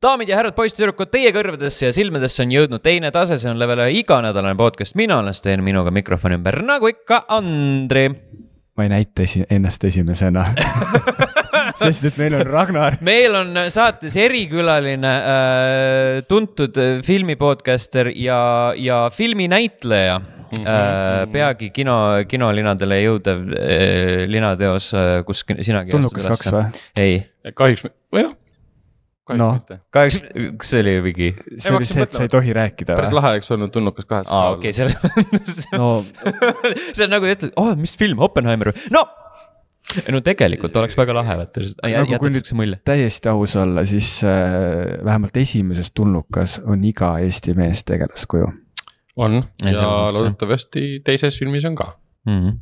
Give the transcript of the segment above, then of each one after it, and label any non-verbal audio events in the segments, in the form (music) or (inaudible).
daamid ja härrad, poisssüdrukud, teie kõrvedesse ja silmadesse on jõudnud teine tase, see on level ühe iganädalane podcast, mina olen Sten, minuga mikrofoni ümber, nagu ikka, Andri. ma ei näita esi-, ennast esimesena (laughs) sest et meil on Ragnar. meil on saates erikülaline äh,, tuntud äh, filmi podcaster ja, ja filminäitleja Mm -hmm. peagi kino, kinolinadele jõudev eh, linateos, kus sina. tulnukas kaks või? ei. kahjuks või noh, kahjuks no, mitte. kahjuks, kas see oli mingi? see oli see, et sa ei tohi rääkida või? päris lahe, eks olnud, tulnukas kahes. aa, okei, see (laughs) on, (laughs) see on nagu ütled, oh, mis film, Oppenheimer või, no ei no tegelikult oleks väga lahe vaata, jätad nagu siukse mulje. täiesti aus olla, siis äh, vähemalt esimeses tulnukas on iga Eesti mees tegelaskuju. on ja, ja loodetavasti teises filmis on ka mm. -hmm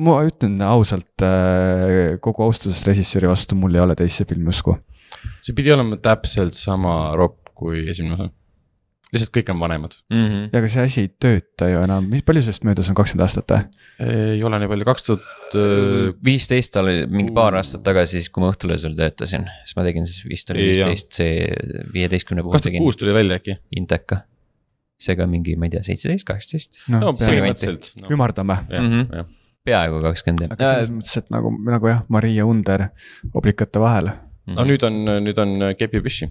ma ütlen ausalt, äh, kogu austuses režissööri vastu, mul ei ole teisse filmi usku see pidi olema täpselt sama ropp kui esimene osa. lihtsalt kõik on vanemad mm. -hmm. ja aga see asi ei tööta ju enam, mis palju sellest möödas on, kakskümmend aastat või? ei ole nii palju, kaks tuhat. Äh, viisteist oli mingi paar mm. aastat tagasi, siis kui ma Õhtulehes veel töötasin, siis ma tegin siis vist oli viisteist, see viieteistkümne puhul tegin. kuus tuli välja äkki. Inteka, seega mingi, ma ei tea, seitseteist, kaheksateist. no põhimõtteliselt no.. ümardame. Mm -hmm. peaaegu kakskümmend jah. aga selles mõttes, et nagu, nagu jah, Maria Under oblikate vahel no mhm. nüüd on, nüüd on äh, kepipüssi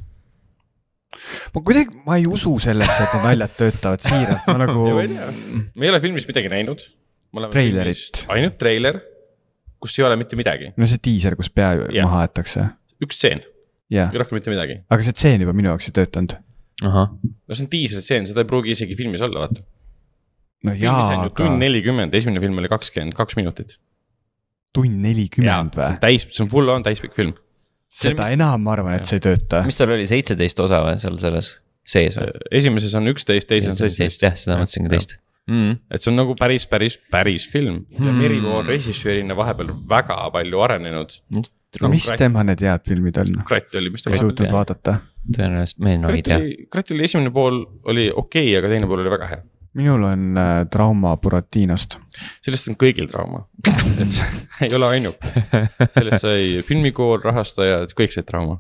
ma kuidagi, ma ei usu sellesse, et need naljad töötavad siiralt, ma (laughs) nagu. me ei ole filmis midagi näinud. treilerit. ainult treiler, kus ei ole mitte midagi. no see diiser, kus pea yeah. maha jäetakse. üks stseen yeah., rohkem mitte midagi. aga see stseen juba minu jaoks ei töötanud. no see on diiserstseen, seda ei pruugi isegi filmis olla, vaata. no jaa, aga. tund nelikümmend, esimene film oli kakskümmend kaks minutit. tund nelikümmend või? täis, see on full on täispikk film seda mis... enam ma arvan, et see ei tööta. mis tal oli, seitseteist osa või seal selles sees või? Äh, esimeses on üksteist, teises on seitseteist. jah, seda mõtlesin ka teist mm.. et see on nagu päris, päris, päris film ja mm. Mirko on režissöörina vahepeal väga palju arenenud mm.. No, nagu mis Krat... tema need head filmid on? Kratt oli, mis ta. ei suutnud vaadata. tõenäoliselt, me no ei tea. Krati esimene pool oli okei okay,, aga teine pool oli väga hea minul on äh, trauma Buratinost. sellest on kõigil trauma, et see (laughs) ei ole ainuke. sellest sai filmikool, rahastajad, kõik said trauma.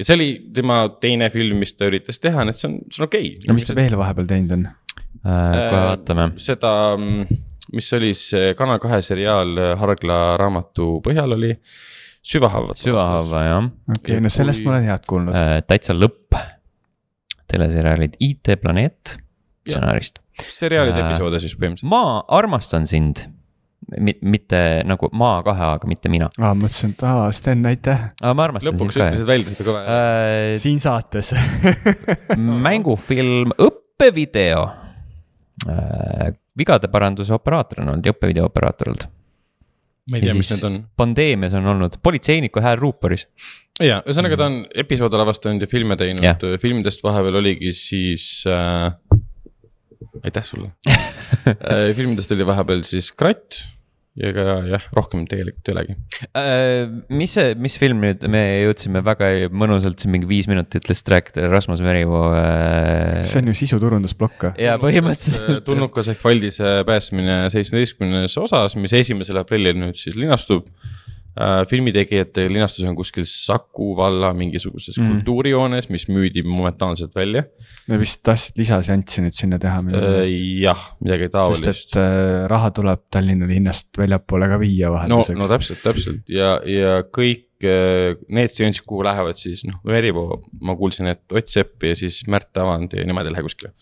ja see oli tema teine film, mis ta üritas teha, nii et see on, see on okei okay.. no mis ta veel vahepeal teinud on äh,? kohe äh, vaatame. seda, mm, mis oli see Kanal kahe seriaal äh, Hargla raamatu põhjal oli süvahaav. süvahaava jah. okei okay, ja, no sellest kui... ma olen head kuulnud äh,. täitsa lõpp, teleseriaalid IT Planet stsenarist seriaalide äh, episoode siis põhimõtteliselt. ma armastan sind mitte nagu ma kahe A-ga, mitte mina. aa, ma mõtlesin, et aa, Sten, aitäh. aa, ma armastan sind ka. lõpuks ütlesid välja seda kõva äh,. siin saates (laughs) mängufilm Õppevideo äh,. vigade paranduse operaator on olnud ja õppevideo operaator olnud. ma ei tea, mis need on. pandeemias on olnud politseiniku hääl ruuporis. ja, ühesõnaga mm. ta on episoode lavastanud ja filme teinud, filmidest vahepeal oligi siis äh aitäh sulle (laughs) äh, filmidest oli vahepeal siis Kratt ja ega jah, rohkem tegelikult ei olegi äh,. mis see, mis film nüüd, me jõudsime väga mõnusalt siin mingi viis minutit lihtsalt rääkida, Rasmus Merivoo äh.... see on ju sisuturundusplokk. jaa, põhimõtteliselt. Äh, tulnukas ehk Valdise päästmine seitsmeteistkümnes osas, mis esimesel aprillil nüüd siis linastub äh,. Äh, filmitegijate linastus on kuskil Saku valla mingisuguses mm. kultuurijoones, mis müüdi momentaalselt välja. Nad vist tahtsid lisaseanssi nüüd sinna teha. Äh, jah, midagi taolist. sest et äh, raha tuleb Tallinna linnast väljapoole ka viia vahelduseks. no, no täpselt, täpselt ja, ja kõik need seansid, kuhu lähevad siis noh, Veripoo, ma kuulsin, et Ott Sepp ja siis Märt Avand ja nemad ei lähe kuskile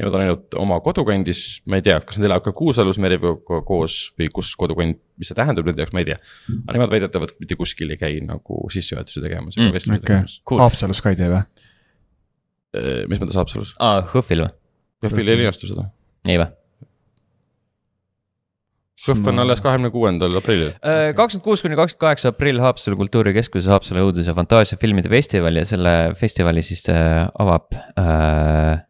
Nemad on ainult oma kodukandis, ma ei tea, kas nad elavad ka Kuusalus Meriveoga koos või kus kodukand, mis see tähendab nende jaoks, ma ei tea. aga nemad väidetavalt mitte kuskil ei käi nagu sissejuhatusi tegemas mm,. Okay. Tegemas. Cool. Haapsalus ka ei tee või? Äh, mis mõttes Haapsalus? aa, Hõhvil või? Hõhvil ei linnastu seda. ei või? Kõhv on alles kahekümne kuuendal aprillil. Äh, kakskümmend kuus kuni kakskümmend kaheksa aprill Haapsalu kultuurikeskuses Haapsalu õudus- ja fantaasiafilmide festival ja selle festivali siis äh, avab äh,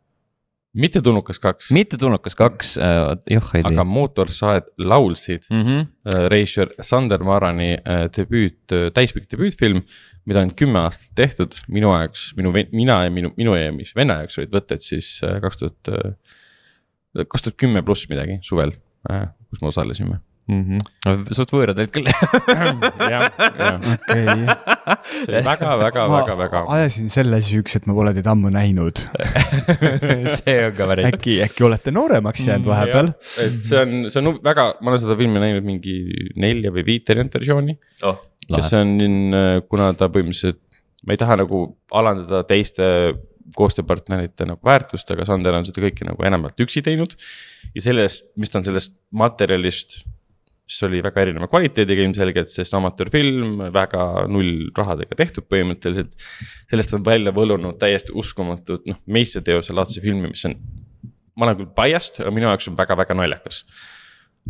mittetulnukas kaks. mittetulnukas kaks äh,, joh ei tea. aga Mootorsaed laulsid mm -hmm. äh, Reischer Sander Marani äh, debüüt äh,, täispikk debüütfilm, mida on kümme aastat tehtud, minu jaoks, minu, mina ja minu, minu ja mis venna jaoks olid võtted siis äh, kaks tuhat, äh, kaks tuhat kümme pluss midagi suvel äh,, kus me osalesime mm. -hmm. suht võõrad olid küll. (laughs) jah, jah. okei. see oli väga, väga, väga, väga. ajasin selle süüks, et ma pole teid ammu näinud (laughs) see on ka variant. äkki, äkki olete nooremaks mm, jäänud mm, vahepeal? et see on, see on väga, ma olen seda filmi näinud mingi nelja või viit erinevat versiooni oh,. ja see on, äh, kuna ta põhimõtteliselt, ma ei taha nagu alandada teiste koostööpartnerite nagu väärtust, aga Sander on seda kõike nagu enamjaolt üksi teinud. ja sellest, mis ta on sellest materjalist mis oli väga erineva kvaliteediga ilmselgelt, sest amatöörfilm, väga null rahadega tehtud põhimõtteliselt. sellest on välja võlunud täiesti uskumatud, noh, meistriteoselaadse filmi, mis on, ma olen küll biased, aga minu jaoks on väga-väga naljakas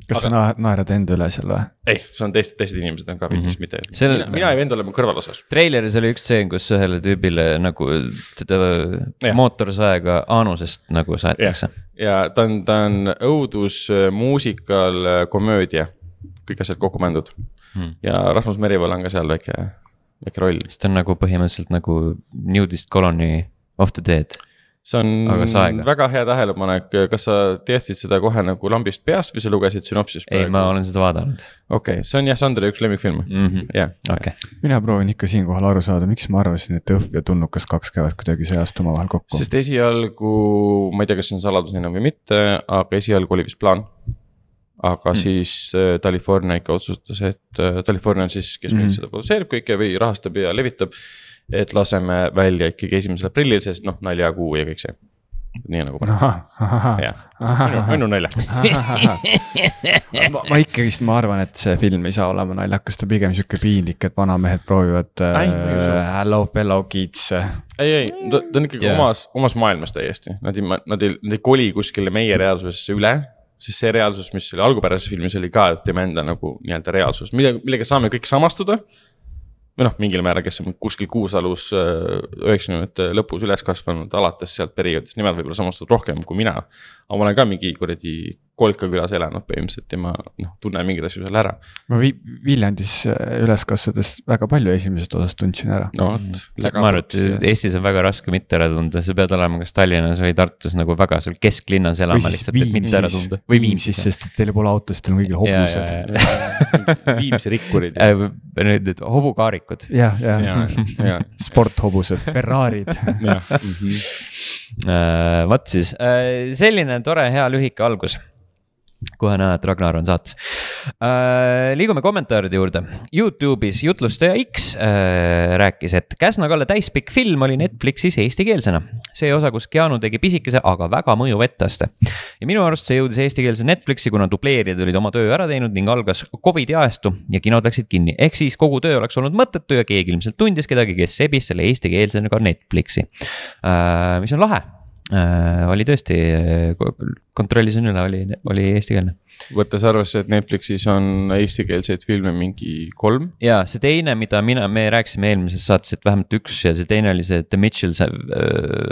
kas aga... sa naerad enda üle seal või? ei, see on teised, teised inimesed on ka filmis mm, -hmm. mitte seal... mina, mina ja vend oleme kõrvalosas. treileris oli üks stseen, kus ühele tüübile nagu teda yeah. mootorsaega aanusest nagu saetakse yeah.. ja ta on, ta on õudusmuusikal komöödia kõik asjad kokku pandud hmm.. ja Rasmus Merival on ka seal väike, väike roll. sest ta on nagu põhimõtteliselt nagu Nudist Colony of the Dead. see on väga hea tähelepanek, kas sa teadsid seda kohe nagu lambist peast või sa lugesid sünopsist? ei, ma olen seda vaadanud. okei okay., see on jah, Sandri üks lemmikfilme mm, -hmm. yeah. okay. mina proovin ikka siinkohal aru saada, miks ma arvasin, et Õhv ja Tulnukas kaks käivad kuidagi see aasta omavahel kokku. sest esialgu, ma ei tea, kas see on saladus enam või mitte, aga esialgu oli vist plaan aga mm. siis äh, California ikka otsustas, et äh, California on siis, kes mm. nüüd hmm. seda produtseerib kõike või rahastab ja levitab. et laseme välja ikkagi esimesel aprillil, sest noh, naljakuu ja kõik see nii nagu. jah, minu nalja. ma, ma ikkagist, ma arvan, et see film ei saa olema naljakas, ta pigem sihuke piinlik, et vanamehed proovivad äh, hello fellow kids. ei, ei, ta on ikkagi yeah. omas, omas maailmas täiesti, nad ei, nad ei, nad ei koli kuskile meie reaalsusesse üle siis see reaalsus, mis oli algupärases filmis, oli ka tema enda nagu nii-öelda reaalsus, mille, millega saame kõik samastuda. või noh, mingil määral, kes on kuskil Kuusalus äh, üheksakümnendate lõpus üles kasvanud, alates sealt perioodist, nemad võib-olla samastuvad rohkem kui mina. aga ma olen ka mingi kuradi Kolka külas elanud põhimõtteliselt ja ma noh, tunnen mingeid asju seal ära. ma vi-, Viljandis äh, üles kasvades väga palju esimesest osast tundsin ära no,. Mm. ma arvan, et Eestis on väga raske mitte ära tunda, sa pead olema kas Tallinnas või Tartus nagu väga seal kesklinnas elama lihtsalt, et mitte ära tunda. või Viimsis, sest et teil pole autosid, teil on kõigil hobused. (laughs) Viimsi rikkurid. Äh, need, need hobukaarikud. jah, jah, sporthobused, (laughs) Ferrarid. Äh, vot siis, selline tore, hea lühike algus kohe näha, et Ragnar on saates äh,. liigume kommentaaride juurde. Youtube'is jutlustaja X äh, rääkis, et Käsna-Kalle täispikk film oli Netflixis eestikeelsena. see osa, kus Keanu tegi pisikese, aga väga mõjuva etteaste. ja minu arust see jõudis eestikeelse Netflixi, kuna dubleerijad olid oma töö ära teinud ning algas Covidi ajastu ja kinod läksid kinni. ehk siis kogu töö oleks olnud mõttetu ja keegi ilmselt tundis kedagi, kes sebis selle eestikeelsena ka Netflixi äh,. mis on lahe äh, oli tõesti, äh, kontrollisin üle, oli, oli eestikeelne. võttes arvesse, et Netflixis on eestikeelseid filme mingi kolm. ja see teine, mida mina, me rääkisime eelmises saates, et vähemalt üks ja see teine oli see The Mitchells äh,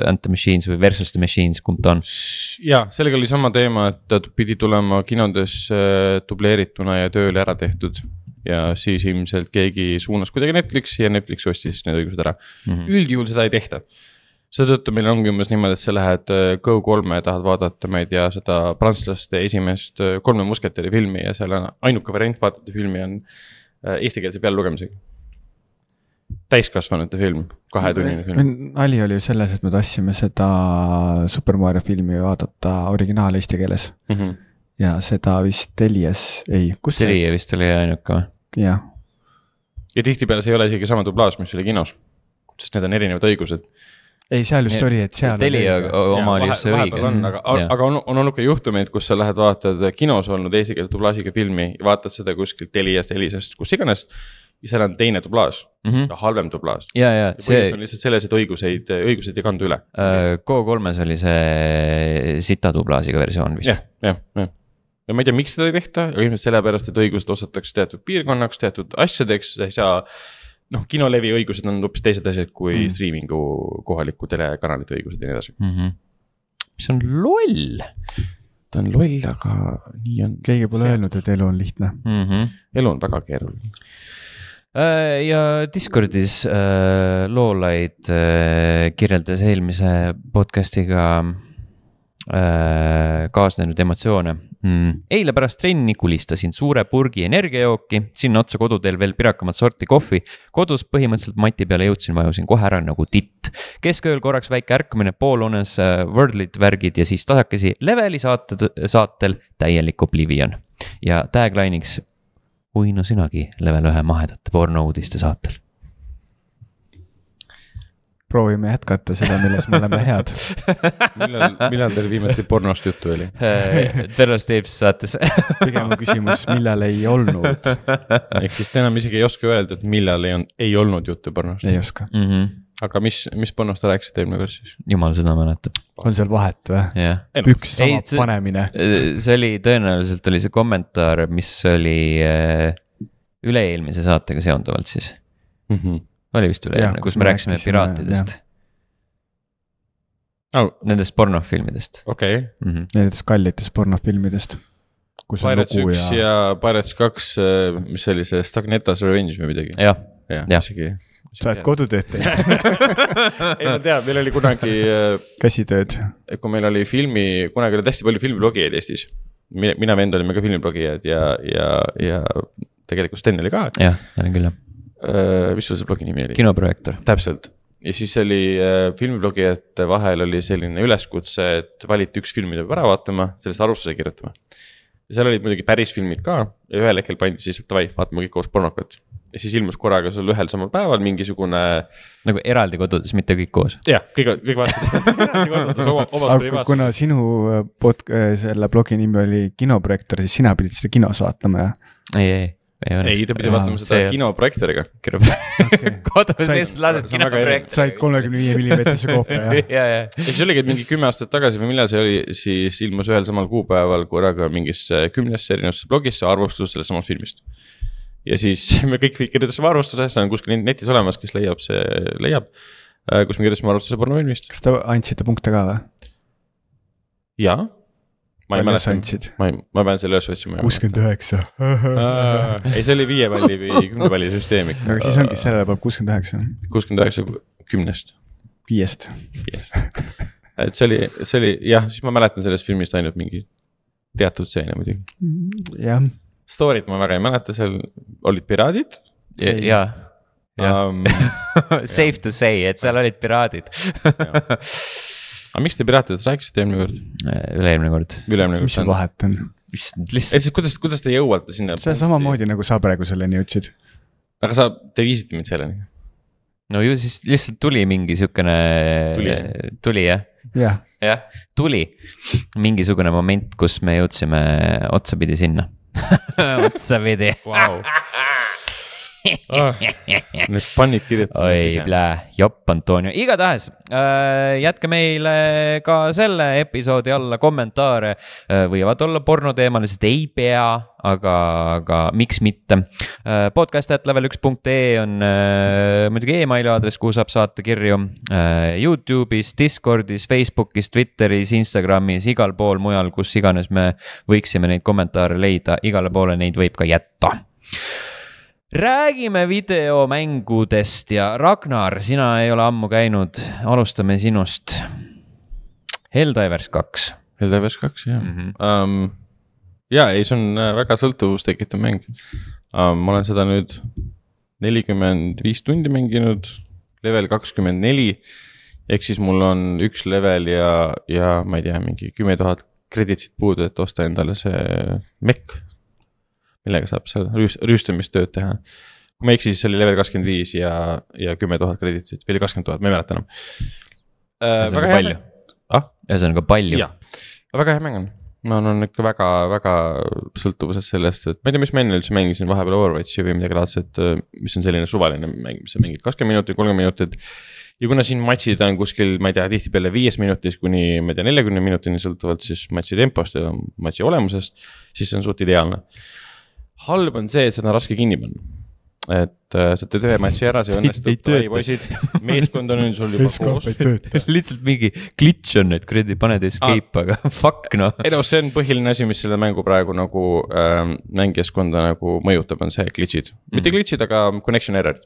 and the Machines või Versus the Machines, kumb ta on? ja sellega oli sama teema, et ta pidi tulema kinodes äh, dubleerituna ja tööle ära tehtud ja siis ilmselt keegi suunas kuidagi Netflixi ja Netflix ostis need õigused ära mm. -hmm. üldjuhul seda ei tehta mm seetõttu meil ongi umbes niimoodi, et sa lähed äh, Go3-e, tahad vaadata, ma ei tea, seda prantslaste esimest äh, kolme musketäri filmi ja seal on ainuke variant vaadata filmi on äh, eestikeelse peallugemisega. täiskasvanute film, kahetunnine film. nali oli ju selles, et me tahtsime seda Super Mario filmi vaadata originaal eesti keeles mm. -hmm. ja seda vist Telias, ei, kus see. Telia vist oli ainuke või? jah. ja, ja tihtipeale see ei ole isegi sama dublaaž, mis oli kinos, sest need on erinevad õigused ei, seal just ja, oli, et seal. Telia oma oli just see õige. Mm. aga, aga on, on olnud ka juhtumeid, kus sa lähed vaatad kinos olnud eesti keele dublaažiga filmi, vaatad seda kuskilt Teliast, Elisast, kus iganes ja seal on teine dublaaž mm, -hmm. halvem dublaaž. ja, ja, ja see. on lihtsalt selles, et õiguseid, õigused ei kandu üle uh,. Äh, Go3-s oli see sita dublaažiga versioon vist ja,. jah, jah, jah. ja ma ei tea, miks seda ei tehta, aga ilmselt sellepärast, et õigused ostetakse teatud piirkonnaks, teatud asjadeks, sa ei saa noh, kinolevi õigused on hoopis teised asjad kui mm. striimingu kohaliku telekanalite õigused ja nii edasi mm. -hmm. mis on loll. ta on loll, aga nii on. keegi pole öelnud, et elu on lihtne mm. -hmm. elu on väga keeruline äh, ja Discordis äh, loolaid äh, kirjeldas eelmise podcast'iga äh, Äh, kaasnenud emotsioone mm.. eile pärast trenni kulistasin suure purgi energiajooki, sinna otsa koduteel veel pirakamat sorti kohvi. kodus põhimõtteliselt mati peale jõudsin, vajusin kohe ära nagu titt. keskööl korraks väike ärkamine poolhoones, Wordlit äh, värgid ja siis tasakesi leveli saated, saatel täielik oblivion. ja tagline'iks uinu sinagi level ühe mahedate pornouudiste saatel proovime jätkata seda, milles me oleme head millal, millal teil viimati pornost juttu oli? Äh, Terves Teeps saates pigem on küsimus, millal ei olnud. ehk siis te enam isegi ei oska öelda, et millal ei olnud, ei olnud juttu pornost. ei oska mm. -hmm. aga mis, mis pornost te rääkisite eelmine kord siis? jumal seda mäletab. on seal vahet või yeah.? üks sama ei, see, panemine. Äh, see oli, tõenäoliselt oli see kommentaar, mis oli äh, üle-eelmise saatega seonduvalt siis mm. -hmm oli vist üle-eelmine, kus me rääkisime piraatidest. Oh. Nendest pornofilmidest. okei okay. mm -hmm.. Nendest kallitest pornofilmidest. Pirates üks ja, ja Pirates kaks, äh, mis see oli, see Stagneta's Revenge või midagi ja.? jah, jah, isegi sa oled kodutööd teinud (laughs) ei ma tean, meil oli kunagi äh, käsitööd. kui meil oli filmi, kunagi oli hästi palju filmiblogijaid Eestis. mina, mina ja vend olime ka filmiblogijad ja, ja, ja tegelikult Sten oli ka. jah, olen küll jah Äh, mis sul see blogi nimi oli? kinoprojektor. täpselt ja siis oli äh, filmiblogijate vahel oli selline üleskutse, et valiti üks film, mida peab ära vaatama, sellest arvustuse kirjutama. ja seal olid muidugi päris filmid ka ja ühel hetkel pandi siis, et davai, vaatame kõik koos pornokat. ja siis ilmus korraga sul ühel samal päeval mingisugune. nagu eraldi kodudes, mitte kõik koos. jah, kõik, kõik vaatasid. (laughs) kuna sinu äh, pod-, selle blogi nimi oli kinoprojektor, siis sina pidid seda kinos vaatama, jah? ei, ei ei, ta pidi vaatama seda kinoprojektoriga (laughs) kodus lihtsalt lased kinoprojektoriga. said kolmekümne viie millimeetrise koopia jah (laughs) ja, ja. ja siis oligi, et mingi kümme aastat tagasi või millal see oli, siis ilmus ühel samal kuupäeval korraga mingisse kümnesse erinevasse blogisse arvustus sellest samast filmist. ja siis (laughs) me kõik kirjutasime arvustuse, see on kuskil netis olemas, kes leiab, see leiab. Äh, kus me kirjutasime arvustuse pornofilmist. kas te andsite punkte ka või? jaa ma ei mäleta, ma ei, ma pean selle üles otsima. kuuskümmend üheksa. ei, see oli viie palli või kümne palli süsteem ikka. aga siis ongi, sellele peab kuuskümmend üheksa. kuuskümmend üheksa kümnest. viiest. viiest, et see oli, see oli jah, siis ma mäletan sellest filmist ainult mingi teatud stseene muidugi. Mm, jah. Story't ma väga ei mäleta, seal olid piraadid. jaa ja. um, (laughs) Safe ja. to say, et seal olid piraadid (laughs) aga miks te Piraatidest rääkisite eelmine kord? Äh, üle-eelmine kord. üle-eelmine kord. mis seal vahet on? issand, lihtsalt. et siis kuidas, kuidas te jõuate sinna? see on samamoodi nagu sa praegu selleni jõudsid. aga sa, te viisite mind selleni? no ju siis lihtsalt tuli mingi siukene, tuli jah ja.? jah, tuli mingisugune moment, kus me jõudsime otsapidi sinna (laughs) otsapidi wow oh, need fännid kirjutavad. oi, plää, jopp Antonio, igatahes äh, jätke meile ka selle episoodi alla kommentaare äh,. võivad olla pornoteemalised, ei pea, aga, aga miks mitte äh,. podcast at level üks punkt ee on äh, muidugi emaili aadress, kuhu saab saata kirju äh,. Youtube'is, Discordis, Facebookis, Twitteris, Instagramis, igal pool mujal, kus iganes me võiksime neid kommentaare leida, igale poole neid võib ka jätta räägime videomängudest ja Ragnar, sina ei ole ammu käinud, alustame sinust. Helldivers kaks. Helldivers kaks, jah mm. -hmm. Um, ja ei, see on äh, väga sõltuvust tekitav mäng um,. ma olen seda nüüd nelikümmend viis tundi mänginud, level kakskümmend neli. ehk siis mul on üks level ja, ja ma ei tea, mingi kümme tuhat kreditsit puudu, et osta endale see mekk millega saab seal rüüst-, rüüstamistööd teha. kui ma ei eksi, siis oli level kakskümmend viis ja, ja kümme tuhat krediitsit või oli kakskümmend tuhat, ma ei mäleta enam äh,. ühesõnaga palju ah?. ühesõnaga palju. väga hea mäng on ma no, olen no, ikka väga, väga sõltuvuses sellest, et ma ei tea, mis ma enne üldse mängisin, vahepeal Overwatchi või midagi laadset, äh, mis on selline suvaline mäng, mis sa mängid kakskümmend minutit, kolmkümmend minutit. ja kuna siin matšid on kuskil, ma ei tea, tihtipeale viies minutis kuni, ma ei tea, neljakümne minutini sõltuvalt siis matši tempost ja matši olemusest, siis see on suht ideaalne halb on see, et seda on raske kinni panna et äh, sa teed ühe matši ära, see õnnestub, davai poisid, meeskond on sul juba koos. (laughs) lihtsalt mingi glitch on, et kuradi, paned escape ah., aga (laughs) fuck noh. ei no see on põhiline asi, mis selle mängu praegu nagu äh, mängijaskonda nagu mõjutab, on see glitch'id, mitte mm -hmm. glitch'id, aga connection error'id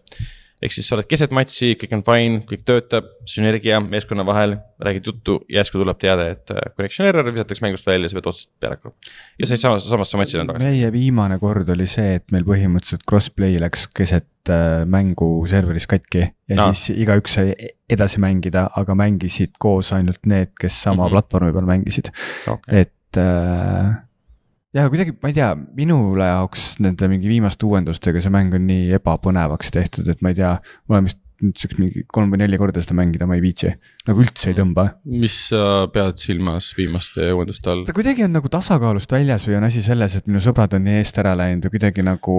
ehk siis sa oled keset matši, kõik on fine, kõik töötab, sünergia meeskonna vahel, räägid juttu, järsku tuleb teade, et äh, connection error visatakse mängust välja, sa pead otsast peale hakkama. ja said samas, samasse matši enam tagasi. meie viimane kord oli see, et meil põhimõtteliselt crossplay läks keset äh, mängu serveris katki ja no. siis igaüks sai e-, edasi mängida, aga mängisid koos ainult need, kes sama mm -hmm. platvormi peal mängisid okay., et äh, ja kuidagi, ma ei tea, minule jaoks nende mingi viimaste uuendustega see mäng on nii ebapõnevaks tehtud, et ma ei tea, ma olen vist nüüdseks mingi kolm või neli korda seda mängida, ma ei viitsi, nagu üldse ei mm. tõmba. mis sa pead silmas viimaste uuenduste all? ta kuidagi on nagu tasakaalust väljas või on asi selles, et minu sõbrad on nii eest ära läinud või kuidagi nagu.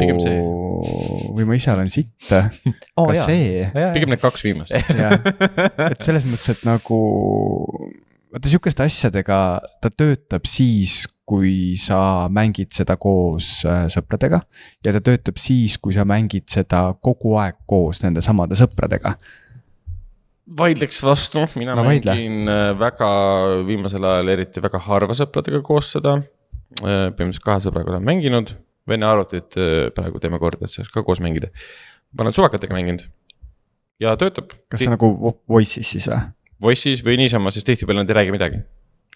või ma ise olen sitt oh,, (laughs) ka jah. see. pigem need kaks viimast (laughs) et selles mõttes, et nagu vaata sihukeste asjadega ta töötab siis, kui sa mängid seda koos äh, sõpradega ja ta töötab siis, kui sa mängid seda kogu aeg koos nende samade sõpradega vaidleks vastu, mina no, vaidle. mängin äh, väga viimasel ajal eriti väga harva sõpradega koos seda. Äh, põhimõtteliselt kahe sõbraga olen mänginud, venne arvati, et praegu teeme korda, et saaks ka koos mängida. ma olen suvakatega mänginud ja töötab. kas see on nagu Voice'is siis või? Voice'is või niisama, sest tihtipeale nad ei räägi midagi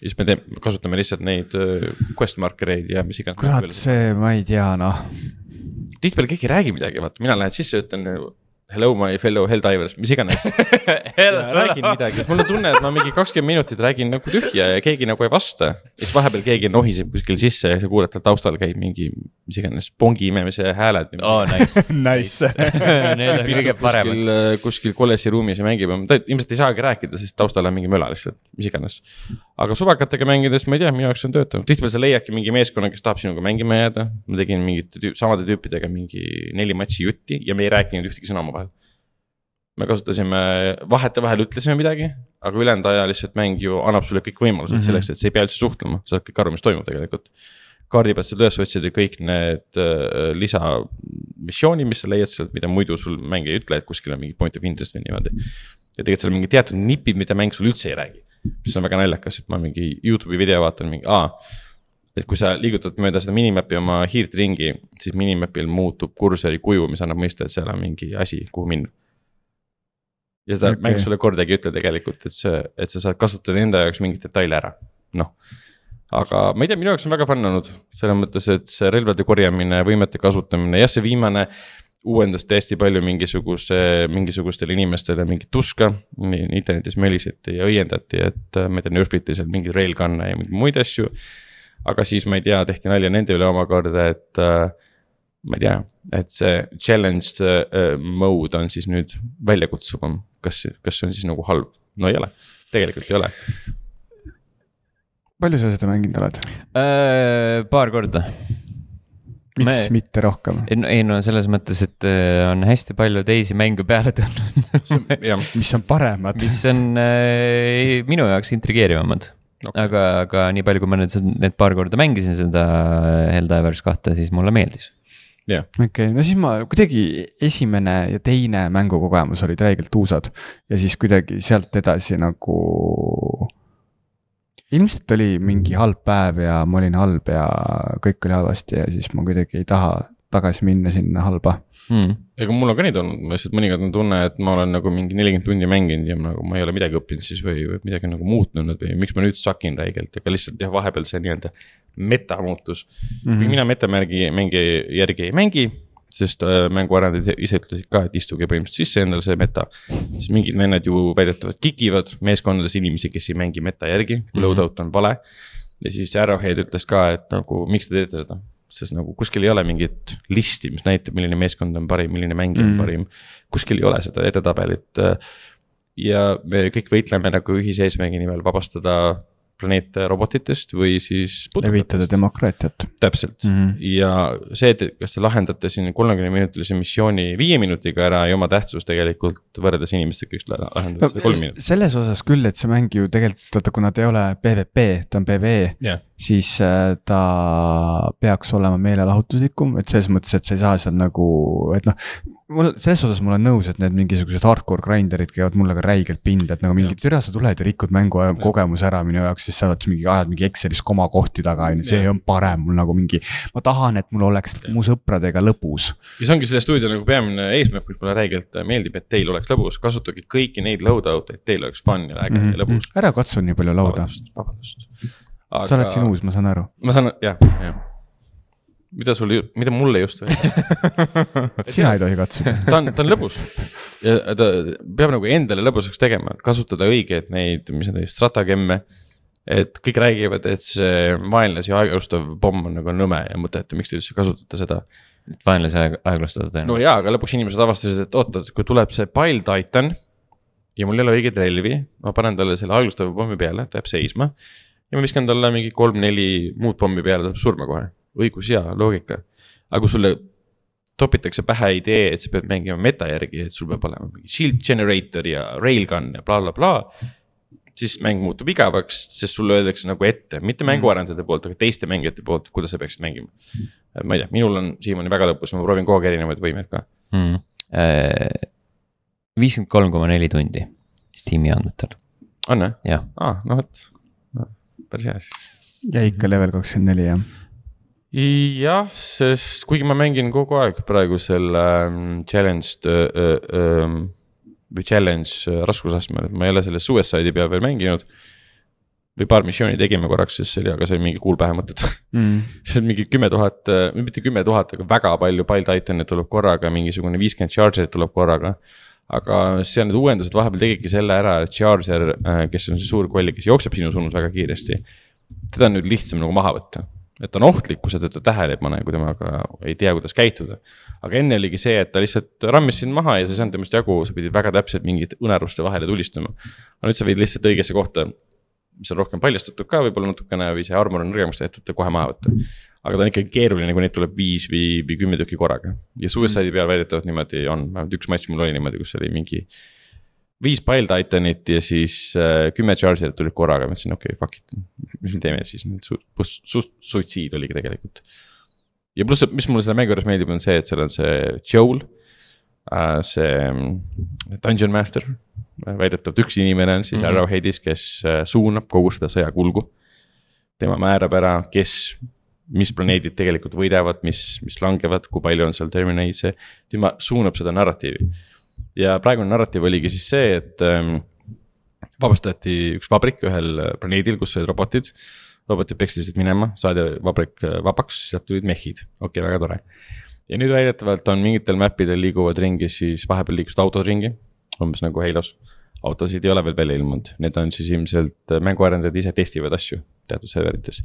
ja siis me teeme, kasutame lihtsalt neid quest marker eid ja mis iganes. kurat, see, ma ei tea, noh. tihtipeale keegi ei räägi midagi, vaata, mina lähen sisse, ütlen hello my fellow helldivers, mis iganes (laughs) räägin midagi, mul on tunne, et ma mingi kakskümmend minutit räägin nagu tühja ja keegi nagu ei vasta. ja siis vahepeal keegi nohiseb kuskil sisse ja sa kuuled, tal taustal käib mingi, mis iganes, pongi imemise hääled. oo, nice (laughs) Nice (laughs) Need on kõige paremad. Äh, kuskil kolledži ruumis ja mängib, ta ilmselt ei saagi rääkida, sest taustal on mingi möla lihtsalt, mis iganes. aga suvakatega mängides, ma ei tea, minu jaoks on töötanud, tihtipeale sa leiadki mingi meeskonna, kes tahab sinuga mängima jääda. ma tegin mingite tüüp, samade tüüpidega mingi neli matši jutti ja me ei rääkinud ühtegi sõna omavahel me kasutasime, vahetevahel ütlesime midagi, aga ülejäänud aja lihtsalt mäng ju annab sulle kõik võimalused mm -hmm. selleks, et sa ei pea üldse suhtlema, sa saad kõik aru, mis toimub tegelikult. kaardi pealt saad üles otsida kõik need äh, lisamissioonid, mis sa leiad sealt, mida muidu sul mäng ei ütle, et kuskil on mingi point of interest või niimoodi. ja tegelikult seal on mingid teatud nipid, mida mäng sulle üldse ei räägi, mis on väga naljakas, et ma mingi Youtube'i video vaatan, mingi aa et kui sa liigutad mööda seda minimäpi oma hiirt ringi, siis minimäpil muutub kursori kuju, mis annab mõista, et seal on mingi asi, kuhu minna ja seda okay. mäng sulle kordagi ei ütle tegelikult, et see, et sa saad kasutada enda jaoks mingeid detaile ära, noh. aga ma ei tea, minu jaoks on väga fun olnud selles mõttes, et see relvade korjamine, võimete kasutamine, jah, see viimane uuendas täiesti palju mingisuguse, mingisugustele inimestele mingit tuska. internetis möliseti ja õiendati, et äh, ma ei tea, nörfiti seal mingeid railgun'e ja mingeid muid asju. aga siis ma ei tea, tehti nalja nende üle omakorda, et äh, ma ei tea, et see challenged äh, äh, mode on siis nüüd väljakutsuvam, kas, kas see on siis nagu halb? no ei ole, tegelikult ei ole. palju sa seda mänginud oled äh,? paar korda. miks Me... mitte rohkem? ei no selles mõttes, et äh, on hästi palju teisi mänge peale tulnud (laughs) mis on paremad. mis on äh, minu jaoks intrigeerivamad okay.. aga, aga nii palju, kui ma nüüd need paar korda mängisin seda Helldivers kahte, siis mulle meeldis okei okay,, no siis ma kuidagi esimene ja teine mängukogemus olid räigelt uusad ja siis kuidagi sealt edasi nagu. ilmselt oli mingi halb päev ja ma olin halb ja kõik oli halvasti ja siis ma kuidagi ei taha tagasi minna sinna halba hmm.. ega mul on ka neid olnud, ma lihtsalt mõnikord on tunne, et ma olen nagu mingi nelikümmend tundi mänginud ja nagu ma ei ole midagi õppinud siis või, või midagi nagu muutunud või miks ma nüüd sakin räigelt, aga lihtsalt jah, vahepeal see nii-öelda meta muutus mm. -hmm. mina metamärgi mängi järgi ei mängi, sest äh, mänguarendajad ise ütlesid ka, et istuge põhimõtteliselt sisse endale see meta. siis mingid vennad ju väidetavalt kikivad meeskondades inimesi, kes ei mängi meta järgi mm, -hmm. loadout on vale. ja siis Arrowhead ütles ka, et nagu miks te teete seda sest nagu kuskil ei ole mingit listi, mis näitab, milline meeskond on parim, milline mängija on mm. parim. kuskil ei ole seda edetabelit. ja me kõik võitleme nagu ühise eesmärgi nimel vabastada planeet robotitest või siis. levitada demokraatiat. täpselt mm -hmm. ja see, et kas te lahendate siin kolmekümne minutilise missiooni viie minutiga ära, ei oma tähtsust tegelikult võrreldes inimestega, kes lahendavad no, seda kolm minutit. selles osas küll, et see mäng ju tegelikult, vaata kuna ta ei ole PVP, ta on PVE yeah., siis äh, ta peaks olema meelelahutuslikum, et selles mõttes, et sa ei saa seal nagu, et noh mul selles osas ma olen nõus, et need mingisugused hardcore grinder'id käivad mulle ka räigelt pinda, et nagu mingi türa, sa tuled ja rikud mängu ja. kogemuse ära minu jaoks, siis sa oled mingi, ajad mingi Excelis komakohti taga, on ju, see ja. on parem mul nagu mingi. ma tahan, et mul oleks ja. mu sõpradega lõbus. ja see ongi selle stuudio nagu peamine eesmärk, mis mulle räigelt meeldib, et teil oleks lõbus, kasutage kõiki neid load out'e, et teil oleks fun ja äge mm -hmm. ja mhm, lõbus. Mhm. ära katsu nii palju lauda. vabandust, vabandust. Aga... sa oled siin uus, ma saan aru. ma saan, jah, jah mida sul, mida mulle just oli (laughs) sina ei tohi katsuda ta on, ta on lõbus ja ta peab nagu endale lõbusaks tegema, kasutada õigeid neid, mis need olid, stratagemme. et kõik räägivad, et see vaenlasi aeglustav pomm on nagu nõme ja mõttetu, miks te üldse kasutate seda. et vaenlasi aeg-, aeglustada tõenäoliselt. no jaa, aga lõpuks inimesed avastasid, et oota, et kui tuleb see pile titan ja mul ei ole õigeid relvi, ma panen talle selle aeglustava pommi peale, ta jääb seisma ja ma viskan talle mingi kolm-neli muud pommi peale, ta saab surma kohe õigus ja loogika. aga kui sulle topitakse pähe idee, et sa pead mängima meta järgi, et sul peab olema mingi shield generator ja railgun ja blablabla bla, bla. siis mäng muutub igavaks, sest sulle öeldakse nagu ette, mitte mhm. mänguarendajate poolt, aga teiste mängijate poolt, kuidas sa peaksid mängima. ma ei tea, minul on siiamaani väga lõbus, ma proovin kogu aeg erinevaid võimeid ka. Mhm. Äh, viiskümmend kolm koma neli tundi Steam'i andmetel. on jah? aa, ah, no vot, päris hea siis. ja ikka level kakskümmend neli jah jah, sest kuigi ma mängin kogu aeg praegu selle ähm, challenge äh, äh, ähm, või challenge äh, raskusastmel, ma ei ole selle suicide'i peal veel mänginud. või paar missiooni tegime korraks, siis oli, aga see oli mingi kuul pähe mõttetu mm.. (laughs) see on mingi kümme tuhat, mitte kümme tuhat, aga väga palju pile titan'e tuleb korraga, mingisugune viiskümmend charger'it tuleb korraga aga seal need uuendused vahepeal tegidki selle ära, et Charger, kes on see suur koll, kes jookseb sinu suunas väga kiiresti. teda on nüüd lihtsam nagu maha võtta mm et on ohtlik, kui sa teda tähele ei pane, kui temaga ei tea, kuidas käituda. aga enne oligi see, et ta lihtsalt rammis sind maha ja sa ei saanud temast jagu, sa pidid väga täpselt mingite õnaruste vahele tulistama. aga nüüd sa viid lihtsalt õigesse kohta, mis on rohkem paljastatud ka võib-olla natukene või see armor on nõrgemaks tehtud, et kohe maha võtta. aga ta on ikkagi keeruline, kui neid tuleb viis või, või kümme tükki korraga ja suicide'i peal väidetavalt niimoodi on, vähemalt üks matš mul oli niimoodi, kus oli mingi äh, viis pile titanit ja siis äh, kümme charger'it tulid korraga, ma ütlesin okei okay,, fuck it. mis me teeme siis nüüd su, su, suitsiid oligi tegelikult. ja pluss, mis mulle selle mängu juures meeldib, on see, et seal on see Joel äh,. see mm, dungeon master, väidetavalt üks inimene on siis mm -hmm. Arrowheadis, kes äh, suunab kogu seda sõja kulgu. tema määrab ära, kes, mis planeedid tegelikult võidavad, mis, mis langevad, kui palju on seal termineid, see. tema suunab seda narratiivi ja praegune narratiiv oligi siis see, et ähm, vabastati üks vabrik ühel planeedil, kus olid robotid. robotid peksti lihtsalt minema, saadi vabrik äh, vabaks, sealt tulid mehhid, okei okay,, väga tore. ja nüüd väidetavalt on mingitel mäppidel liiguvad ringi siis vahepeal liikusid autod ringi, umbes nagu Halos. autosid ei ole veel välja ilmunud, need on siis ilmselt äh, mänguarendajad ise testivad asju teatud serverites.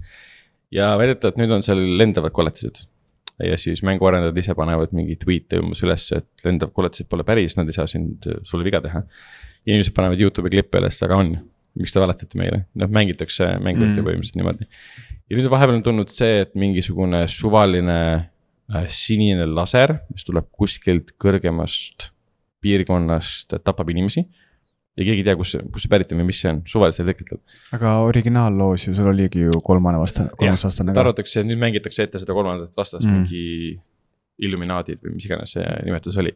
ja väidetavalt nüüd on seal lendavad koletised ja siis mänguarendajad ise panevad mingeid tweet'e umbes üles, et lendav kolletsed pole päris, nad ei saa sind, sulle viga teha. inimesed panevad Youtube'i klippe üles, aga on, miks te valetate meile, noh mängitakse mängurite mm. põhimõtteliselt niimoodi. ja nüüd vahepeal on tulnud see, et mingisugune suvaline äh, sinine laser, mis tuleb kuskilt kõrgemast piirkonnast, tapab inimesi ja keegi ei tea, kus, kust see pärit on või mis see on, suvaliselt tekitab. aga originaalloos ju, sul oligi ju kolmane vastane, kolmas vastane ka. arvatakse, et nüüd mängitakse ette seda kolmandat vastast mm. mingi Illuminaadid või mis iganes see nimetus oli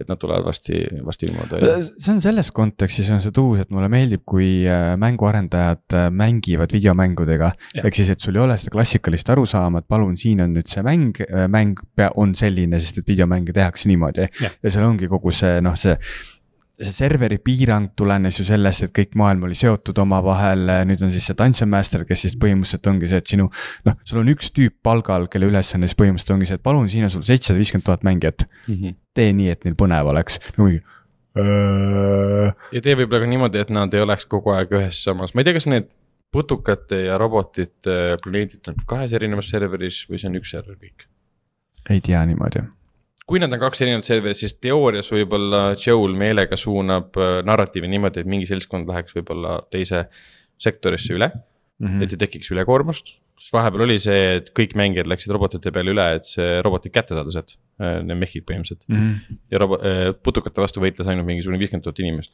et nad tulevad varsti, varsti ilmuvad välja. Äh, see on selles kontekstis on see tuus, et mulle meeldib, kui äh, mänguarendajad äh, mängivad videomängudega. ehk siis, et sul ei ole seda klassikalist arusaama, et palun, siin on nüüd see mäng, mäng on selline, sest et videomänge tehakse niimoodi. ja seal ongi kogu see noh, see see serveri piirang tulenes ju sellest, et kõik maailm oli seotud omavahel, nüüd on siis see tantsemaster, kes siis põhimõtteliselt ongi see, et sinu. noh, sul on üks tüüp palgal, kelle ülesanne siis põhimõtteliselt ongi see, et palun, siin on sul seitsesada viiskümmend tuhat mängijat mm. -hmm. tee nii, et neil põnev oleks no,, äh. ja tee võib-olla ka niimoodi, et nad ei oleks kogu aeg ühes samas, ma ei tea, kas need putukate ja robotite planeedid on kahes erinevas serveris või see on üks server kõik? ei tea niimoodi kui nad on kaks erinevat serverit, siis teoorias võib-olla Joel meelega suunab äh, narratiivi niimoodi, et mingi seltskond läheks võib-olla teise sektorisse üle mm. -hmm. et ei tekiks ülekoormust, sest vahepeal oli see, et kõik mängijad läksid robotite peale üle, et see robotid kätte saada sealt, äh, need mehhid põhimõtteliselt mm. -hmm. ja robo-, äh, putukate vastu võitles ainult mingisugune viiskümmend tuhat inimest.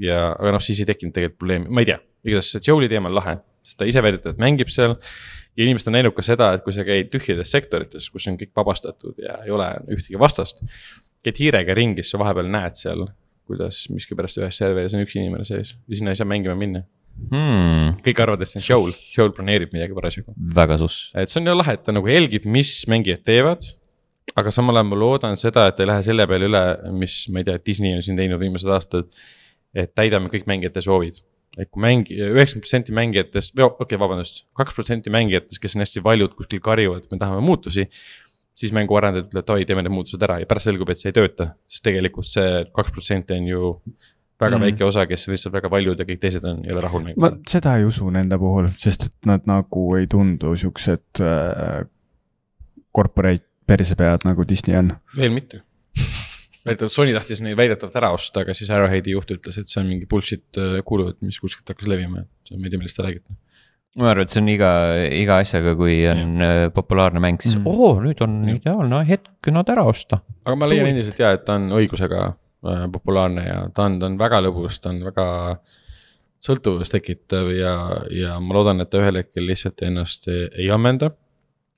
ja, aga noh, siis ei tekkinud tegelikult probleemi, ma ei tea, igatahes see Joel'i teema on lahe sest ta ise väidetavalt mängib seal. ja inimesed on näinud ka seda, et kui sa käid tühjades sektorites, kus on kõik vabastatud ja ei ole ühtegi vastast. käid hiirega ringi, siis sa vahepeal näed seal, kuidas miskipärast ühes serveris on üks inimene sees ja sinna ei saa mängima minna hmm.. kõik arvavad, et see on Joel, Joel planeerib midagi parasjagu. väga suss. et see on ju lahe, et ta nagu jälgib, mis mängijad teevad. aga samal ajal ma loodan seda, et ei lähe selle peale üle, mis ma ei tea, Disney on siin teinud viimased aastad. et täidame kõik mängijate soovid et kui mängi-, üheksakümmend protsenti mängijatest, või okei okay,, vabandust, kaks protsenti mängijatest, kes on hästi valjud, kuskil karjuvad, et me tahame muutusi. siis mänguarendajad ütlevad, et oi, teeme need muutused ära ja pärast selgub, et see ei tööta, sest tegelikult see kaks protsenti on ju väga mm. väike osa, kes lihtsalt väga paljud ja kõik teised on, ei ole rahul mänginud. ma seda ei usu nende puhul, sest et nad nagu ei tundu siukesed äh, corporate persepead nagu Disney on. veel mitte väidetavalt Sony tahtis neid väidetavalt ära osta, aga siis Arrowheadi juht ütles, et see on mingi bullshit äh, kuuluvõtt, mis kuskilt hakkas levima, et ma ei tea, millest te räägite. Noh. ma arvan, et see on iga, iga asjaga, kui on ja. Äh, populaarne mäng, siis mm. oo, nüüd on ja. ideaalne hetk nad ära osta. aga ma leian endiselt ja, et ta on õigusega äh, populaarne ja ta on, ta on väga lõbus, ta on väga sõltuvust tekitav ja, ja ma loodan, et ta ühel hetkel lihtsalt ennast ei, ei ammenda.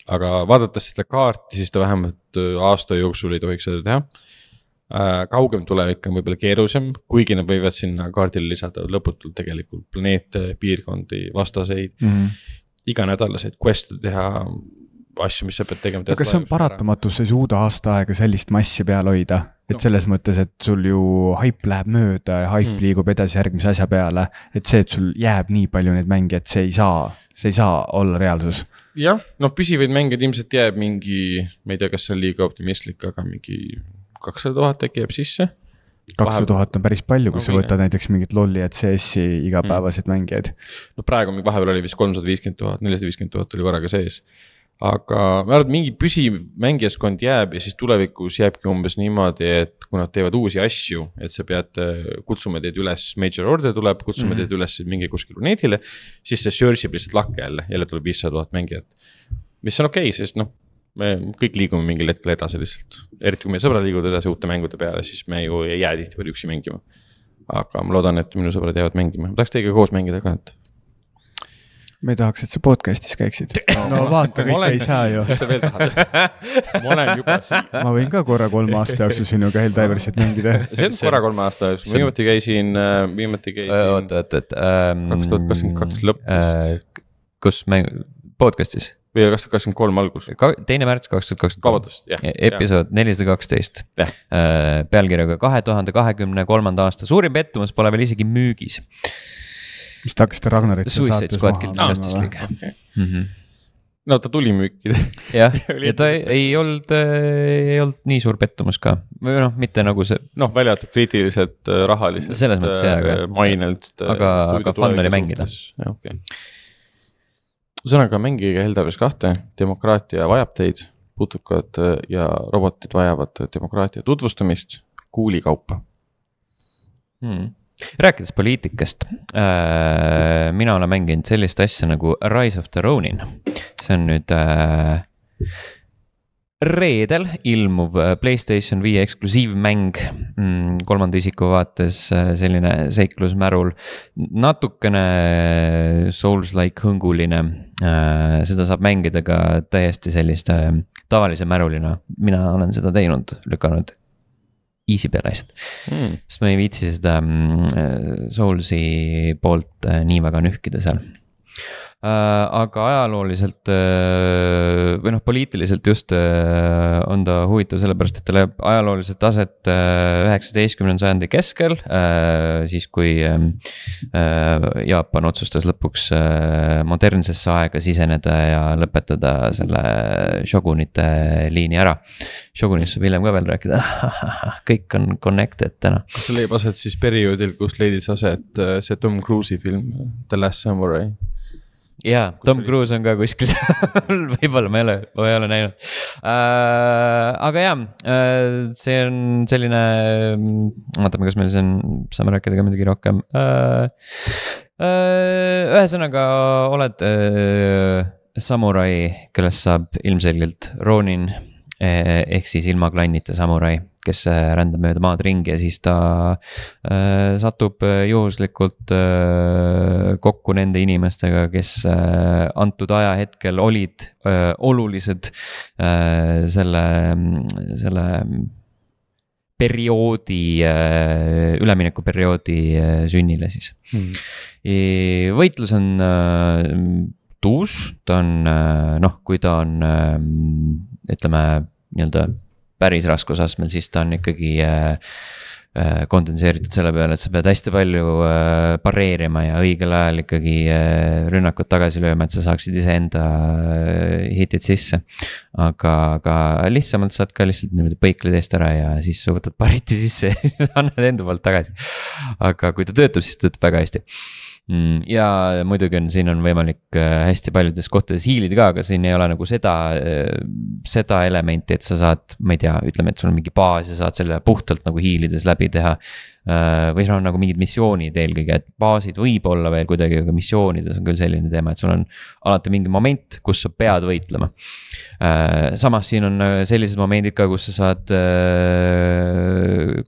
aga vaadates seda kaarti, siis ta vähemalt aasta jooksul ei tohiks seda teha Äh, kaugem tulevik on võib-olla keerulisem, kuigi nad võivad sinna kaardile lisada lõputult tegelikult planeete, piirkondi, vastaseid mm. -hmm. iganädalaseid quest'e teha, asju, mis sa pead tegema. kas see on paratamatus, sa ei suuda aasta aega sellist massi peal hoida? et no. selles mõttes, et sul ju haip läheb mööda ja haip mm. liigub edasi järgmise asja peale. et see, et sul jääb nii palju neid mänge, et see ei saa, see ei saa olla reaalsus. jah, noh, püsivaid mänge ilmselt jääb mingi, ma ei tea, kas see on liiga optimistlik, aga mingi kakssada tuhat äkki jääb sisse. kakssada tuhat on päris palju, kui no, sa võtad näiteks mingit lolli ja CS-i igapäevaseid mm. mängijaid. no praegu vahepeal oli vist kolmsada viiskümmend tuhat, nelisada viiskümmend tuhat oli korraga sees aga ma arvan, et mingi püsiv mängijaskond jääb ja siis tulevikus jääbki umbes niimoodi, et kui nad teevad uusi asju, et sa pead, äh, kutsume teid üles, major order tuleb, kutsume mm -hmm. teid üles minge kuskile netile. siis see search ib lihtsalt lakke jälle, jälle tuleb viissada tuhat mängijat, mis on okei okay,, sest noh, me kõik liigume mingil hetkel edasi lihtsalt, eriti kui meie sõbrad liiguvad edasi uute mängude peale, siis me ju ei jää tihtipeale üksi mängima. aga ma loodan, et minu sõbrad jäävad mängima, ma tahaks teiega koos mängida ka, et me tahaks, et sa podcast'is käiksid. no vaata, kõike olen... ei saa ju. (laughs) mis sa veel tahad ma olen juba siin. ma võin ka korra kolme aasta jooksul sinuga Helldiversit (laughs) mängida. see on korra kolme aasta jooksul, ma viimati käisin, äh, viimati käisin. oot, oot, oot. kaks tuhat kakskümmend kaks lõpus. Äh, kus mäng, podcast'is? või oli kaks tuhat kakskümmend kolm algus? teine märts kaks tuhat kakskümmend kolm. vabandust, jah. episood nelisada kaksteist. Äh, pealkirjaga kahe tuhande kahekümne kolmanda aasta suurim pettumus pole veel isegi müügis. mis te hakkasite Ragnarit saates maha andma või? Mhm. no ta tuli müüki jah, (laughs) ja ta ei, ei olnud, äh, ei olnud nii suur pettumus ka või noh, mitte nagu see. noh, välja arvatud kriitilised äh, rahalised. selles mõttes jaa, aga. mainelt. aga, aga fun oli mängida. okei okay ühesõnaga, mängige Heldaris kahte, demokraatia vajab teid, putukad äh, ja robotid vajavad demokraatia tutvustamist kuuli kaupa hmm rääkides poliitikast äh,, mina olen mänginud sellist asja nagu Rise of the Ronin. see on nüüd äh, reedel ilmuv äh, Playstation viie eksklusiivmäng mm, kolmanda isiku vaates äh, selline seiklusmärul. natukene äh, Souls-like hõnguline, seda saab mängida ka täiesti selliste tavalise märulina, mina olen seda teinud, lükanud easy peale asjad mm.. sest ma ei viitsi seda mm, Soulsi poolt nii väga nühkida seal Äh, aga ajalooliselt äh, või noh, poliitiliselt just äh, on ta huvitav sellepärast, et ta leiab ajalooliselt aset üheksateistkümnenda sajandi keskel. siis, kui ähm, Jaapan otsustas lõpuks modernsesse aega siseneda ja lõpetada selle šogunite liini ära. Shogunist saab hiljem ka veel rääkida (laughs) kõik on connected täna. kas see leiab aset siis perioodil, kus leidis aset see Tom Cruise'i film The Last Samurai? jaa, Tom Cruise on ka kuskil seal (laughs) võib-olla ma ei ole, ma ei ole näinud äh,. aga jaa äh,, see on selline, vaatame, mm, kas meil siin, saame rääkida ka midagi rohkem äh,. Äh, ühesõnaga oled äh, samurai, kellest saab ilmselgelt Ronin eh, ehk siis ilma klannita samurai kes äh, rändab mööda maad ringi ja siis ta äh, satub äh, juhuslikult äh, kokku nende inimestega, kes äh, antud ajahetkel olid äh, olulised äh, selle, selle perioodi, äh, üleminekuperioodi sünnile siis mm.. võitlus on tuus, ta on noh, kui ta on ütleme nii-öelda päris raskusastmel, siis ta on ikkagi äh, äh, kondenseeritud selle peale, et sa pead hästi palju äh, pareerima ja õigel ajal ikkagi äh, rünnakut tagasi lööma, et sa saaksid iseenda hitid sisse aga, aga lihtsamalt saad ka lihtsalt niimoodi põikled eest ära ja siis võtad pariti sisse ja siis annad enda poolt tagasi. aga kui ta töötab, siis töötab väga hästi. Mm, ja muidugi on, siin on võimalik äh, hästi paljudes kohtades hiilida ka, aga siin ei ole nagu seda, äh, seda elementi, et sa saad, ma ei tea, ütleme, et sul on mingi baas ja saad selle puhtalt nagu hiilides läbi teha Äh, või sul on nagu mingid missioonid eelkõige, et baasid võib-olla veel kuidagi, aga missioonides on küll selline teema, et sul on alati mingi moment, kus sa pead võitlema. Äh, samas siin on äh, sellised momendid ka, kus sa saad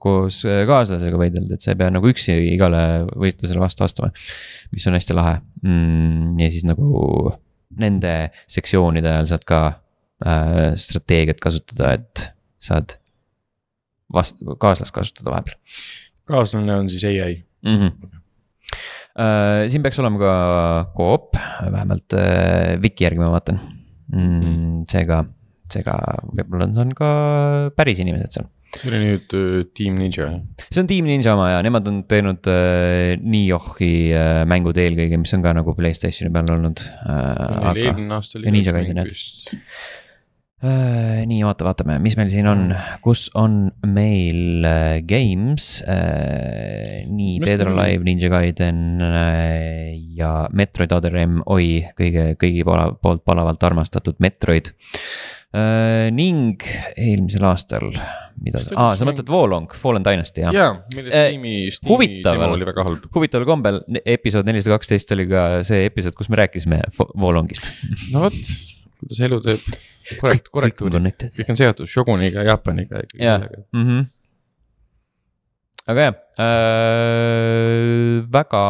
koos kaaslasega võidelda, et sa ei pea nagu üksi igale võitlusele vastu astuma. mis on hästi lahe mm, ja siis nagu nende sektsioonide ajal saad ka strateegiat kasutada, et saad vast-, kaaslast kasutada vahepeal kaaslane on siis ai mm. -hmm. Uh, äh, siin peaks olema ka koop, vähemalt uh, äh, Viki järgi ma vaatan mm,. Mhm. seega, seega võib-olla on ka päris inimesed seal see oli nüüd äh, Team Ninja jah? see on Team Ninja oma ja nemad on teinud äh, Niohi äh, mängud eelkõige, mis on ka nagu Playstationi peal olnud äh,. Aga... eelmine aasta oli. Ninja Gaiden jah. Äh, nii, oota, vaatame, mis meil siin on, kus on meil äh, games äh,. nii, Dead or Alive, Ninja Gaiden äh, ja Metroid Other M, oi, kõige, kõigi pala, poolt palavalt armastatud Metroid äh,. ning eelmisel aastal, mida, aa, sa mõtled Volong, Fallen Dynasty jah? jaa, mille Steam'i äh,, Steam'i demo oli väga halb. huvitaval kombel, episood nelisada kaksteist oli ka see episood, kus me rääkisime Volongist. no vot kuidas elu teeb korrekt-, korrektuuri, kõik on seotud Shoguniga, Jaapaniga ja kõik yeah. sellega mm. -hmm. aga jah äh,, väga,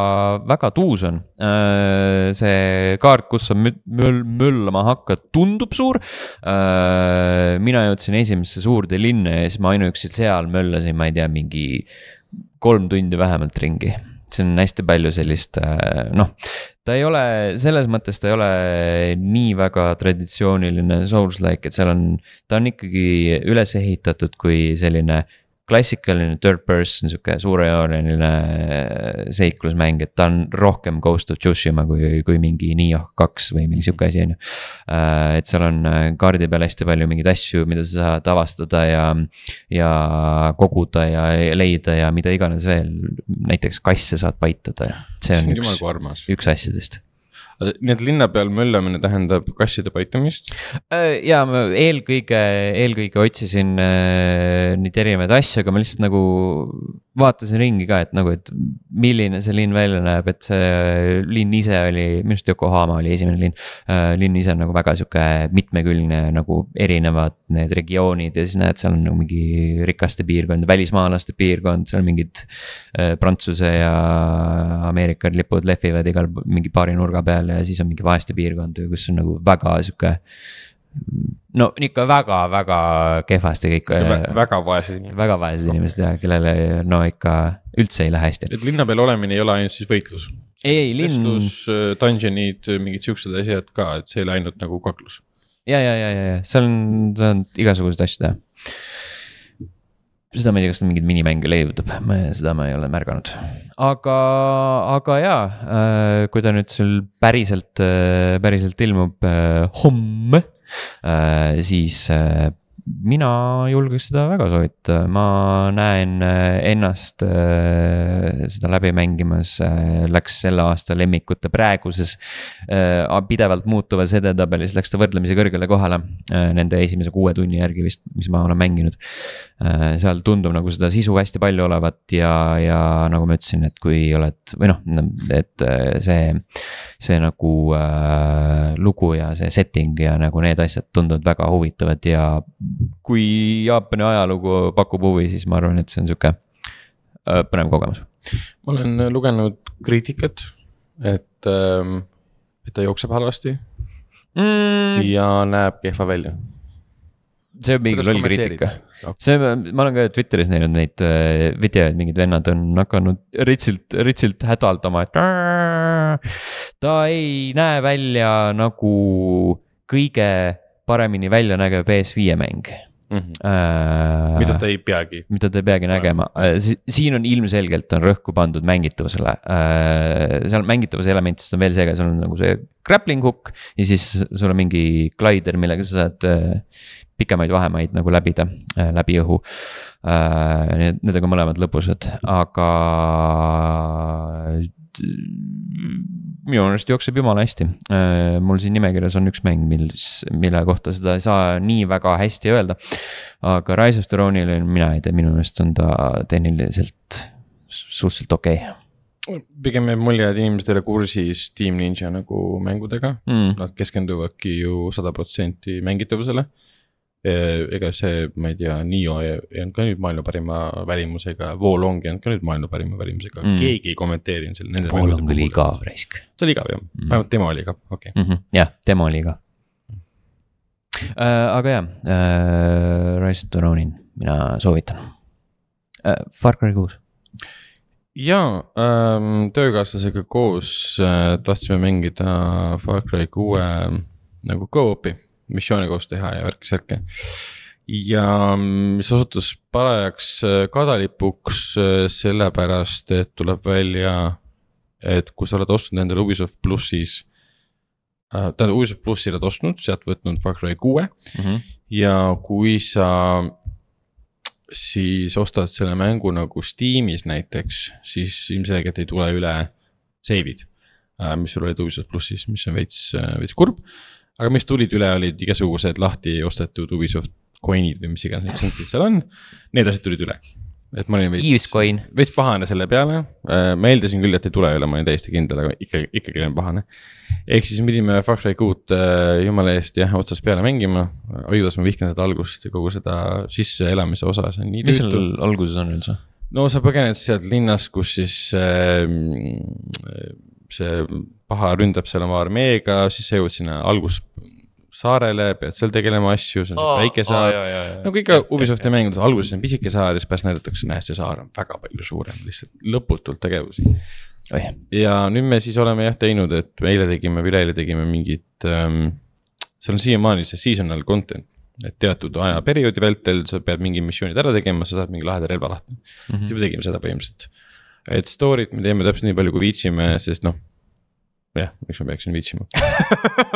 väga tuus on äh, see kaart, kus sa möll, möllama hakkad, tundub suur äh,. mina jõudsin esimesse suurde linna ja siis ma ainuüksi seal möllasin, ma ei tea, mingi kolm tundi vähemalt ringi siin on hästi palju sellist äh, noh, ta ei ole, selles mõttes ta ei ole nii väga traditsiooniline Souls-like, et seal on, ta on ikkagi üles ehitatud kui selline klassikaline third person sihuke suurejooneline äh, seiklusmäng, et ta on rohkem Ghost of Tsushima kui, kui mingi Nioh kaks või mingi sihuke asi, on ju. Äh, et seal on äh, kaardi peal hästi palju mingeid asju, mida sa saad avastada ja, ja koguda ja leida ja mida iganes veel. näiteks kasse saad paitada ja see on, see on üks, üks asjadest nii et linna peal möllamine tähendab kasside paitamist? Äh, ja ma eelkõige, eelkõige otsisin äh, neid erinevaid asju, aga ma lihtsalt nagu vaatasin ringi ka, et nagu, et milline see linn välja näeb, et see linn ise oli, minu arust Yokohama oli esimene linn. Äh, linn ise on nagu väga sihuke mitmekülgne nagu erinevad need regioonid ja siis näed, seal on nagu mingi rikaste piirkond, välismaalaste piirkond, seal mingid. Äh, Prantsuse ja Ameerika lipud lehvivad igal mingi paari nurga peal ja siis on mingi vaeste piirkond, kus on nagu väga sihuke no ikka väga-väga kehvasti kõik. Äh, väga vaesed inimesed. väga vaesed inimesed ja kellele no ikka üldse ei lähe hästi. et linna peal olemine ei ole ainult siis võitlus. ei, ei linn. vestlus, dungeon'id, äh, mingid siuksed asjad ka, et see ei ole ainult nagu kaklus. ja, ja, ja, ja, ja seal on, seal on igasuguseid asju teha. seda ma ei tea, kas ta mingeid minimänge leiutab, seda ma ei ole märganud. aga, aga jaa, äh, kui ta nüüd sul päriselt, päriselt ilmub homme Äh, siis äh, mina julgeks seda väga soovitada, ma näen äh, ennast seda läbi mängimas. Läks selle aasta lemmikute praeguses pidevalt muutuvas edetabelis, läks ta võrdlemisi kõrgele kohale. Nende esimese kuue tunni järgi vist, mis ma olen mänginud. seal tundub nagu seda sisu hästi palju olevat ja, ja nagu ma ütlesin, et kui oled või noh, et see see nagu äh, lugu ja see setting ja nagu need asjad tunduvad väga huvitavad ja. kui Jaapani ajalugu pakub huvi, siis ma arvan, et see on sihuke äh, põnev kogemus. ma olen lugenud kriitikat, et äh,, et ta jookseb halvasti mm. ja näeb kehva välja see on mingi loll kriitika see, ma olen ka Twitteris näinud neid äh, videoid, mingid vennad on hakanud ritsilt, ritsilt hädaldama, et. ta ei näe välja nagu kõige paremini välja nägev PS5 mäng mm. -hmm. Äh, mida ta ei peagi. mida ta ei peagi nägema, äh, siin on ilmselgelt on rõhku pandud mängitavusele äh,. seal mängitavuse elementidest on veel see, seal on nagu see grappling hook ja siis sul on mingi glider, millega sa saad äh, pikemaid vahemaid nagu läbida äh, läbi õhu äh,. Need, need on ka mõlemad lõbusad, aga minu arust jookseb jumala hästi. Äh, mul siin nimekirjas on üks mäng, mis, mille kohta seda ei saa nii väga hästi öelda. aga Rise of the Throne'il mina ei tea, minu meelest on ta tehniliselt suhteliselt okei okay. pigem jääb mulje, et inimesed ei ole kursis Team Ninja nagu mängudega mm., nad keskenduvadki ju sada protsenti mängitavusele mm Äh, ega see, ma ei tea, Nio ei olnud ka nüüd maailma parima välimusega, Vool ongi olnud ka nüüd maailma parima välimusega mm., keegi ei kommenteerinud selle nende. Vool on küll igav raisk. ta oli igav jah mm., vähemalt tema oli igav, okei okay. mm -hmm.. jah, tema oli igav äh,. aga jah äh,, Rise to Ronin, mina soovitan äh,. Far Cry kuus jaa ähm,, töökaaslasega koos äh, tahtsime mängida Far Cry kuue äh, nagu go-op'i missioone koos teha ja värki-särke. ja mm, mis osutus parajaks äh, kadalipuks, äh, sellepärast et tuleb välja, et kui sa oled ostnud endale Ubisoft plussis äh,. tähendab Ubisoft plussi oled ostnud, sealt võtnud Far Cry kuue mm -hmm. ja kui sa siis ostad selle mängu nagu Steamis näiteks, siis ilmselgelt ei tule üle save'id äh, mis sul olid Ubisoft plussis, mis on veits, veits kurb aga mis tulid üle, olid igasugused lahti ostetud Ubisoft coin'id või mis iganes need punktid seal on, need asjad tulid üle et ma olin veits, veits pahane selle peale, äh, ma eeldasin küll, et ei tule üle, ma olin täiesti kindel, aga ikkagi, ikkagi olin pahane. ehk siis pidime Far Cry kuut äh, jumala eest jah, otsast peale mängima, oi kuidas ma vihkan seda algust ja kogu seda sisseelamise osa, see on nii tüütu. mis seal alguses on üldse? no sa põgened sealt linnas, kus siis äh, see paha ründab seal oma armeega, siis sa jõuad sinna algus saarele, pead seal tegelema asju, see on oh, väike saar oh,. nagu ikka Ubisofti mängudes, alguses on pisike saar ja siis pärast näidatakse, näed, see saar on väga palju suurem, lihtsalt lõputult tegevusi oh,. ja nüüd me siis oleme jah teinud, et eile tegime, üleeile tegime mingit ähm,, seal on siiamaani see seasonal content et teatud ajaperioodi vältel sa pead mingi missioonid ära tegema, sa saad mingi laheda relva lahti mm. -hmm. juba tegime seda põhimõtteliselt. et story't me teeme täpselt nii palju, kui viitsime, sest noh, jah, miks ma peaksin viitsima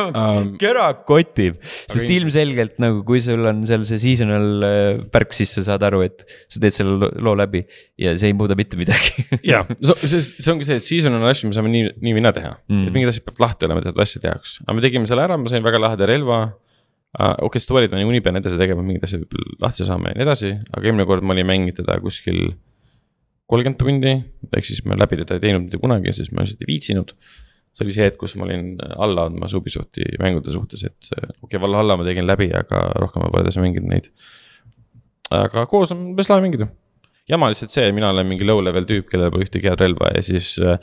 um,. (laughs) köra kotib, sest aga... ilmselgelt nagu, kui sul on seal see seasonal äh, pärk, siis sa saad aru, et sa teed selle loo läbi ja see ei muuda mitte midagi (laughs) jah, see, see ongi see, et seasonal asju me saame nii, nii või naa teha mm., et mingid asjad peab lahti olema teatud asjade jaoks, aga me tegime selle ära, ma sain väga laheda relva uh,. Ah, orkestreerid on niikuinii pean edasi tegema, mingid asjad lahti saama ja nii edasi, aga eelmine kord ma olin mänginud teda kuskil kolmkümmend tundi, ehk siis me läbi teda ei teinud mitte kunagi, sest ma lihtsalt ei viitsinud uh, see oli see hetk, kus ma olin äh, alla andmas Ubisofti mängude suhtes, et äh, okei okay,, Valhalla ma tegin läbi, aga rohkem ma pole edasi mänginud neid. aga koos on päris lahe mängida jama lihtsalt see, mina olen mingi low-level tüüp, kellel pole ühtegi head relva ja siis äh,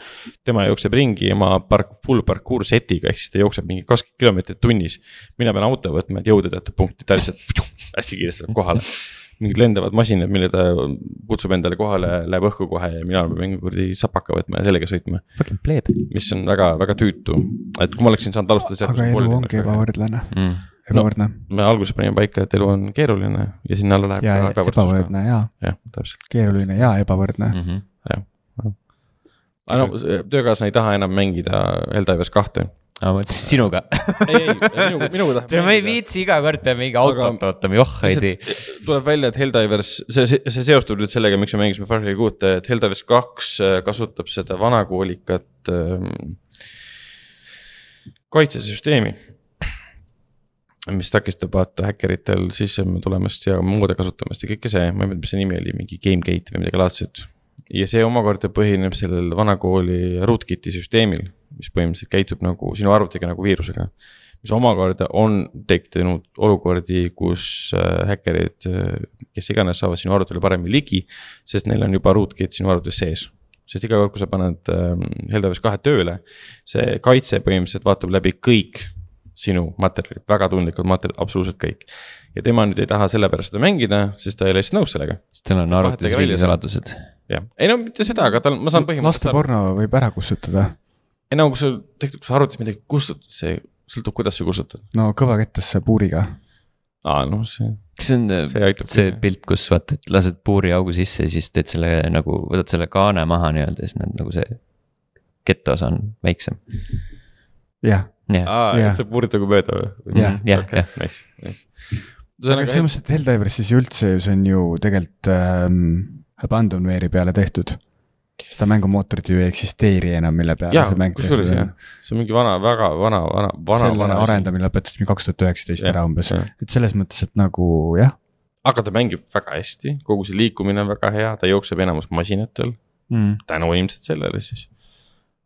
tema jookseb ringi oma park-, full parkour setiga, ehk siis ta jookseb mingi kakskümmend kilomeetrit tunnis. mina pean auto võtma, et jõuda teatud punkti, ta lihtsalt (laughs) hästi kiiresti läheb kohale mingid lendavad masinad, mille ta kutsub endale kohale, läheb õhku kohe ja mina pean kuradi sapaka võtma ja sellega sõitma. Fucking pleeb. mis on väga, väga tüütu, et kui ma oleksin saanud alustada sealt. aga elu ongi ebavõrdlane mm., ebavõrdne no,. me alguses panime paika, et elu on keeruline ja sinna alla läheb ja, ka ebavõrdsus. ebavõrdne ja, ja, täpselt. keeruline ja ebavõrdne mm. -hmm, jah no, töökaaslane ei taha enam mängida Helldivers kahte aa, ma mõtlesin sinuga ei, ei, minuga, minuga tahab. (laughs) me ei viitsi, iga kord peame mingi autot ootama, joh, ei tee. tuleb välja, et Helldivers, see, see seostub nüüd sellega, miks me mängisime Far Cry kuute, et Helldivers kaks äh, kasutab seda vanakoolikat ähm, kaitsesüsteemi mis takistab vaata häkkeritel sisse tulemast ja muude kasutamast ja kõike see, ma ei mäleta, mis see nimi oli, mingi GameGate või midagi laadset ja see omakorda põhineb sellel vanakooli rootkit'i süsteemil, mis põhimõtteliselt käitub nagu sinu arvutiga nagu viirusega. mis omakorda on tekitanud olukordi, kus äh, häkkerid, äh, kes iganes, saavad sinu arvutile paremini ligi, sest neil on juba rootkit sinu arvutis sees sest iga kord, kui sa paned ähm, Heldavis kahe tööle, see kaitse põhimõtteliselt vaatab läbi kõik sinu materjalid, väga tundlikud materjalid, absoluutselt kõik. ja tema nüüd ei taha sellepärast seda mängida, sest ta ei ole lihtsalt nõus sellega. sest tal on arvates riigisaladused. jah, ei no mitte seda, aga tal, ma saan põhimõtteliselt. lasteporno võib ära kustutada. ei no kui sa, tegelikult kui sa arvutis midagi kustutad, see sõltub, kuidas sa kustutad. no kõvakettasse puuriga aa ah,, noh see. kas see on äh, see, see pilt, kus vaata, et lased puuriaugu sisse ja siis teed selle nagu, võtad selle kaane maha nii-öelda ja siis näed nagu see kettaosa on väiksem. jah, yeah.. aa yeah., et see puuritab mööda või? jah, jah, jah. aga selles mõttes, et Helldiveris siis üldse ju see on ju tegelikult ähm, Abandonware'i peale tehtud. seda mängumootorit ju ei eksisteeri enam, mille peale ja, see mäng. kusjuures jah, see on mingi vana, väga vana, vana, vana. selle vana, arendamine lõpetati kaks tuhat üheksateist ära umbes, et selles mõttes, et nagu jah. aga ta mängib väga hästi, kogu see liikumine on väga hea, ta jookseb enamus masinatel mm.. tänu ilmselt sellele siis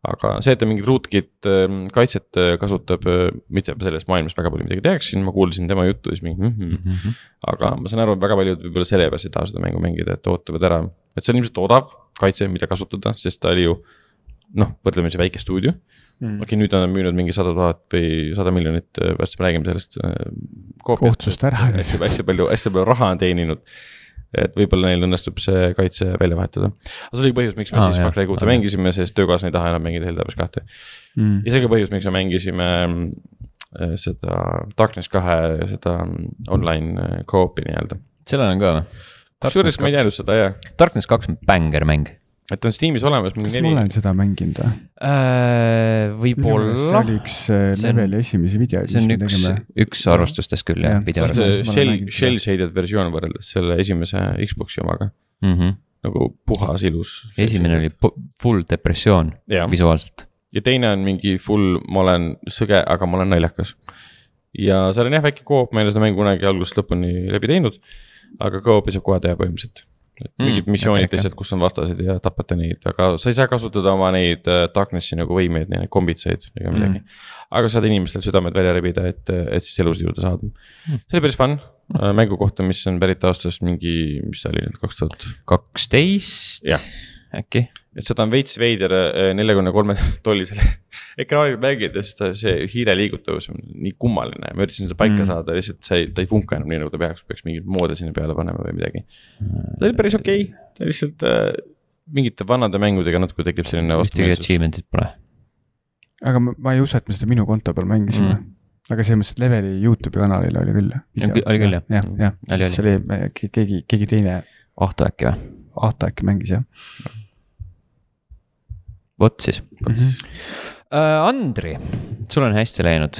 aga see, et ta mingit rootkit ähm, kaitset äh, kasutab, äh, mitte selles maailmas väga palju midagi teaksin, ma kuulsin tema juttu, siis mingi mm -hmm. mm -hmm. aga ma saan aru, et väga paljud võib-olla sellepärast ei taha seda mängu mängida, et ootavad ära, et see on ilmselt odav kaitse, mida kasutada, sest ta oli ju. noh, võrdleme siis väike stuudio mm.. okei, nüüd on müünud mingi sada tuhat või sada miljonit, varsti äh, me räägime sellest äh,. kohtsust ära. hästi palju, hästi palju raha on teeninud et võib-olla neil õnnestub see kaitse välja vahetada. aga see oli põhjus, miks me ah, siis Far Cry kuute mängisime, sest töökaaslane ei taha enam mängida Helldabas kahte mm.. ja see oli ka põhjus, miks me mängisime äh, seda Darkness kahe, seda online äh, co-op'i nii-öelda. sellel on ka või? kusjuures ma ei teadnud seda jah. Darkness kaks on bängermäng et on Steamis olemas mingi neli. kas ma olen seda mänginud või äh,? võib-olla. see oli üks äh, leveli esimesi videoid. see on üks, üks arvustustest küll jah ja., videoarvustustes. Äh, shell, shell shaded versioon võrreldes selle esimese Xbox'i omaga mm. -hmm. nagu puhas, ilus. esimene oli full depressioon ja. visuaalselt. ja teine on mingi full, ma olen sõge, aga ma olen naljakas. ja seal on jah väike koop, ma ei ole seda mängu kunagi algusest lõpuni läbi teinud. aga koopi saab kohe teha põhimõtteliselt Mm, mingid mm, missioonid lihtsalt, kus on vastased ja tapate neid, aga sa ei saa kasutada oma neid äh, darkness'i nagu võimeid, neid kombitseid ega mm. midagi mm.. aga saad inimestel südamed välja rebida, et, et siis elus juurde saada mm.. see oli päris fun mm., äh, mängu kohta, mis on pärit aastast mingi, mis ta oli nüüd, kaks tuhat. kaksteist. jah äkki. et seda on veits veider äh, neljakümne kolme (laughs) tollisel ekraanil mängides, äh, see hiire liigutavus on nii kummaline, ma üritasin seda paika mm. saada, lihtsalt see, ta ei funka enam nii nagu ta peaks, peaks mingit moodi sinna peale panema või midagi. Mm. ta oli päris okei okay., ta lihtsalt äh, mingite vanade mängudega natuke tekib selline. ühtegi achievement'it pole. aga ma, ma ei usu, et me seda minu konto peal mängisime mm aga selles mõttes, et leveli Youtube'i kanalil oli küll. oli küll jah? jah, jah, see oli äh, keegi, keegi teine. Ahto äkki või? Ahta äkki mängis, jah. vot siis, vot siis mm. -hmm. Uh, Andri, sul on hästi läinud.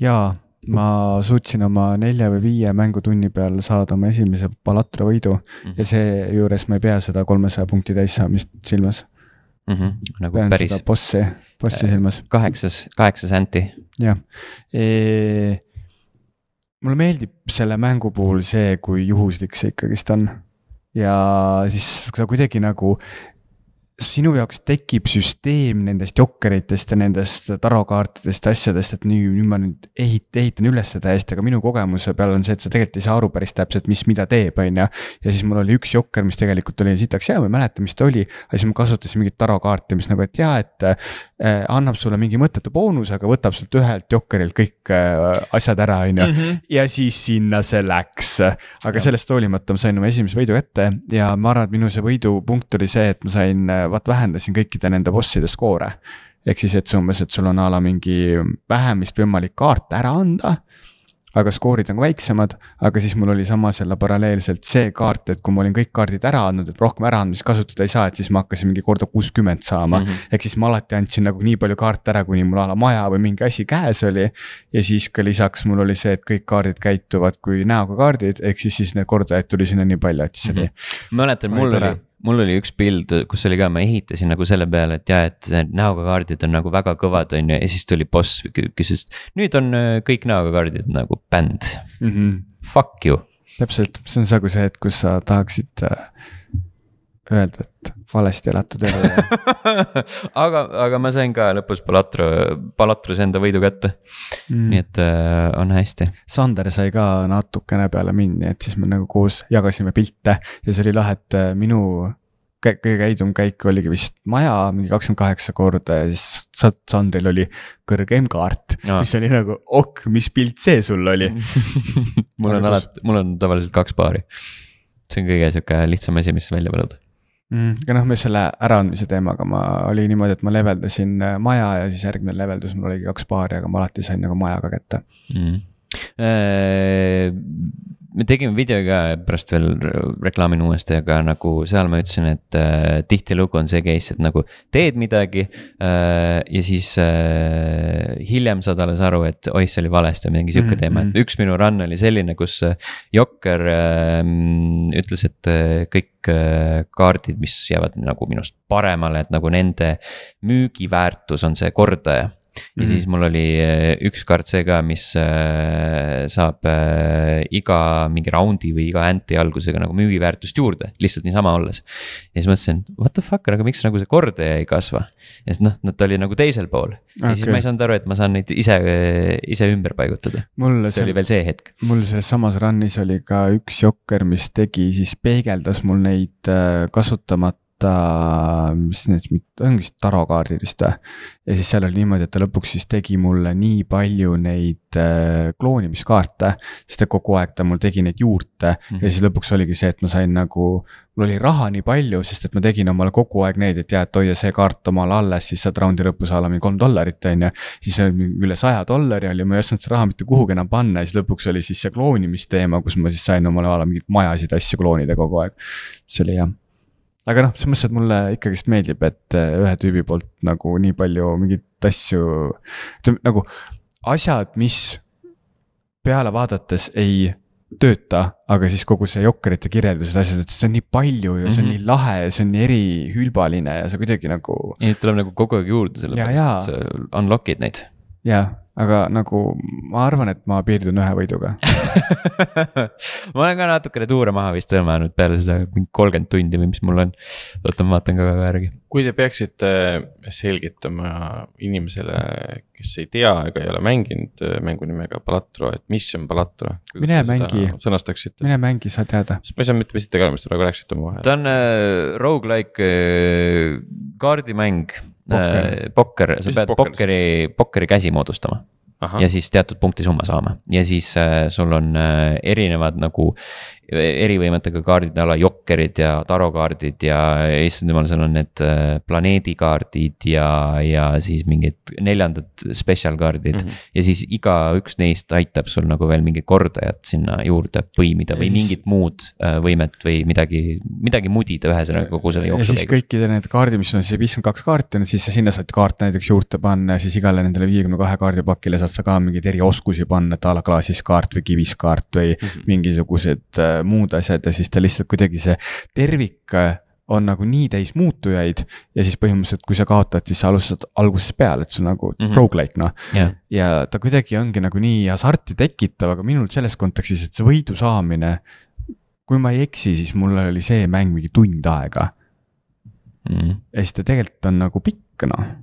jaa, ma suutsin oma nelja või viie mängutunni peal saada oma esimese Palatra võidu mm -hmm. ja mhm. seejuures ma ei pea seda kolmesaja punkti täis saamist silmas mm. -hmm. nagu pean päris. bossi, bossi äh, silmas. kaheksas, kaheksas anti. jah e,. mulle meeldib selle mängu puhul see, kui juhuslik see ikkagist on ja siis sa kuidagi nagu sinu jaoks tekib süsteem nendest jokkeritest ja nendest tarokaartidest ja asjadest, et nüüd, nüüd ma nüüd ehit-, ehitan üles seda hästi, aga minu kogemuse peal on see, et sa tegelikult ei saa aru päris täpselt, mis mida teeb, on ju. ja siis mul oli üks jokker, mis tegelikult oli sitaks hea, ma ei mäleta, mis ta oli, aga siis ma kasutasin mingit tarokaarti, mis nagu, et jaa, et äh, annab sulle mingi mõttetu boonuse, aga võtab sult ühelt jokkerilt kõik äh, asjad ära, on ju. Mhm. ja siis sinna see läks. aga ja. sellest hoolimata ma sain oma esimese võidu kätte ja ma arvan, et minu see võidupunkt oli see, et ma sain äh, vaat vähendasin kõikide nende bosside skoore. ehk siis, et see umbes, et sul on a la mingi vähem vist võimalik kaarte ära anda aga skoorid on väiksemad, aga siis mul oli sama selle paralleelselt see kaart, et kui ma olin kõik kaardid ära andnud, et rohkem äraandmist kasutada ei saa, et siis ma hakkasin mingi korda kuuskümmend saama mm -hmm.. ehk siis ma alati andsin nagu nii palju kaarte ära, kuni mul a la maja või mingi asi käes oli. ja siis ka lisaks mul oli see, et kõik kaardid käituvad kui näoga kaardid, ehk siis, siis need kordajaid tuli sinna nii palju, et siis mm -hmm. oli. Mhm. mäletan, mul oli mul oli üks pild, kus oli ka, ma ehitasin nagu selle peale, et jaa, et näoga kaardid on nagu väga kõvad, on ju, ja siis tuli boss, küsis. nüüd on äh, kõik näoga kaardid nagu bänd mm. -hmm. Fuck you. täpselt, see on nagu see hetk, kus sa tahaksid äh, öelda, et valesti elatud elu (laughs) aga, aga ma sain ka lõpus Palatro, Palatros enda võidu kätte mm.. nii et äh, on hästi. Sander sai ka natukene peale mind, nii et siis me nagu koos jagasime pilte ja see oli lahe, et äh, minu kõige käidum käik oligi vist maja mingi kakskümmend kaheksa korda ja siis Sandril oli kõrgem kaart, mis oli nagu ok, mis pilt see sul oli (laughs) mul on alati, mul on tavaliselt kaks paari. see on kõige sihuke lihtsam asi, mis välja võluda mm,. aga noh, mis selle äraandmise teemaga, ma oli niimoodi, et ma leveldasin äh, maja ja siis järgmine leveldus mul oligi kaks paari, aga ma alati sain nagu maja ka kätte mm.. Äh, me tegime video ka pärast veel reklaamin uuesti, aga nagu seal ma ütlesin, et äh, tihtilugu on see case, et nagu teed midagi äh,. ja siis äh, hiljem saad alles aru, et oih, see oli valesti või mingi sihuke mm -hmm. teema, mhm. et üks minu run oli selline, kus äh, Jokker äh, ütles, et äh, kõik äh, kaardid, mis jäävad nagu minust paremale, et nagu nende müügiväärtus on see kordaja ja mm -hmm. siis mul oli eh, üks kart see ka, mis eh, saab eh, iga mingi raundi või iga äänti algusega nagu müügiväärtust juurde, lihtsalt niisama olles. ja siis mõtlesin, what the fuck, aga miks nagu see kordaja ei kasva. ja siis noh, ta oli nagu teisel pool okay.. ja siis ma ei saanud aru, et ma saan neid ise, ise ümber paigutada. see seal, oli veel see hetk. mul selles samas run'is oli ka üks jokker, mis tegi, siis peegeldas mul neid kasutamata võtta, mis need, ongi vist tarokaardid vist või. ja siis seal oli niimoodi, et ta lõpuks siis tegi mulle nii palju neid äh, kloonimiskaarte, sest et kogu aeg ta mul tegi neid juurde mm -hmm. ja mhm. siis lõpuks oligi see, et ma sain nagu. mul oli raha nii palju, sest et ma tegin omale kogu aeg neid, et jaa, et hoia see kaart omal alles, siis saad raundi lõpus alla mingi kolm dollarit, on ju. siis oli üle saja dollari oli, ma ei osanud seda raha mitte kuhugi enam panna ja siis lõpuks oli siis see kloonimisteema, kus ma siis sain omale alla mingeid majasid, asju kloonida kogu aeg. see oli jah aga noh, selles mõttes, et mulle ikkagist meeldib, et eh, ühe tüübi poolt nagu nii palju mingeid asju, ütleme nagu asjad, mis peale vaadates ei tööta, aga siis kogu see jokkerite kirjeldused, asjad, et see on nii palju ja see on mm -hmm. nii lahe ja see on nii erihülbaline ja see kuidagi nagu. ja nüüd tuleb nagu kogu aeg juurde, sellepärast et sa unlock'id neid. jaa, aga nagu ma arvan, et ma piirdun ühe võiduga (laughs) ma olen ka natukene tuure maha vist tõmmanud peale seda kolmkümmend tundi või mis mul on. oota, ma vaatan ka väga järgi. kui te peaksite eh, selgitama inimesele, kes ei tea ega ei ole mänginud eh, mängu nimega Palatro, et mis on Palatro? mine mängi. sõnastaksite? mine mängi, sa teada. ma ei saanud mitte vist aru, mis te praegu rääkisite omavahel. ta on äh, eh, rogu-like äh, kaardimäng pokker, äh, pokker, sa Mis pead pokkeris? pokkeri, pokkeri käsi moodustama. Aha. ja siis teatud punkti summa saama ja siis äh, sul on äh, erinevad nagu E, erivõimetega kaardid ala jokkerid ja tarokaardid ja issand jumal, seal on need äh, planeedikaardid ja, ja siis mingid neljandad special kaardid mm. -hmm. ja siis igaüks neist aitab sul nagu veel mingit kordajat sinna juurde põimida või ja mingit siis... muud äh, võimet või midagi, midagi mudida ühesõnaga kogu selle jooksu käigus. kõikide need kaardid, mis on siis viiskümmend kaks kaarti on, siis sa sinna saad kaarte näiteks juurde panna ja siis igale nendele viiekümne kahe kaardi pakile saad sa ka mingeid erioskusi panna, et a la klaasis kaart või kivis kaart või mm -hmm. mingisugused äh, muud asjad ja siis ta lihtsalt kuidagi see tervik äh, on nagu nii täis muutujaid ja siis põhimõtteliselt, kui sa kaotad, siis sa alustad algusest peale, et see on nagu mm -hmm. rogu-like noh yeah.. ja ta kuidagi ongi nagu nii hasarti tekitav, aga minul selles kontekstis, et see võidu saamine. kui ma ei eksi, siis mul oli see mäng mingi tund aega mm. -hmm. ja siis ta tegelikult on nagu pikk noh mm.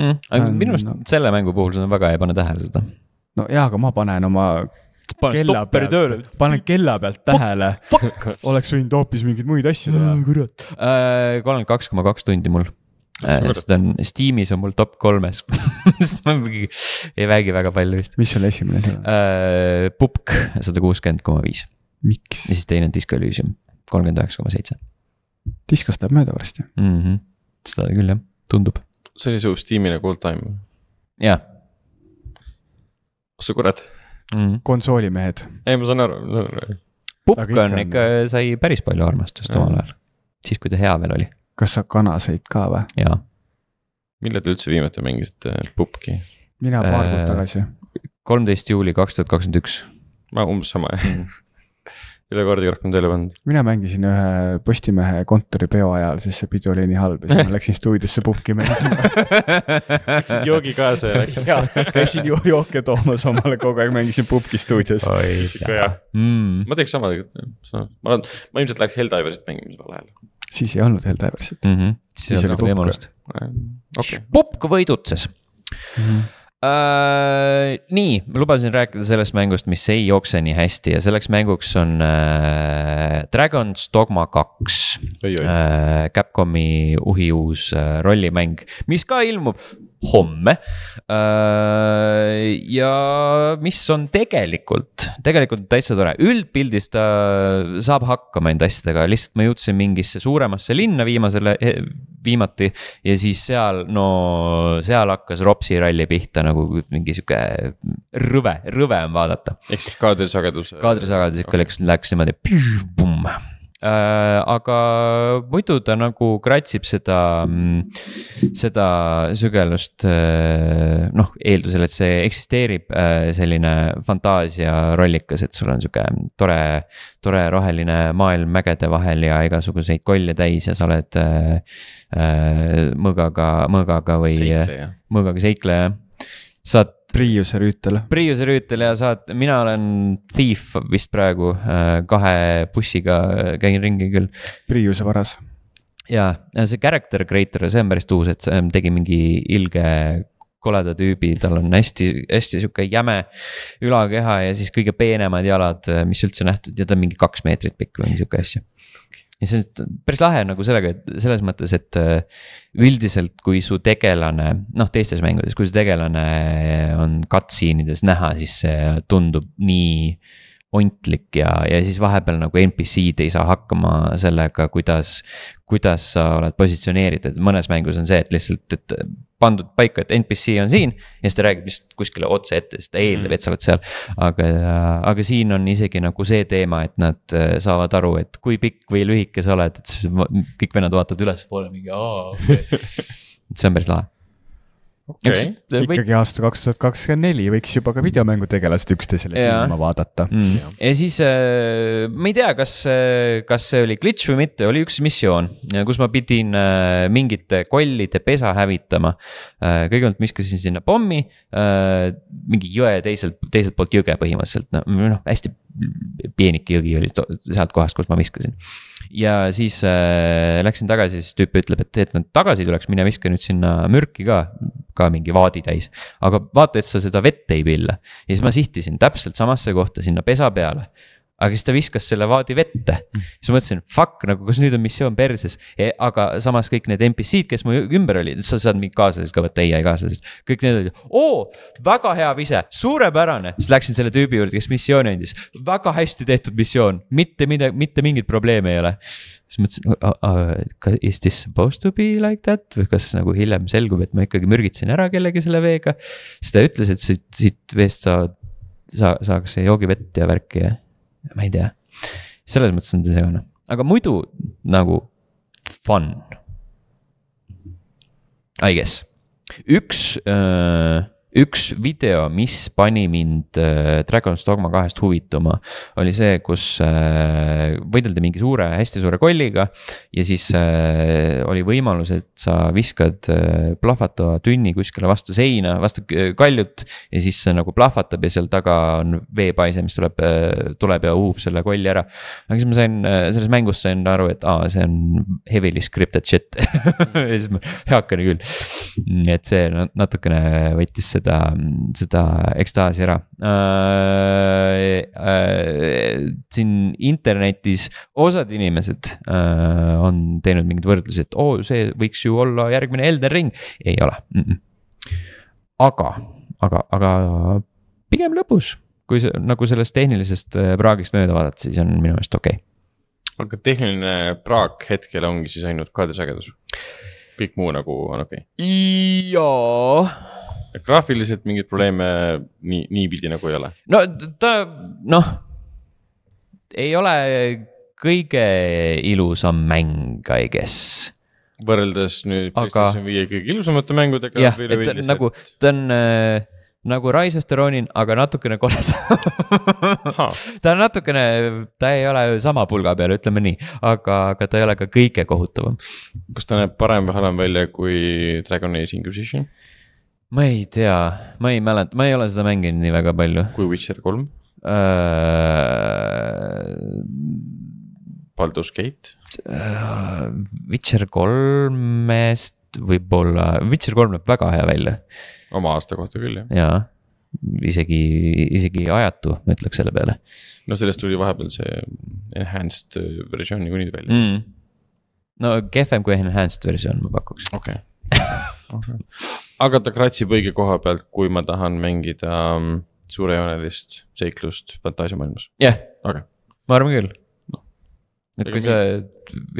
-hmm. aga minu meelest no. Nagu- selle mängu puhul seda on väga hea panna tähele seda. no jaa, aga ma panen oma panen stopperi tööle. panen kella pealt tähele. (laughs) oleks võinud hoopis mingeid muid asju teha. kurat. Äh, kolmkümmend kaks koma kaks tundi mul äh, sest on, Steamis on mul top kolmes (laughs) sest ma mingi ei räägi väga palju vist. mis oli esimene seal uh,? Pupk sada kuuskümmend koma viis. miks? ja siis teine on Disco Elysium, kolmkümmend üheksa koma seitse. diskost läheb mööda varsti mm. -hmm. seda küll jah, tundub. see oli su Steam'i nagu all time? jaa. oh sa kurat mm., konsoolimehed. ei, ma saan aru, ma saan aru. Pupkan ikka sai päris palju armastust omal ajal, siis kui ta hea veel oli. kas sa kana sõid ka või? jaa. millal te üldse viimati mängisite äh, Pupki? mina paar kuud äh, tagasi. kolmteist juuli kaks tuhat kakskümmend üks. ma umbes sama jah mm. (laughs) üle kaardi rohkem tööle pannud. mina mängisin ühe Postimehe kontoripeo ajal, sest see pidu oli nii halb ja siis ma läksin stuudiosse pubki mängima (laughs) Läksid joogi kaasa ja läksid? jaa, käisin jo jooke toomas omale kogu aeg, mängisin pubki stuudios. Mm. ma teeks sama tegelikult, ma olen, ma ilmselt läheks Helldiversit mängima sel ajal. siis ei olnud Helldiversit mm. -hmm. siis, siis oli pubk. okei okay.. pubk võidutses mm. -hmm Uh, nii, ma lubasin rääkida sellest mängust, mis ei jookse nii hästi ja selleks mänguks on uh, äh, Dragon's Dogma kaks. Uh, Capcomi uhiuus uh, rollimäng, mis ka ilmub homme. Äh, ja mis on tegelikult, tegelikult täitsa tore, üldpildis ta äh, saab hakkama enda asjadega, lihtsalt ma jõudsin mingisse suuremasse linna viimasele, eh, viimati. ja siis seal, no seal hakkas ropsi ralli pihta nagu mingi sihuke rõve, rõve on vaadata. ehk siis kaadrisagedus. kaadrisagedus ikka okay. läks, läks niimoodi, pumm Äh, aga muidu ta nagu kratsib seda, mm, seda sügelust äh, noh, eeldusel, et see eksisteerib äh, selline fantaasiarollikas, et sul on sihuke tore, tore roheline maailm mägede vahel ja igasuguseid kolje täis ja sa oled mõõgaga, mõõgaga või mõõgaga seikleja. saad Priiuse rüütel. Priiuse rüütel ja saad, mina olen thief vist praegu äh, kahe bussiga käin ringi küll. Priiuse varas. ja, ja see character creator, see on päris tuus, et ähm, tegi mingi ilge koleda tüübi, tal on hästi, hästi sihuke jäme ülakeha ja siis kõige peenemad jalad, äh, mis üldse nähtud ja ta on mingi kaks meetrit pikk või mingi sihuke asja ja see on päris lahe nagu sellega, et selles mõttes, et äh, üldiselt, kui su tegelane, noh teistes mängudes, kui su tegelane on cutscene'ides näha, siis see tundub nii ontlik ja, ja siis vahepeal nagu NPC-d ei saa hakkama sellega, kuidas, kuidas sa oled positsioneeritud, mõnes mängus on see, et lihtsalt, et pandud paika, et NPC on siin ja siis ta räägib lihtsalt kuskile otse ette, sest ta eeldab, mm. et sa oled seal. aga, aga siin on isegi nagu see teema, et nad äh, saavad aru, et kui pikk või lühike sa oled, et kõik vennad vaatavad ülespoole mingi aa okay.. (laughs) et see on päris lahe okay.. ikkagi või... aasta kaks tuhat kakskümmend neli võiks juba ka videomängutegelased üksteisele silma vaadata mm.. Ja. ja siis äh, ma ei tea, kas, äh, kas see oli glitch või mitte, oli üks missioon, kus ma pidin äh, mingite kollide pesa hävitama äh,. kõigepealt viskasin sinna pommi äh,, mingi jõe teiselt, teiselt poolt jõge põhimõtteliselt, noh no, hästi peenike jõgi oli sealt kohast, kus ma viskasin ja siis äh, läksin tagasi, siis tüüp ütleb, et et nad tagasi ei tuleks, mine viska nüüd sinna mürki ka, ka mingi vaadi täis. aga vaata, et sa seda vett ei pilla ja siis ma sihtisin täpselt samasse kohta sinna pesa peale aga siis ta viskas selle vaadi vette, mm. siis ma mõtlesin, fuck nagu, kas nüüd on missioon perses. E, aga samas kõik need NPC-d, kes mu ümber olid, sa saad mind kaaslased ka võtta, ei kaaslased. kõik need olid, oo, väga hea vise, suurepärane, siis läksin selle tüübi juurde, kes missiooni andis. väga hästi tehtud missioon, mitte midagi, mitte mingit probleemi ei ole. siis mõtlesin, is this supposed to be like that või kas nagu hiljem selgub, et ma ikkagi mürgitasin ära kellegi selle veega. siis ta ütles, et siit, siit veest saavad, sa, saaks joogivett ja värki ja ma ei tea, selles mõttes on ta segane, aga muidu nagu fun. I guess, üks äh, üks video, mis pani mind äh, Dragon's Dogma kahest huvituma, oli see, kus äh, võideldi mingi suure, hästi suure kolliga. ja siis äh, oli võimalus, et sa viskad plahvatava tünni kuskile vastu seina, vastu kaljut. ja siis see nagu plahvatab ja seal taga on veepaise, mis tuleb, tuleb ja uhub selle kolli ära. aga siis ma sain, selles mängus sain aru, et aa, see on heavily scripted shit (laughs) ja siis ma, heakene küll, et see natukene võttis seda seda, seda ekstaasi ära äh,. Äh, siin internetis osad inimesed äh, on teinud mingeid võrdlusi, et oo oh,, see võiks ju olla järgmine Elden Ring, ei ole mm. -mm. aga, aga, aga pigem lõbus, kui see nagu sellest tehnilisest äh, praagist mööda vaadata, siis on minu meelest okei okay. aga tehniline praak hetkel ongi siis ainult kaadrisagedus? kõik muu nagu on okei okay.? jaa graafiliselt mingeid probleeme nii, niipidi nagu ei ole? no ta noh, ei ole kõige ilusam mäng, I guess võrreldes nüüd aga... PlayStation viie kõige ilusamate mängudega. jah, et ta on nagu, ta on äh, nagu Rise of the Ronin, aga natukene koledam (laughs) ta on natukene, ta ei ole sama pulga peal, ütleme nii, aga, aga ta ei ole ka kõige kohutavam. kas ta näeb parem või halvem välja kui Dragon Age Inquisition? ma ei tea, ma ei mäleta, ma ei ole seda mänginud nii väga palju. kui Witcher kolm uh,? Baldur's Gate uh,. Witcher kolmest võib-olla, Witcher kolm näeb väga hea välja. oma aasta kohta küll jah. jaa, isegi, isegi ajatu, ma ütleks selle peale. no sellest tuli vahepeal see enhanced versioon niikuinii välja mm.. no kehvem kui enhanced versioon, ma pakuks. okei okay. (laughs) okay.. aga ta kratsib õige koha pealt, kui ma tahan mängida ähm, suurejoonelist seiklust fantaasiamaailmas. jah yeah. okay., ma arvan küll no.. et kui sa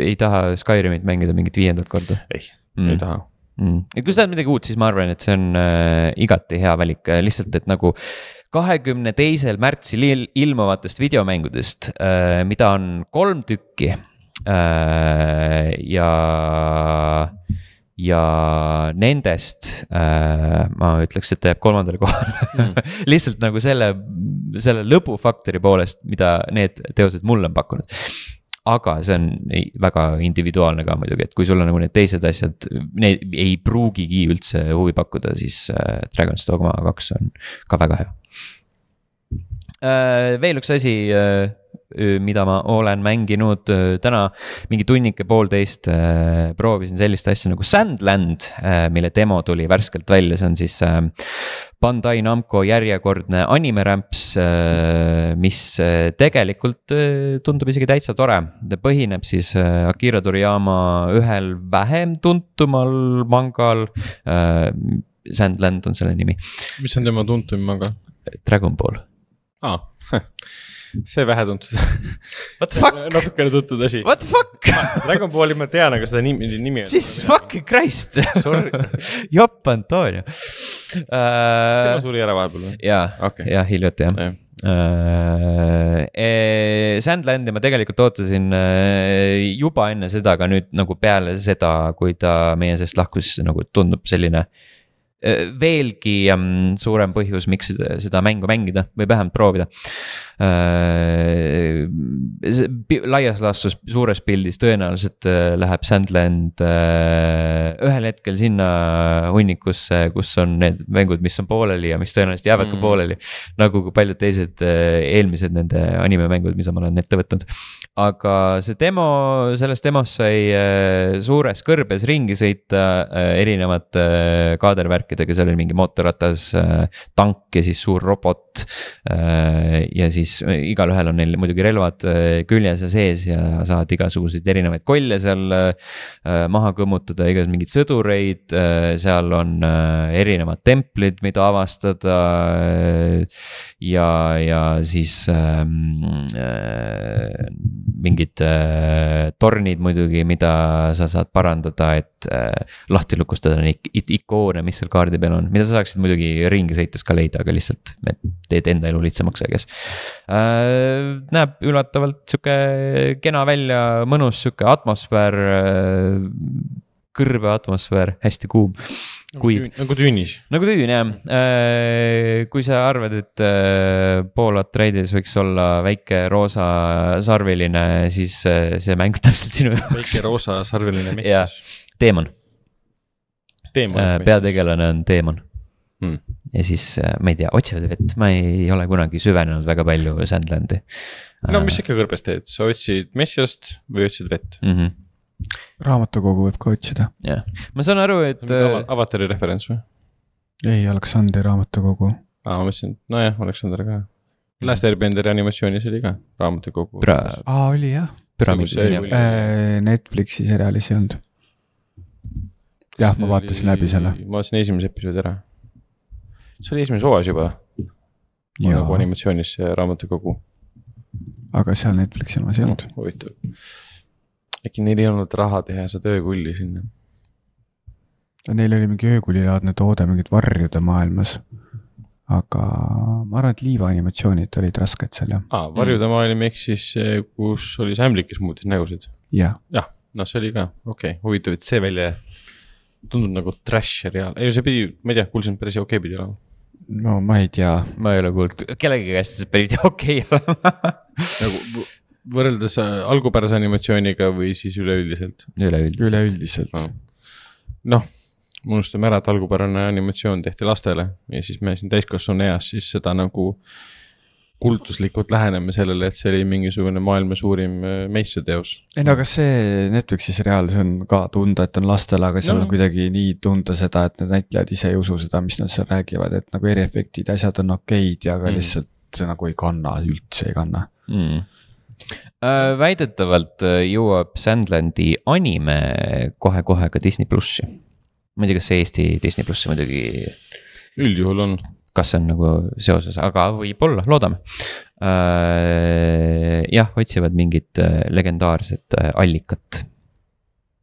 ei taha Skyrimit mängida mingit viiendat korda. ei mm., ei taha mm.. ja kui sa tahad midagi uut, siis ma arvan, et see on äh, igati hea valik, äh, lihtsalt et nagu kahekümne teisel märtsil il ilmuvatest videomängudest äh,, mida on kolm tükki äh,. ja ja nendest äh, ma ütleks, et ta jääb kolmandale (laughs) kohale mm. lihtsalt nagu selle, selle lõbufaktori poolest, mida need teosed mulle on pakkunud aga see on väga individuaalne ka muidugi, et kui sul on nagu need teised asjad, need ei pruugigi üldse huvi pakkuda, siis äh, Dragon's Dogma kaks on ka väga hea. Äh, veel üks asi äh, Äh, mida ma olen mänginud äh, täna mingi tunnike-poolteist. Äh, proovisin sellist asja nagu Sandland, mille demo tuli värskelt välja, see on siis Bandai Namco järjekordne animerämps, mis tegelikult tundub isegi täitsa tore. ta põhineb siis Akira Toriyama ühel vähem tuntumal mangal. Sandland on selle nimi. mis on tema tuntum manga? Dragon Ball. aa ah,, (laughs) see vähetuntud What the fuck? natukene tuntud asi. What the fuck Dragon Balli ma tean, aga seda nimi, nimi. Jesus fucking Christ (laughs) Jopp Antonio uh,. kas tema äh, suri ära vahepeal või? jaa okay., jah, hiljuti jah ja. Uh, äh, e, Sandlandi ma tegelikult ootasin äh, juba enne seda, aga nüüd nagu peale seda, kui ta meie seest lahkus, nagu tundub selline veelgi mm, suurem põhjus, miks seda mängu mängida või vähemalt proovida. Äh, laias laastus, suures pildis tõenäoliselt äh, läheb Sandland äh, ühel hetkel sinna hunnikusse, kus on need mängud, mis on pooleli ja mis tõenäoliselt jäävad mm. ka mhm. pooleli. nagu ka paljud teised eelmised nende animemängud, mida ma olen ette võtnud. aga see demo, selles demos sai suures kõrbes ringi sõita erinevate kaadervärkidega, seal oli mingi mootorratas, tank ja siis suur robot. ja siis siis äh, igalühel on neil muidugi relvad äh, küljes ja sees ja saad igasuguseid erinevaid kolle seal äh, maha kõmmutada, igasuguseid mingeid sõdureid. seal on erinevad templid, mida avastada. ja, ja siis ähm, äh, mingid äh, tornid muidugi, mida sa saad parandada, et äh, lahti lukustada neid ikoone, mis seal kaardi peal on, mida sa saaksid muidugi ringi sõites ka leida, aga lihtsalt teed enda elu lihtsamaks, I guess. Äh, näeb üllatavalt sihuke kena välja, mõnus sihuke atmosfäär, äh, kõrbe atmosfäär, hästi kuum nagu kuid. nagu tünnis. nagu tünn jah, äh, kui sa arvad, et Paul Atreides võiks olla väike roosa sarviline, siis see mäng täpselt sinu jaoks. väike roosa sarviline, mis siis? teemon. peategelane on teemon hmm ja siis äh, ma ei tea, otsivad vett, ma ei ole kunagi süvenenud väga palju Sandlandi. no äh, mis sa ikka kõrbes teed, sa otsid messiast või otsid vett mm? -hmm. raamatukogu võib ka otsida. jah, ma saan aru, et. Äh, avatari referents või? ei, Aleksandri raamatukogu. aa, ma mõtlesin, et nojah, Aleksander ka. Last mhm. Airbenderi animatsioonis oli ka raamatukogu pra.... aa, oli jah. Netflixi seriaalis ei olnud. jah, ma vaatasin läbi selle. ma vaatasin esimese episoodi ära see oli esimeses hooajas juba. nagu animatsioonis see raamatukogu. aga seal Netflixi omas ei olnud. huvitav. äkki neil ei olnud raha teha seda öökulli sinna. Neil oli mingi öökullilaadne toode mingid varjude maailmas. aga ma arvan, et liivaanimatsioonid olid rasked seal jah. aa, varjude mm. maailm ehk siis, kus oli sämblik, kes muutis nägusid ja.. jah, noh, see oli ka, okei okay., huvitav, et see välja jäi tundub nagu trash seriaal, ei see pidi, ma ei tea, kuulsin, et päris okei okay pidi olema. no ma ei tea. ma ei ole kuulnud kellegi käest, et pidi okei okay (laughs) olema nagu võrreldes äh, algupärase animatsiooniga või siis üleüldiselt? üleüldiselt. üleüldiselt no.. Ah. noh, me unustame ära, et algupärane animatsioon tehti lastele ja siis me siin täiskasvanu eas siis seda nagu kultuslikult läheneme sellele, et see oli mingisugune maailma suurim äh, meistriteos. ei no aga see Netflixi seriaal, see on ka tunda, et on lastele, aga seal no. on kuidagi nii tunda seda, et need näitlejad ise ei usu seda, mis nad seal räägivad, et nagu eriefektid, asjad on okeid ja aga mm. lihtsalt see nagu ei kanna, üldse ei kanna mm.. Äh, väidetavalt äh, jõuab Sandlandi anime kohe-kohe ka Disney plussi. ma ei tea, kas see Eesti Disney plussi muidugi. üldjuhul on kas see on nagu seoses, aga võib-olla, loodame. Äh, jah, otsivad mingit äh, legendaarset äh, allikat.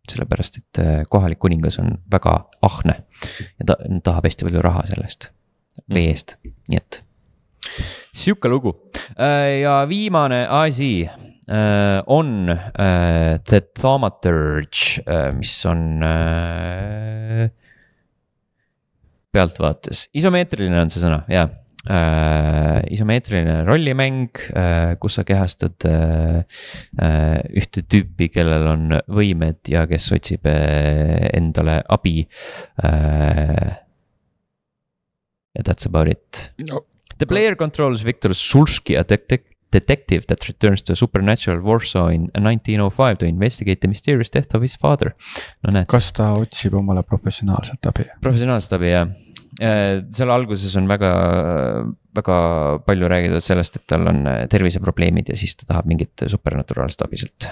sellepärast, et kohalik kuningas on väga ahne ja ta tahab hästi palju raha sellest mm. vee eest, nii et. sihuke lugu ja viimane asi äh, on äh, The Thaumaturge äh,, mis on äh, pealtvaates, isomeetriline on see sõna, jaa äh, isomeetriline rollimäng äh,, kus sa kehastad äh, äh, ühte tüüpi, kellel on võimed ja kes otsib äh, endale abi äh,. ja that's about it no.. The player controls Viktor Sulski a tactic detective that returns to supernatural Warsaw in 1905 to investigate the mysterious death of his father. no näed. kas ta otsib omale professionaalset abi? professionaalset abi jah, äh, seal alguses on väga, väga palju räägitud sellest, et tal on äh, terviseprobleemid ja siis ta tahab mingit supernaturaalset abi sealt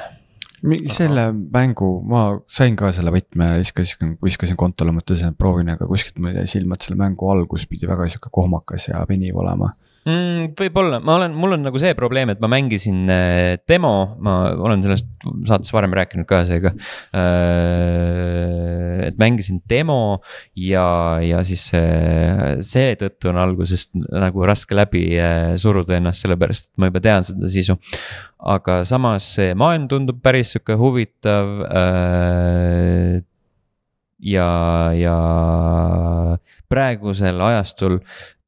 selle Aha. mängu ma sain ka selle võtme, viskasin, viskasin kontole, mõtlesin, et proovin, aga kuskilt ma ei tea, silmad selle mängu algus pidi väga sihuke kohmakas ja veniv olema mm mm,? võib-olla, ma olen, mul on nagu see probleem, et ma mängisin äh, demo, ma olen sellest saates varem rääkinud ka seega. Äh, et mängisin demo ja, ja siis äh, seetõttu on algusest nagu raske läbi suruda ennast, sellepärast et ma juba tean seda sisu. aga samas see maailm tundub päris sihuke huvitav ja, ja praegusel ajastul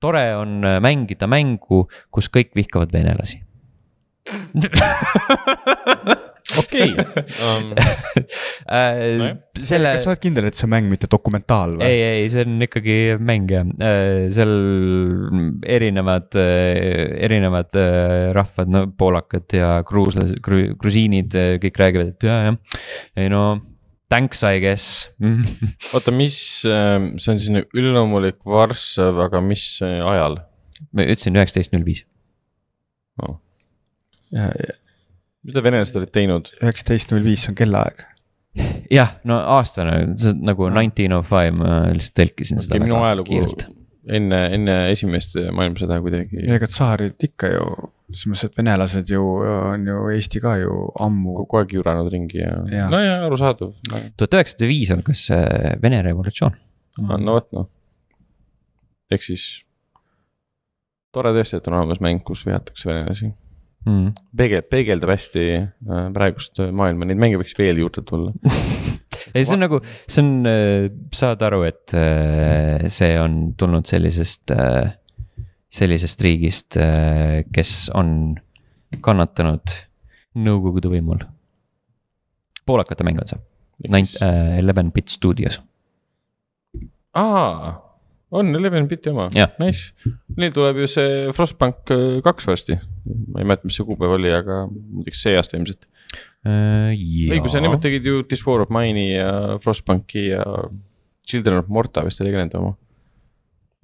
tore on mängida mängu, kus kõik vihkavad venelasi okei um,. (laughs) Äh, no selle. kas sa oled kindel, et see on mäng, mitte dokumentaal või? ei, ei, see on ikkagi mäng jah, äh, seal erinevad, äh, erinevad rahvad, no poolakad ja gruuslased, grusiinid, kõik räägivad, et ja, jah. ei no Thanks I guess (laughs) oota, mis, ähm, see on selline üleloomulik Varssav, aga mis äh, ajal? ma ütlesin üheksateist null viis. Oh. mida venelased olid teinud? üheksateist null viis on kellaaeg (laughs) jah, no aastane, nagu nineteen oh five, ma lihtsalt tõlkisin okay, seda väga kiirelt. enne, enne esimest maailmasõda kuidagi. ega tsaarid ikka ju selles mõttes, et venelased ju on ju Eesti ka ju ammu. kogu aeg juuranud ringi ja, ja., no ja arusaadav no.. tuhat üheksasada viis algas Vene revolutsioon. Ah, no vot noh, ehk siis tore tõesti, et on olemas mäng, kus vihatakse venelasi mm.. peegel, peegeldab hästi äh, praegust maailma, neid mänge võiks veel juurde tulla (laughs) ei, see on nagu, see on, äh, saad aru, et äh, see on tulnud sellisest äh, sellisest riigist, äh, kes on kannatanud Nõukogude võimul. poolakate mäng on see, Eleven Bit Studios. aa, on Eleven Biti oma, nice. Neil tuleb ju see Frostbank äh, kaks varsti, ma ei mäleta, mis see kuupäev oli, aga näiteks see aasta ilmselt äh,. õigus, nemad tegid ju This War of Mine'i ja Frostbanki ja Children of Morta vist oli ka nende oma.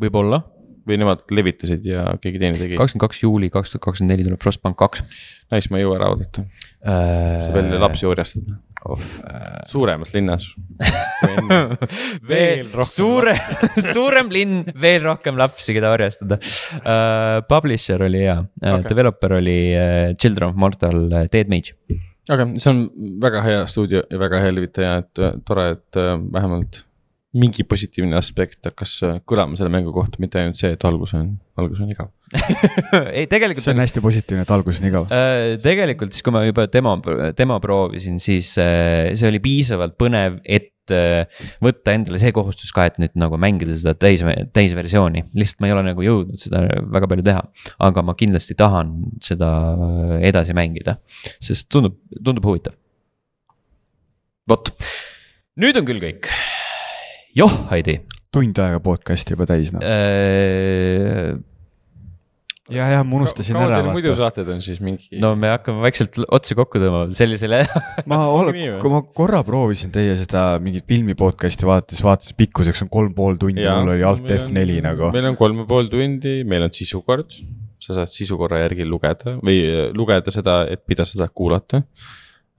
võib-olla või nemad levitasid ja keegi teine tegi? kakskümmend kaks juuli kaks tuhat kakskümmend neli tuleb Frostbank kaks. Nice, ma ei jõua ära oodata äh.... saab jälle lapsi orjastada oh.. suuremas linnas (laughs) veel (laughs) suurem, (laughs) suurem linn, veel rohkem lapsi, keda orjastada uh,. Publisher oli hea äh, okay., developer oli uh, Children of Mortal uh, Dead Mage aga see on väga hea stuudio ja väga hea levitaja, et tore, et vähemalt mingi positiivne aspekt hakkas äh, kõlama selle mängu kohta, mitte ainult see, et algus on, algus on igav (laughs) ei, tegelikult. see on hästi positiivne, et algus on igav äh,. tegelikult siis, kui ma juba demo, demo proovisin, siis äh, see oli piisavalt põnev, et äh, võtta endale see kohustus ka, et nüüd nagu mängida seda täis, täisversiooni, lihtsalt ma ei ole nagu jõudnud seda väga palju teha. aga ma kindlasti tahan seda äh, edasi mängida, sest tundub, tundub huvitav. vot, nüüd on küll kõik joh, Heidi. tund aega podcast'i juba täis noh äh... ja, ja ma unustasin Ka, ära. muidu saated on siis mingi. no me hakkame vaikselt otsi kokku tõmbama sellisele (laughs) ma olen, kui ma korra proovisin teie seda mingit filmi podcast'i vaadates, vaatasin pikkuseks on kolm pool tundi, mul oli alt F4 on, nagu. meil on kolm ja pool tundi, meil on sisukord, sa saad sisukorra järgi lugeda või eh, lugeda seda, et mida sa tahad kuulata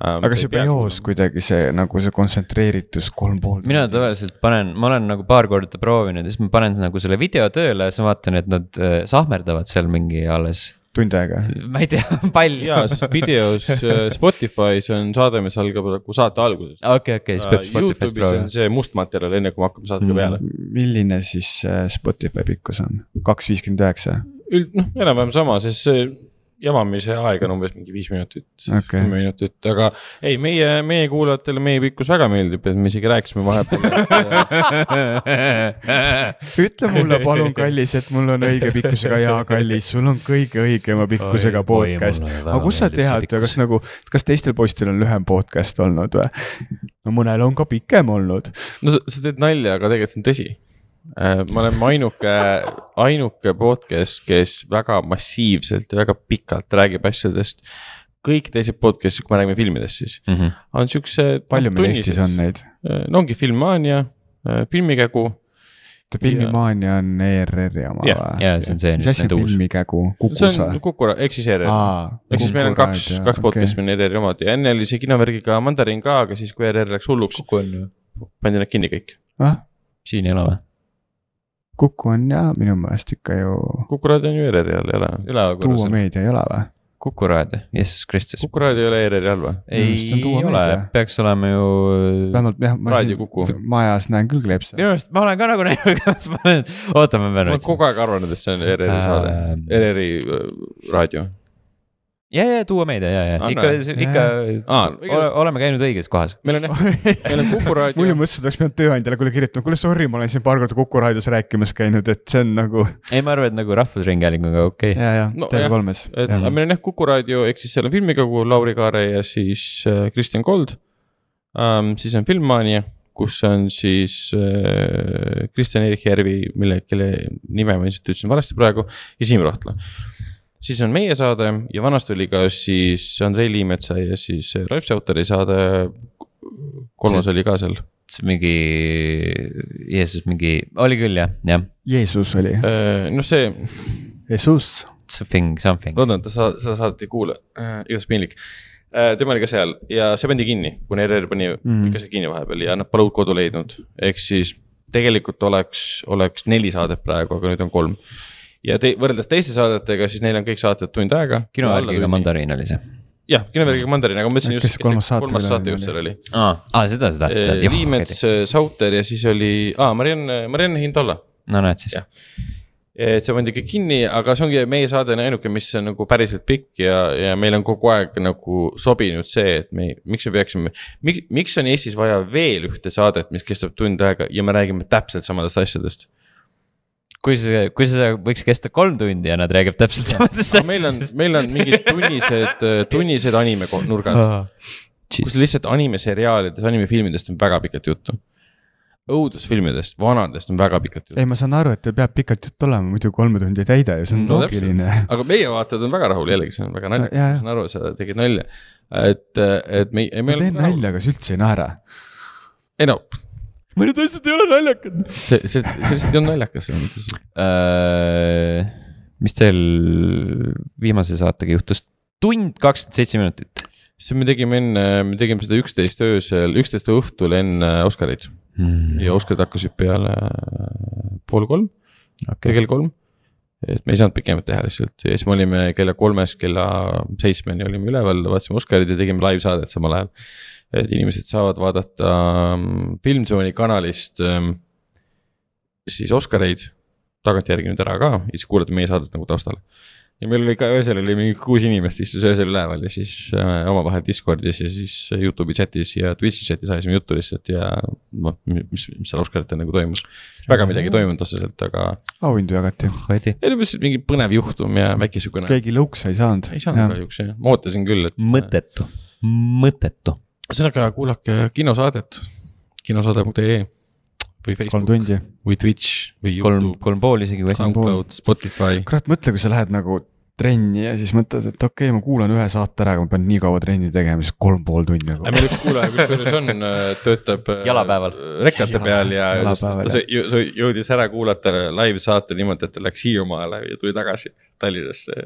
aga kas juba eos kuidagi see nagu see kontsentreeritus kolm poolt? mina tavaliselt panen, ma olen nagu paar korda proovinud ja siis ma panen nagu selle video tööle ja siis ma vaatan, et nad äh, sahmerdavad seal mingi alles. tund aega? ma ei tea, (laughs) palju. jaa, sest videos äh, Spotify's on saade, mis algab nagu saate alguses. okei, okei, siis peab äh, Spotify's proovima. see must materjal, enne kui me hakkame saatega mm. peale. milline siis Spotify pikkus on? kaks viiskümmend üheksa? üld-, noh, enam-vähem sama, sest see jamamise aeg on umbes mingi viis minutit okay., kümme minutit, aga ei, meie, meie kuulajatele meie pikkus väga meeldib, et me isegi rääkisime vahepeal (laughs) ütle mulle palun, kallis, et mul on õige pikkusega ja kallis, sul on kõige õigema pikkusega podcast. aga kus sa tead, kas nagu, kas teistel poistel on lühem podcast olnud või? no mõnel on ka pikem olnud. no sa, sa teed nalja, aga tegelikult see on tõsi Äh, ma olen ainuke, ainuke podcast, kes väga massiivselt ja väga pikalt räägib asjadest. kõik teised podcast'id, kui me räägime filmidest, siis mm -hmm. on siukse. Noh, palju meil Eestis on neid? Äh, no ongi Filmaania, äh, Filmikägu oota, Filmimaania on ERR-i oma yeah. või? jaa, see on see. mis asi on filmikägu, Kukus või? Kuku, ehk siis ERR. ehk siis meil on kaks, kaks podcast'i okay., meil on ERR-i omad ja enne oli see kinovärgiga Mandarin ka, aga siis kui ERR läks hulluks. pandi nad kinni kõik ah?. siin ei ole või? Kuku on ja minu meelest ikka ju. Kuku raadio on ju ERR-i all, ei ole? Duo meedia ei ole või? Kuku raadio, Jeesus Kristus. Kuku raadio ei ole ERR-i all või? ei ole, peaks olema ju. Äh, vähemalt jah, ma siin (laughs) majas näen küll kleepse. minu arust ma olen ka nagu (laughs) näinud, oota ma pean. ma olen kogu aeg arvanud, et see on ERR-i saade, ähm. ERR-i äh, raadio ja, ja tuua meedia ja, ja Anna. ikka, ikka Aa, ole, oleme käinud õiges kohas. meil on jah, meil on Kuku (laughs) raadio. muidu mõtlesin, et oleks pidanud tööandjale kuule kirjutama, kuule sorry, ma olen siin paar korda Kuku raadios rääkimas käinud, et see on nagu. ei, ma arvan, et nagu Rahvusringhäälinguga okei okay.. ja, ja no,, TV3-s. et ja. meil on jah Kuku raadio, ehk siis seal on filmikogu Lauri Kaare ja siis äh, Kristjan Kold um,. siis on Filmmaania, kus on siis äh, Kristjan-Erik uh, Järvi, mille, kelle nime ma ilmselt ütlesin valesti praegu ja Siim Rohtla siis on meie saade ja vanasti oli ka siis Andrei Liimetsa ja siis Ralf Sauteri saade. kolmas see, oli ka seal. see mingi, Jeesus mingi, oli küll jah, jah. Jeesus oli. Äh, noh, see. Jeesus. Something, something. loodan, et ta sa, seda saadet ei kuule, äh, igatahes piinlik äh, tema oli ka seal ja see pandi kinni, kuna ERR pani mm. ikka see kinni vahepeal ja nad pole uut kodu leidnud, ehk siis tegelikult oleks, oleks neli saadet praegu, aga nüüd on kolm ja te, võrreldes teiste saadetega, siis neil on kõik saated tund aega. kinovärgiga mandariin oli see jah, Kinebergi mandariin, aga ma mõtlesin just, kes kolmas saate, kolmas saatejuht seal oli. aa ah,, seda, seda, seda. Liimets, äh, Sauter ja siis oli ah,, äh, Marianne, Marianne Hindalla. no näed siis. et see pandi kõik kinni, aga see ongi meie saade on ainuke, mis on nagu päriselt pikk ja, ja meil on kogu aeg nagu sobinud see, et me, miks me peaksime. miks, miks on Eestis vaja veel ühte saadet, mis kestab tund aega ja me räägime täpselt samadest asjadest kui see, kui see võiks kesta kolm tundi ja nad räägib täpselt samadest asjadest. meil on, meil on mingid tunnised, äh, tunnised anime nurgad oh,. kus lihtsalt animeseriaalides, animefilmidest on väga pikalt juttu. õudusfilmidest, vanadest on väga pikalt juttu. ei, ma saan aru, et peab pikalt juttu olema, muidu kolme tundi ei täida ja see on no, loogiline. aga meie vaatajad on väga rahul jällegi, see on väga naljakas, ma saan aru, sa tegid nalja. et, et me. ma teen nalja, aga sa üldse ei naera. ei no ma nüüd lihtsalt ei ole naljakad. see, see, see lihtsalt ei olnud naljakas selles mõttes uh,. mis teil viimase saatega juhtus? tund kakskümmend seitse minutit. see me tegime enne, me tegime seda üksteist öösel, üksteist õhtul enne Oscareid hmm.. ja Oscarid hakkasid peale äh, pool kolm okay., kell kolm et me ei saanud pikemalt teha lihtsalt ja siis me olime kella kolmest kella seitsmeni olime üleval, vaatasime Oscarid ja tegime laivsaadet samal ajal et inimesed saavad vaadata mm, Filmzone'i kanalist mm, siis Oscareid tagantjärgi nüüd ära ka ja siis kuulata meie saadet nagu taustal. ja meil oli ka öösel oli mingi kuus inimest istus öösel üleval ja siis äh, omavahel Discordis ja siis Youtube'i chat'is ja Twitch'i chat'is ajasime juttu lihtsalt ja noh, mis, mis seal Oscaritel nagu toimus. väga midagi ei toimunud otseselt, aga. auhindu jagati. ei ah, no lihtsalt mingi põnev juhtum ja väike sihukene. keegi lõuksa ei saanud. ei saanud kahjuks jah, ma ootasin küll, et. mõttetu, mõttetu ühesõnaga kuulake kinosaadet, kinosaade.ee või Facebook või Twitch või YouTube. kolm, kolm pool isegi või. SoundCloud, Spotify. kurat, mõtle, kui sa lähed nagu trenni ja siis mõtled, et okei okay,, ma kuulan ühe saate ära, aga ma pean nii kaua trenni tegema, siis kolm pool tundi nagu. meil üks kuulaja kusjuures on, äh, töötab. Äh, jalapäeval. rekate peal ja jalapäeval, ta jõu, jõudis ära kuulata live saate niimoodi, et ta läks Hiiumaale ja tuli tagasi Tallinnasse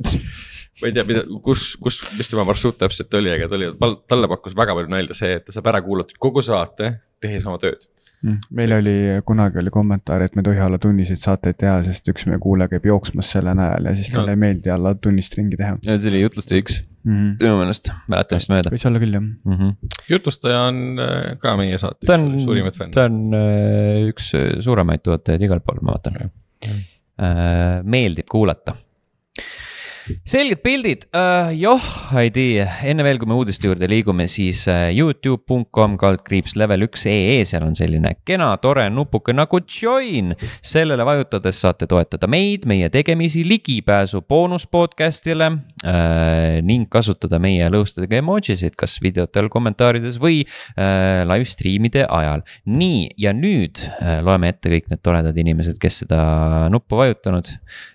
ma ei tea, mida, kus, kus, mis tema marsruut täpselt oli, aga ta oli, talle pakkus väga palju nalja see, et ta saab ära kuulatud kogu saate, tehes oma tööd mm. meil oli, kunagi oli kommentaar, et me ei tohi alla tunniseid saateid teha, sest üks meie kuulaja käib jooksmas sellel ajal ja siis talle no. ei meeldi alla tunnist ringi teha. ja see oli jutlustaja üks mm -hmm. minu meelest, mäletan vist mööda. võis olla küll jah mm. -hmm. jutlustaja on äh, ka meie saate ta üks suurimaid fänne. ta on äh, üks suuremaid toetajaid igal pool, ma vaatan. Äh, meeldib kuulata selged pildid uh,, joh, ei tea, enne veel, kui me uudiste juurde liigume, siis uh, äh, Youtube.com kaldkriips level üks ee, seal on selline kena tore nupuke nagu join. sellele vajutades saate toetada meid, meie tegemisi, ligipääsu boonus podcast'ile uh, äh, ning kasutada meie lõhustadega emoji sid, kas videotel, kommentaarides või uh, live stream'ide ajal. nii, ja nüüd uh, loeme ette kõik need toredad inimesed, kes seda nuppu vajutanud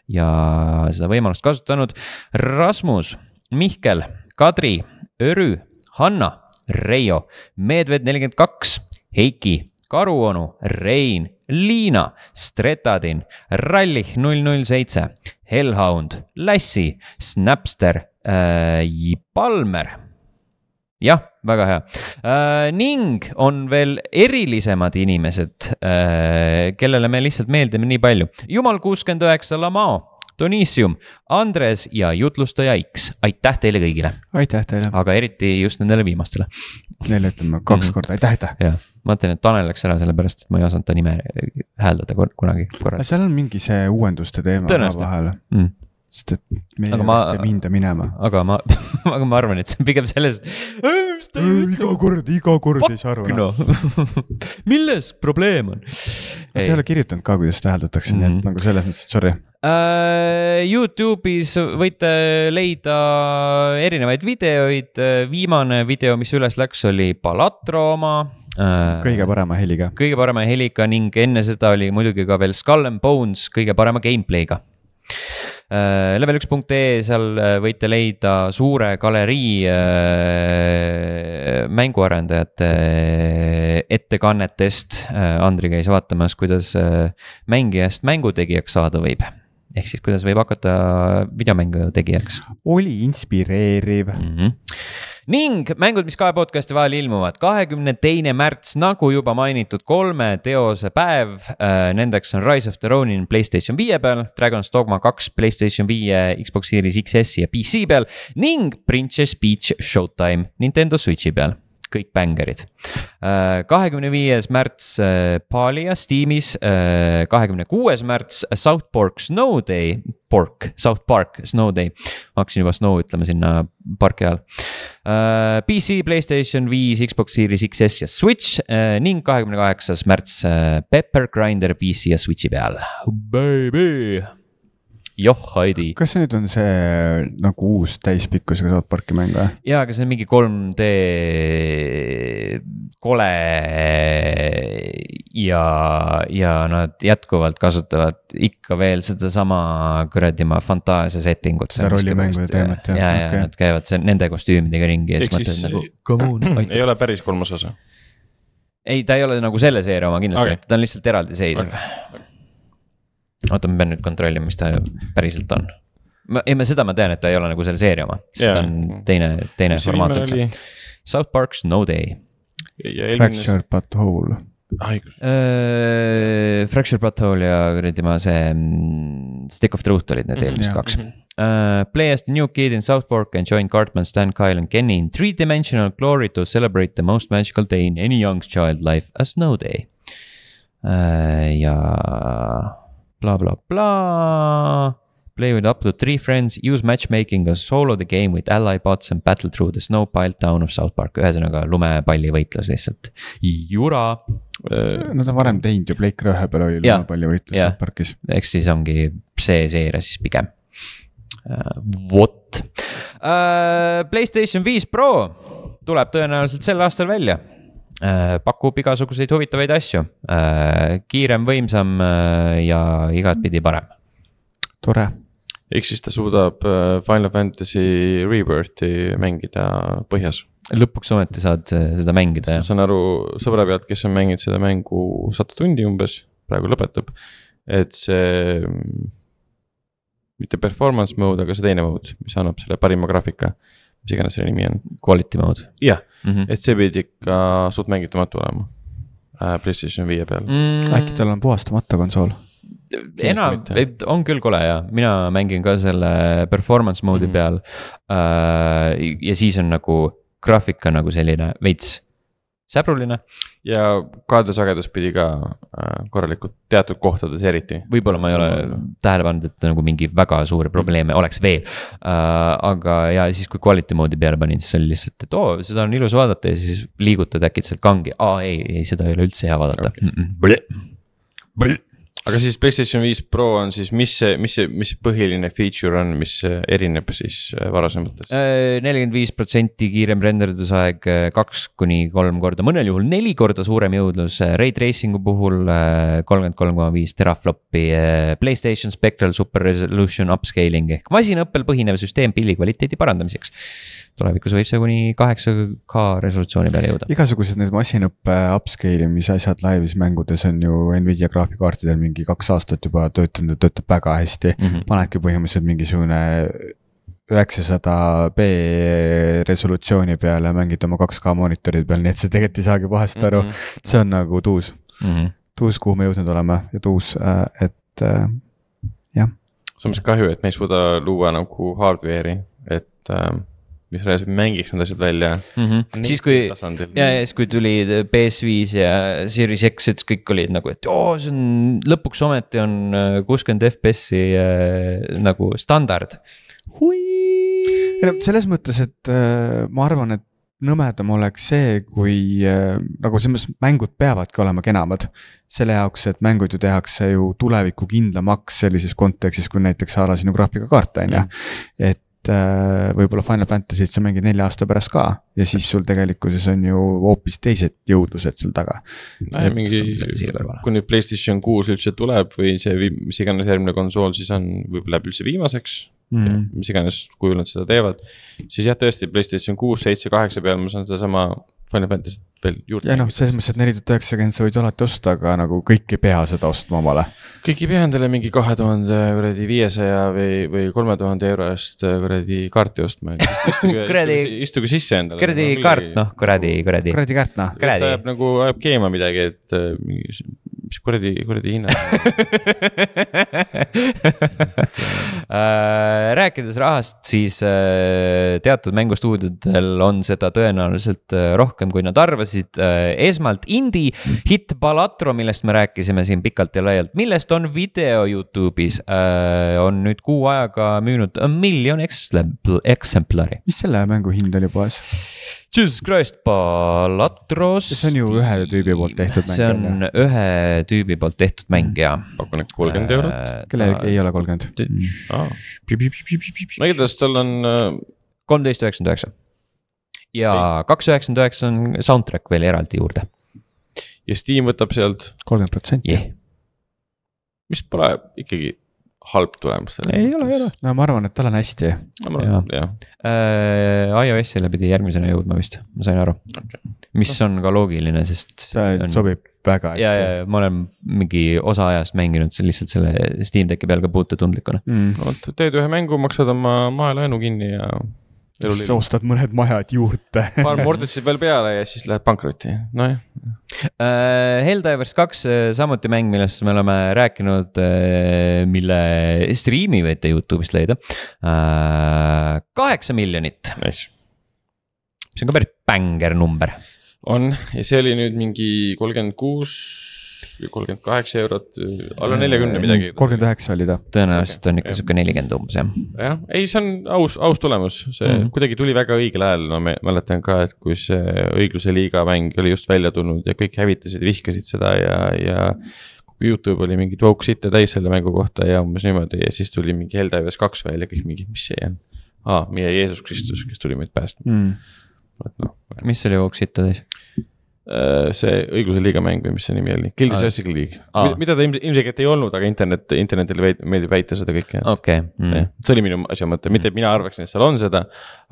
ja seda võimalust kasutanud Rasmus, Mihkel, Kadri, Örü, Hanna, Reio, Medved nelikümmend kaks, Heiki, Karuonu, Rein, Liina, Stretadin, Rallih null null seitse, Hellhound, Lassi, Snapster äh,, Palmer jah, väga hea äh,. ning on veel erilisemad inimesed äh,, kellele me lihtsalt meeldime nii palju. jumal kuuskümmend üheksa, Lamaa, Donissium, Andres ja jutlustaja X, aitäh teile kõigile. aitäh teile. aga eriti just nendele viimastele. Neile ütleme kaks mm -hmm. korda aitäh, aitäh. jah, ma mõtlen, et Tanel läks ära sellepärast, et ma ei osanud ta nime hääldada kunagi. seal on mingi see uuenduste teema vahel mm. -hmm sest et meie lastame hinda minema. aga ma, (laughs) aga ma arvan, et see on pigem sellest. iga kord, iga kord Fuck ei saa aru no. (laughs) milles probleem on? Nad ei ole kirjutanud ka, kuidas täheldatakse mm, -hmm. nii et mhm. nagu selles mõttes, et sorry uh,. Youtube'is võite leida erinevaid videoid, viimane video, mis üles läks, oli Palatro oma äh, kõige parema heliga. kõige parema heliga ning enne seda oli muidugi ka veel Skull and Bones kõige parema gameplay'ga Äh, level1.ee, seal äh, võite leida suure galerii äh, mänguarendajate ettekannetest. Andri käis vaatamas, kuidas mängijast mängutegijaks saada võib ehk siis kuidas võib hakata videomängu tegijaks. oli inspireeriv mm. -hmm ning mängud, mis kahe podcast'i vahel ilmuvad, kahekümne teine märts, nagu juba mainitud, kolme teose päev. Äh, nendeks on Rise of the Ronin Playstation viie peal, Dragon's Dogma kaks Playstation viie, Xbox Series XS ja PC peal ning Princess Peach Showtime Nintendo Switch'i peal kõik bängarid. Äh, kahekümne viies märts äh, Palia Steamis, äh, kahekümne kuues märts South Park Snow Day. Pork, South Park, Snow Day, ma hakkasin juba Snow ütlema sinna parki ajal. PC, Playstation viis, Xbox Series XS ja Switch ning kahekümne kaheksas märts Pepper Grinder PC ja Switch'i peal, baby joh, Heidi. kas see nüüd on see nagu uus täispikkusega South Parki mäng või? jaa, aga see on mingi 3D kole ja, ja nad jätkuvalt kasutavad ikka veel sedasama kuradi ma fantaasia settingut. seda rollimängude teemat jah. ja, ja okay. nad käivad seal nende kostüümidega ringi ja siis mõtled nagu come on. ei ole päris kolmas osa ei, ta ei ole nagu selle seeria oma kindlasti okay., ta on lihtsalt eraldiseisev okay oota, ma pean nüüd kontrollima, mis ta päriselt on. ma, ei, ma seda ma tean, et ta ei ole nagu selle seeria oma, sest yeah. ta on teine, teine mis formaat üldse. South Park Snow Day. Fractured but whole. haigus äh,. Fractured but whole ja kuradi ma see mm, Stick of Truth olid need mhm. eelmised mm -hmm. kaks mm. -hmm. Uh, play as the new kid in South Park and join Cartman, Stan, Kyle and Kenny in three dimensional glory to celebrate the most magical day in any young child life, a snow day uh,. ja blah, blah, blah. Play with up to three friends, use matchmaking as solo the game with ally bots and battle through the snow piled town of South Park, ühesõnaga lumepallivõitlus lihtsalt, jura äh,. Nad on varem teinud ju, Blake Rõhe peal oli lumepallivõitlus South Parkis. ehk siis ongi see seeria siis pigem äh,, vot äh,. Playstation viis Pro tuleb tõenäoliselt sel aastal välja Äh, pakub igasuguseid huvitavaid asju, äh, kiirem, võimsam äh, ja igatpidi parem. tore. ehk siis ta suudab Final Fantasy Rebirthi mängida põhjas. lõpuks ometi saad seda mängida, jah? ma saan aru sõbra pealt, kes on mänginud seda mängu sada tundi umbes, praegu lõpetab, et see mm, mitte performance mode, aga see teine mode, mis annab selle parima graafika, mis iganes selle nimi on. Quality mode. jah mm. -hmm. et see pidi ikka suht mängitamatu olema äh, PlayStation viie peal mm. -hmm. äkki tal on puhastamata konsool? enam, on küll kole ja mina mängin ka selle performance mode'i mm -hmm. peal äh,. ja siis on nagu graafika nagu selline veits säbruline ja kaadesagedus pidi ka äh, korralikult teatud kohtades eriti. võib-olla ma ei ole tähele pannud, et nagu mingi väga suuri probleeme oleks veel. Äh, aga ja siis, kui quality mode'i peale panin, siis oli lihtsalt, et oo oh,, seda on ilus vaadata ja siis liigutad äkitselt kangi, aa ei, ei seda ei ole üldse hea vaadata okay aga siis PlayStation viis Pro on siis, mis see, mis see, mis põhiline feature on, mis äh, erineb siis äh, varasematest? Äh, nelikümmend viis protsenti kiirem renderdusaeg, kaks kuni kolm korda, mõnel juhul neli korda suurem jõudlus, Ray Tracing'u puhul kolmkümmend kolm koma viis teraflopi. Playstation Spectral Super Resolution Upscaling ehk masinõppel põhinev süsteem pilli kvaliteedi parandamiseks tulevikus võib see kuni kaheksa K resolutsiooni peale jõuda. igasugused need masinõppe upscale imise asjad live'is mängudes on ju Nvidia graafikaartidel mingi kaks aastat juba töötanud ja töötab väga hästi mm. -hmm. panedki põhimõtteliselt mingisugune üheksasada B resolutsiooni peale, mängid oma 2K monitoride peal, nii et sa tegelikult ei saagi vahest aru mm, -hmm. see on nagu tuus mm. -hmm. tuus, kuhu me jõudnud oleme ja tuus, äh, et äh, jah. samas kahju, et me ei suuda luua nagu hardware'i, et ähm, mis raius mängiks need asjad välja mm. -hmm. siis kui, ja, ja siis kui tuli PS5 ja Series X, et siis kõik olid nagu, et oo, see on lõpuks ometi on äh, kuuskümmend FPS-i äh, nagu standard. ei no selles mõttes, et äh, ma arvan, et nõmedam oleks see, kui äh, nagu selles mõttes mängud peavadki olema kenamad. selle jaoks, et mängud ju tehakse ju tulevikukindlamaks sellises kontekstis, kui näiteks a la sinu graafikakaart on ju, mhm. et et äh, võib-olla Final Fantasy't sa mängid nelja aasta pärast ka ja siis sul tegelikkuses on ju hoopis teised jõudlused seal taga no,. mingi, kui nüüd PlayStation kuus üldse tuleb või see, mis iganes järgmine konsool siis on, võib-olla läheb üldse viimaseks mm., mis iganes kujul nad seda teevad. siis jah, tõesti Playstation kuus, seitse, kaheksa peal ma saan sedasama Final Fantasy't veel juurde. ja noh, selles mõttes, et neli tuhat üheksakümmend sa võid alati osta, aga nagu kõik ei pea seda ostma omale. kõik ei pea endale mingi kahe tuhande kuradi viiesaja või, või kolme tuhande euro eest äh, kuradi kaarti ostma. (laughs) istuge kuradi... istuge sisse endale. kuradi noh, kaart noh, kuradi, kuradi. kuradi kaart noh. see ajab nagu, ajab keema midagi, et äh, mingi mis kuradi, kuradi hinnad (laughs) äh, rääkides rahast, siis äh, teatud mängustuudiodel on seda tõenäoliselt äh, rohkem, kui nad arvasid. esmalt indie hitt Balatro, millest me rääkisime siin pikalt ja laialt, millest on video Youtube'is, on nüüd kuu ajaga müünud miljon eksemplari. mis selle mängu hind oli poes? Jesus Christ, Balatros. see on ju ühe tüübi poolt tehtud mäng. see on ühe tüübi poolt tehtud mäng mm. ja. pakun, et kolmkümmend eurot. Äh, kellel ei ole kolmkümmend? Mm. no igatahes tal on. Äh, kolmteist üheksakümmend üheksa. ja kaks üheksakümmend üheksa on soundtrack veel eraldi juurde. ja Steam võtab sealt. kolmkümmend protsenti. mis pole ikkagi halb tulemus. ei ole, ei ole. no ma arvan, et tal on hästi. Äh, iOS-ile pidi järgmisena jõudma vist, ma sain aru okay.. mis no. on ka loogiline, sest. On... sobib väga hästi. ja, ja ma olen mingi osa ajast mänginud seal lihtsalt selle Steam Decki peal ka puututundlikuna mm.. vot, teed ühe mängu, maksad oma maelaenu kinni ja siis ostad mõned majad juurde (laughs) paar mortgage'it veel peale ja siis läheb pankrotti, nojah uh,. Äh, Helldivers kaks, äh, samuti mäng, millest me oleme rääkinud uh,, mille striimi võite Youtube'ist leida uh,. kaheksa miljonit nice.. see on ka päris bängernumber. on ja see oli nüüd mingi kolmkümmend kuus kolmkümmend kaheksa eurot, alla neljakümne äh, midagi. kolmkümmend üheksa oli ta. tõenäoliselt okay. on ikka sihuke nelikümmend umbes jah. jah, ei, see on aus, aus tulemus, see mm. kuidagi tuli väga õigel ajal, no ma mäletan ka, et kui see õigluse liiga mäng oli just välja tulnud ja kõik hävitasid, vihkasid seda ja, ja. Youtube oli mingit woke sitte täis selle mängu kohta ja umbes niimoodi ja siis tuli mingi Helldivers kaks välja, kõik mingi, mis see on. aa, meie Jeesus Kristus, kes tuli meid päästma mm.. et noh. mis oli woke sitte täis? Äh, see õigluse liiga mäng või mis see nimi oli, Guilty Classical League ah., mida ta ilmselt, ilmselgelt ei olnud, aga internet, internetile meeldib väita seda kõike. okei okay. mm.. see oli minu asja mõte, mitte et mina arvaksin, et seal on seda,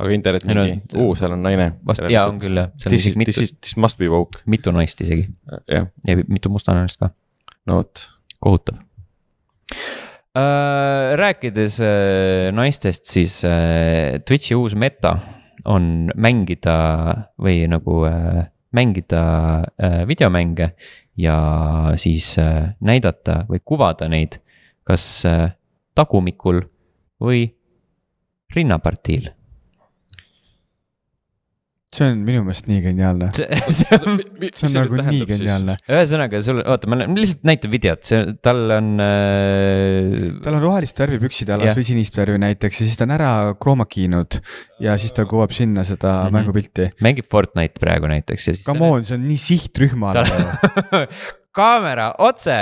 aga internet mingi, oo, seal on naine. jaa, on küll jah. This is, this is, this must be woke. mitu naist isegi yeah.. Äh, ja mitu musta naist ka. no vot. kohutav äh,. rääkides äh, naistest, siis äh, Twitch'i uus meta on mängida või nagu äh, mängida äh, videomänge ja siis äh, näidata või kuvada neid kas äh, tagumikul või rinnapartiil see on minu meelest nii geniaalne. see on, (laughs) see on, see on nagu nii geniaalne. ühesõnaga sul, oota, ma lihtsalt näitan videot, see, tal on äh.... tal on rohelist värvi püksid alas yeah. või sinist värvi näiteks ja siis ta on ära kroomakiinud ja siis ta kuvab sinna seda mm -hmm. mängupilti. mängib Fortnite praegu näiteks ja siis. Come on, see on nii sihtrühmale nagu. (laughs) kaamera otse,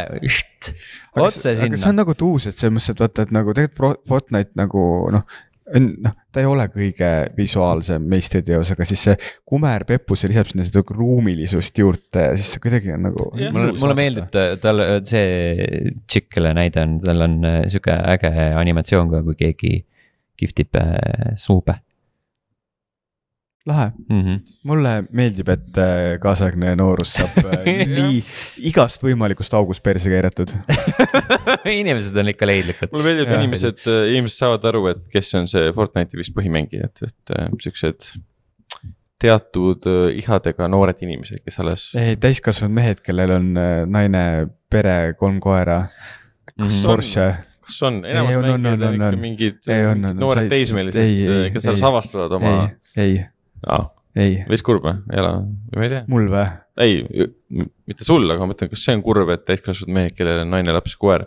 otse aga, sinna. see on nagu tuus, et selles mõttes, et vaata, et nagu tegelikult Fortnite nagu noh, Äh, noh, ta ei ole kõige visuaalsem meistriteos, aga siis see kumer peppus lisab sinna seda ruumilisust juurde, siis see kuidagi on nagu. mulle, mulle meeldib tal see tšikk, kelle näide on, tal on äh, sihuke äge animatsioon ka, kui keegi kihvtib äh, suube lahe mm. -hmm. mulle meeldib, et äh, kaasaegne noorus saab äh, (laughs) nii igast võimalikust august perse keeratud (laughs) inimesed on ikka leidlikud. mulle meeldib, inimesed, äh, inimesed saavad aru, et kes on see Fortnite'i vist põhimängija, et, et siuksed teatud ihadega noored inimesed, kes alles. ei, täiskasvanud mehed, kellel on naine, pere, kolm koera, Porsche kas on, enamus mängijad on ikka mingid noored teismelised, kes alles avastavad oma. ei, ei aa, veits kurb või, ei ole, ma ei tea. mul või? ei, mitte sul, aga ma mõtlen, kas see on kurb, et täiskasvanud mehed, kellel on naine, laps ja koer,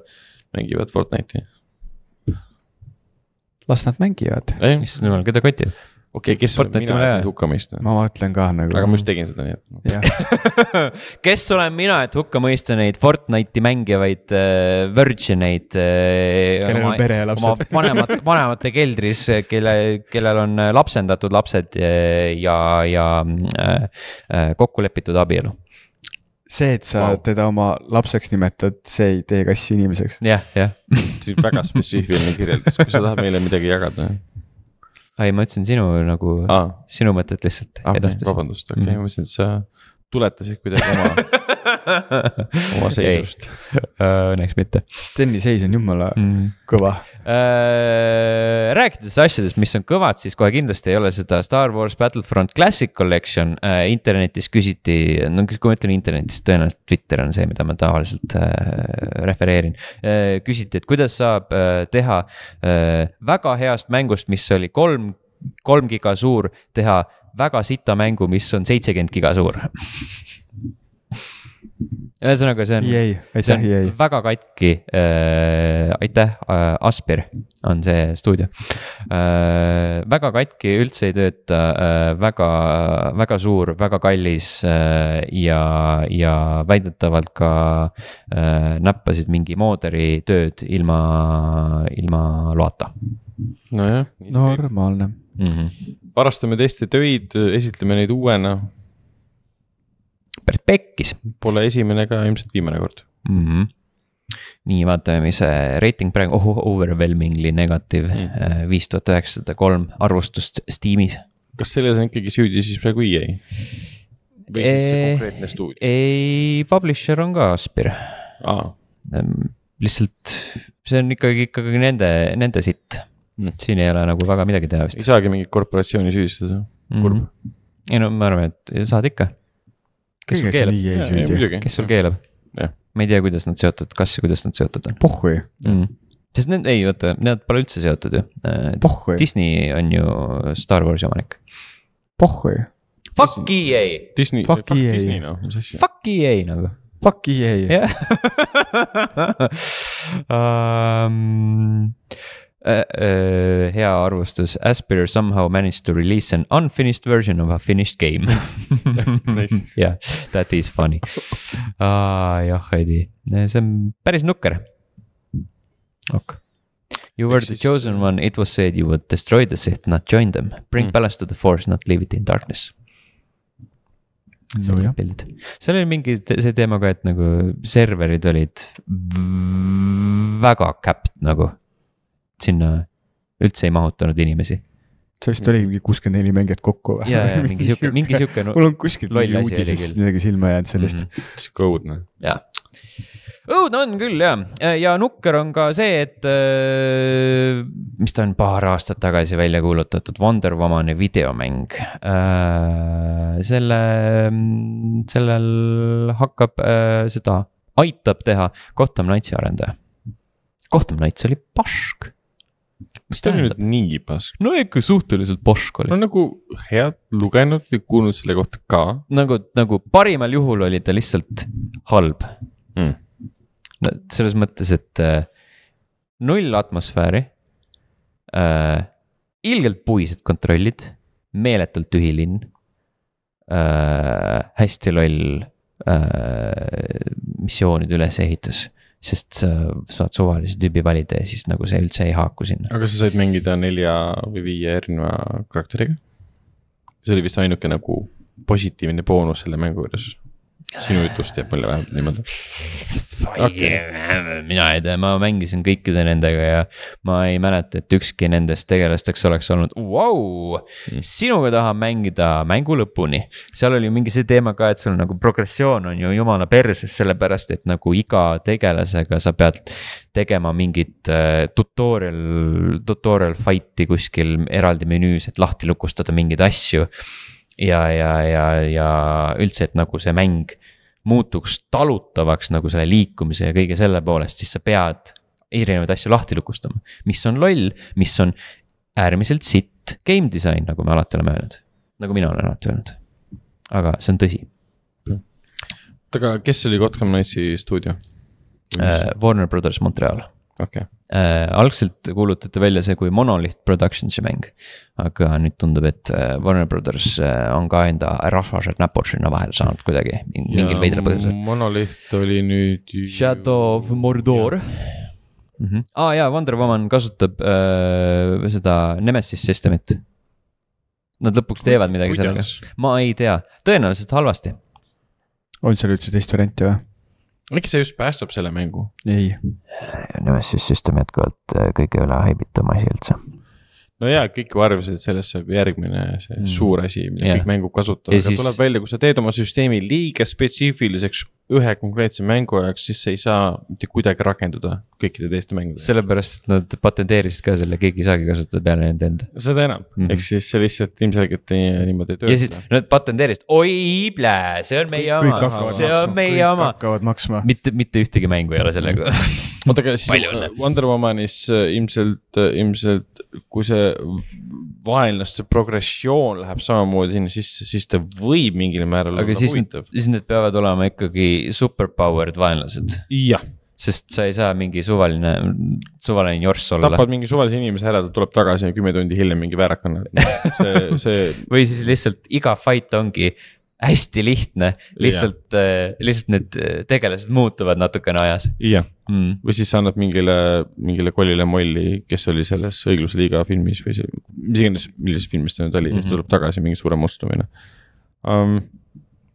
mängivad Fortnite'i? las nad mängivad. mis jumal, keda kotib? okei okay,, kes Fortnite'i mina jätan hukka mõista? ma mõtlen kah nagu. aga ma just tegin seda, nii et (laughs) kes olen mina, et hukka mõista neid Fortnite'i mängivaid äh, virgineid äh,. kellel on pere ja lapsed. oma vanemad, vanemate keldris, kelle, kellel on äh, lapsendatud lapsed äh, ja, ja äh, äh kokku lepitud abielu see, et sa wow. teda oma lapseks nimetad, see ei tee kassi inimeseks. jah, jah. väga spetsiifiline kirjeldus, kui sa tahad meile midagi jagada ei, ma ütlesin sinu nagu ah., sinu mõtet lihtsalt okay, edastasin. vabandust, okei okay, mm, -hmm. ma mõtlesin, et sa tuletasid kuidagi oma (laughs) oma seisust? Äh, õnneks mitte. Steni seis on jumala mm. kõva äh,. rääkides asjadest, mis on kõvad, siis kohe kindlasti ei ole seda Star Wars Battlefront Classic Collection äh, internetis küsiti, no kui ma ütlen internetis, tõenäoliselt Twitter on see, mida ma tavaliselt äh, refereerin äh,. küsiti, et kuidas saab äh, teha äh, väga heast mängust, mis oli kolm kolm giga suur, teha väga sita mängu, mis on seitsekümmend giga suur ühesõnaga, see on, see on EA. väga katki äh,, aitäh äh,, Aspir on see stuudio äh,. väga katki, üldse ei tööta äh,, väga, väga suur, väga kallis äh, ja, ja väidetavalt ka äh, näppasid mingi mooderi tööd ilma, ilma loata. nojah. normaalne mm. -hmm varastame teiste töid, esitleme neid uuena. päris pekkis. Pole esimene ka ilmselt viimane kord mm. -hmm nii, vaatame, mis see reiting praegu, oh, oh overwhelmingly negatiiv mm., äh, viis tuhat üheksasada kolm arvustust Steamis. kas selles on ikkagi süüdi siis praegu EA? või siis see äh, konkreetne stuudio? ei, publisher on ka Aspir ah.. lihtsalt see on ikkagi, ikkagi nende, nende sitt Mm, siin ei ole nagu väga midagi teha vist. ei saagi mingit korporatsiooni süüdistada, mhm. kurb mm. -hmm. ei no ma arvan, et saad ikka. kes sul keelab, kes sul keelab? ma ei tea, kuidas nad seotud, kas ja kuidas nad seotud on. pohhu ju mm sest need, ei vaata, need pole üldse seotud ju. Äh, Disney on ju Star Warsi omanik. pohhu ju. Fuck EA. E Disney, fuck EA, noh, mis asja. Fuck EA nagu. Fuck EA. jah. (laughs) Um, Äh, äh, hea arvustus, Aspire somehow managed to release an unfinished version of a finished game jah, (laughs) that is funny ah,. jah, Heidi, eh, see on päris nukker. ok. You were the chosen eh, one, it was said you would destroy the Sith, not join them. Bring mm. balance to the force, not leave it in darkness no, pildid. seal oli mingi see teema ka, et nagu serverid olid väga capped nagu sinna üldse ei mahutanud inimesi see vist oligi mingi kuuskümmend neli mängijat kokku või? ja, ja mingi sihuke, mingi sihuke no,. mul on kuskilt mingi uudis, midagi silma jäänud sellest mm. -hmm. sihuke õudne. jah, õudne on küll ja, ja nukker on ka see, et äh, mis ta on paar aastat tagasi välja kuulutatud, Wonder Womani videomäng äh,. selle, sellel hakkab äh, seda, aitab teha Gotham Knightsi arendaja. Gotham Knights oli pašk mis ta nüüd niipas? no ikka suhteliselt pošk oli. no nagu head lugenud ja kuulnud selle kohta ka. nagu, nagu parimal juhul oli ta lihtsalt halb mm.. no selles mõttes, et äh, null atmosfääri äh,. ilgelt puised kontrollid, meeletult tühi linn äh,. hästi loll äh, missioonide ülesehitus sest sa saad suvalise tüübi valida ja siis nagu see üldse ei haaku sinna. aga sa said mängida nelja või viie erineva karakteriga? see oli vist ainuke nagu positiivne boonus selle mängu juures sinu jutust jääb mulje vähemalt niimoodi okay.. mina ei tea, ma mängisin kõikide nendega ja ma ei mäleta, et ükski nendest tegelasteks oleks olnud, vau. Mm. sinuga tahan mängida mängu lõpuni. seal oli mingi see teema ka, et sul nagu progressioon on ju jumala perses, sellepärast et nagu iga tegelasega sa pead tegema mingit äh, tutorial, tutorial fight'i kuskil eraldi menüüs, et lahti lukustada mingeid asju ja, ja, ja, ja üldse, et nagu see mäng muutuks talutavaks nagu selle liikumise ja kõige selle poolest, siis sa pead erinevaid asju lahti lukustama. mis on loll, mis on äärmiselt sitt game disain, nagu me alati oleme öelnud, nagu mina olen alati öelnud. aga see on tõsi. oota, aga kes oli Gotham Knightsi stuudio äh,? Warner Brothers Montreal okay.. Äh, algselt kuulutati välja see kui Monolith Productionsi mäng, aga nüüd tundub, et äh, Warner Brothers äh, on ka enda rahvased näpud sinna vahele saanud kuidagi mingil veidral põhjusel. Monolith oli nüüd ju.... Shadow of Mordor. Mm -hmm. ah jaa, Wonder Woman kasutab äh, seda Nemesis system'it. Nad lõpuks teevad midagi Kuidas? sellega, ma ei tea, tõenäoliselt halvasti. on seal üldse teist varianti või? äkki see just päästab selle mängu? ei. Nemesis System jätkuvalt äh, kõige üle haibitum asi üldse. no jaa, kõik ju arvasid, et sellest saab järgmine see mm. suur asi, mida yeah. kõik mängud kasutavad, aga siis... tuleb välja, kui sa teed oma süsteemi liiga spetsiifiliseks ühe konkreetse mängu jaoks, siis see ei saa mitte kuidagi rakenduda kõikide teiste mängude. sellepärast, et nad patenteerisid ka selle, keegi ei saagi kasutada peale nende enda. seda enam mm -hmm., ehk siis see lihtsalt ilmselgelt nii, niimoodi ei tööta. ja siis nad patenteerisid, oi plä, see on meie kõik oma, see maksma, on meie kõik oma. hakkavad maksma. mitte, mitte ühtegi mängu ei ole sellega (laughs) oota, aga siis Wonder Womanis äh, ilmselt, äh, ilmselt kui see vaenlaste progressioon läheb samamoodi sinna sisse, siis ta võib mingil määral. aga siis, siis nad peavad olema ikkagi mingi superpowered vaenlased. jah sest sa ei saa mingi suvaline, suvaline jorss olla. tapad mingi suvalise inimese ära, ta tuleb tagasi kümme tundi hiljem mingi väärakana, see, see (laughs) või siis lihtsalt iga fight ongi hästi lihtne, lihtsalt yeah., äh, lihtsalt need äh, tegelased muutuvad natukene ajas. jah yeah. mm., või siis sa annad mingile, mingile kollile molli, kes oli selles õigluse liiga filmis või see, mis iganes, millises filmis ta nüüd oli mm, -hmm. ja siis tuleb tagasi mingi suurem otsustamine noh. um,.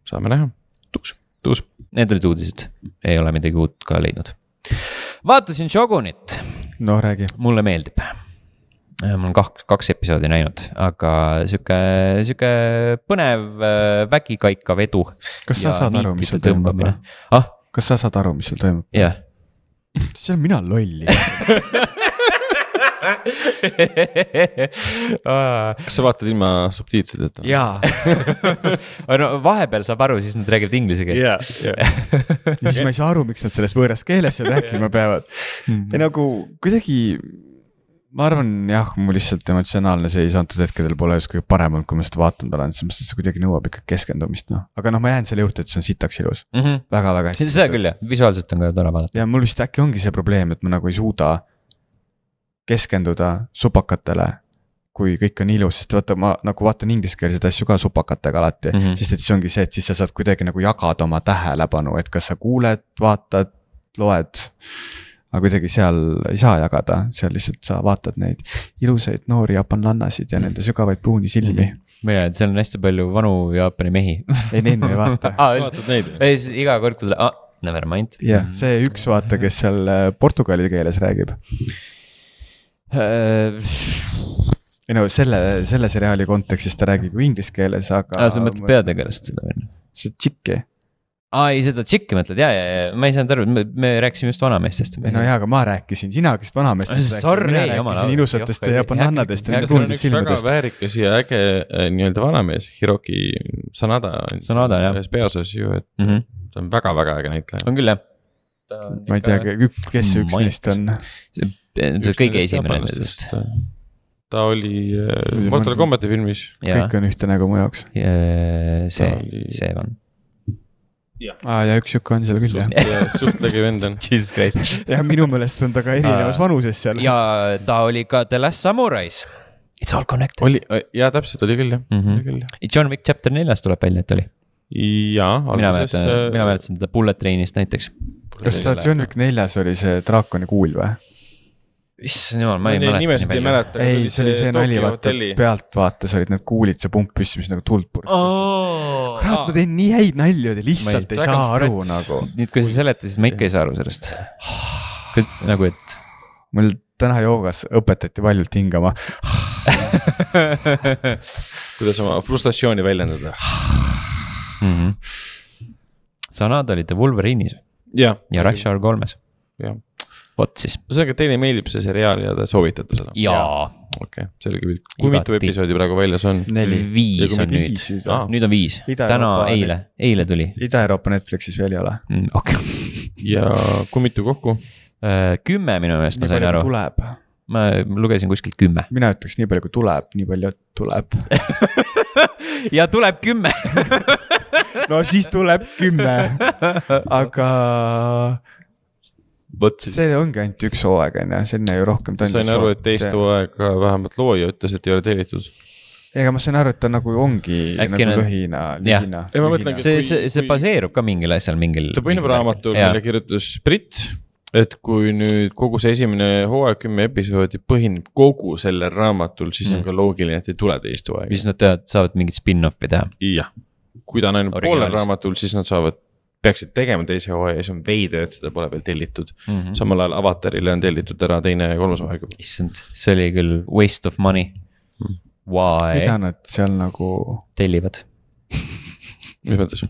saame näha, tuks tuus. Need olid uudised, ei ole midagi uut ka leidnud. vaatasin Shogunit. no räägi. mulle meeldib. Äh, ma olen kaks, kaks episoodi näinud, aga sihuke, sihuke põnev äh, vägikaikav edu. kas sa saad aru, mis seal toimub või ah?? kas sa saad aru, mis seal toimub? jah yeah. seal mina lolli (laughs) kas sa vaatad ilma subtiitrideta? jaa (laughs) no vahepeal saab aru, siis nad räägivad inglise keelt yeah,. Yeah. ja siis ma ei saa aru, miks nad selles võõras keeles seal rääkima peavad mm. -hmm. ja nagu kuidagi ma arvan jah, mu lihtsalt emotsionaalne seis antud hetkedel pole just kõige parem olnud, kui ma seda vaatanud olen, selles mõttes, et see kuidagi nõuab ikka keskendumist, noh. aga noh, ma jään selle juurde, et see on sitaks ilus mm, -hmm. väga-väga hästi. seda küll jah, visuaalselt on ka tore vaadata. ja mul vist äkki ongi see probleem, et ma nagu ei suuda keskenduda supakatele, kui kõik on ilus, sest vaata, ma nagu vaatan ingliskeelseid asju ka supakatega alati mm, -hmm. sest et siis ongi see, et siis sa saad kuidagi nagu jagada oma tähelepanu, et kas sa kuuled, vaatad, loed. aga kuidagi seal ei saa jagada, seal lihtsalt sa vaatad neid ilusaid noori jaapanlannasid ja mm -hmm. nende sügavaid pruuni silmi mm. -hmm. ma ei tea, seal on hästi palju vanu Jaapani mehi ei, neid me ei vaata ah,. (laughs) sa vaatad neid? ei, siis iga kord, kui sa ah,, never mind. jah, see üks vaata, kes seal äh, portugali keeles räägib Äh, ei no selle, selle seriaali kontekstis ta räägib ju inglise keeles, aga. aa, sa mõtled peategelast seda või? see tšikki. aa, ei seda tšikki mõtled ja, ja, ja ma ei saanud aru, me rääkisime just vanameestest. ei no jaa, aga ma rääkisin, sina hakkasid vanameestest rääkima, mina rääkisin ilusatest japanannadest ja tulnud silmadest. väärikas ja äge äh, nii-öelda vanamees, Hiroki Sanada. Sanada jah. ühes peaosas ju, et mm -hmm. ta on väga-väga äge näitleja. on küll jah. ma ei tea, kes see üks neist on see kõige esimene nendest. ta oli äh, Mortal Combati filmis. kõik on ühte nägu mu jaoks ja,. Äh, see oli..., see on jah ah,, ja üks sihuke on seal küll Suht, jah. suhtlegi vend on. (laughs) Jesus Christ. jah, minu meelest on ta ka erinevas vanuses seal. ja ta oli ka The Last Samurai's. It's all connected. oli, äh, jaa, täpselt oli küll jah mm, -hmm. oli mhm. küll jah. John Wick chapter neljas tuleb välja, et oli. jaa. mina mäletan, äh, mina mäletasin teda Bullet Trainist näiteks. kas ta John Wick neljas oli see draakoni kuul või? issand jumal, ma ei mäleta. nimesid ei mäleta. ei, see oli see nali, vaata pealtvaates olid need kuulid, see pump püssi, mis nagu tuld purjus oh,. kurat, ma teen nii häid nalju, te lihtsalt ei saa aru nagu. nüüd, kui sa seletasid, ma ikka ei saa aru sellest. nagu, et. mul täna joogas õpetati valjult hingama (laughs) kuidas oma frustratsiooni väljendada mm. -hmm. sa, Nad, olid Wolverine'is. ja, ja Rush Hour kolmes. jah vot siis. ühesõnaga, teile meeldib see seriaal ja te soovitate seda? jaa. okei okay,, selge pilt. kui mitu episoodi praegu väljas on? viis on nüüd, ah. nüüd on viis, täna, eile, eile tuli. Ida-Euroopa Netflixis veel ei ole mm,. Okay. (laughs) ja kui mitu kokku? Äh, kümme minu meelest, ma sain aru. tuleb ma lugesin kuskilt kümme. mina ütleks nii palju, kui tuleb, nii palju tuleb (laughs) ja tuleb kümme (laughs) no siis tuleb kümme, aga vot siis. see ongi ainult üks hooaeg on ju, sinna ju rohkem. sain aru, et teist hooaega vähemalt looja ütles, et ei ole tellitud. ega ma sain aru, et ta nagu ongi Äkki nagu lühina, lühina. see, see, see kui... baseerub ka mingil asjal, mingil. ta põhineb raamatul, mille kirjutas Brit et kui nüüd kogu see esimene hooaeg, kümme episoodi põhineb kogu sellel raamatul, siis mm. on ka loogiline, et ei tule teist hooaega. siis nad teavad, saavad mingit spin-off'i teha. jah, kui ta on ainult poolel raamatul, siis nad saavad peaksid tegema teise hooaja ja siis on veider, et seda pole veel tellitud mm. -hmm. samal ajal avatarile on tellitud ära teine ja kolmas hooaeg. issand, see oli küll waste of money mm.. Why? mida nad seal nagu. tellivad (laughs) mis mõttes?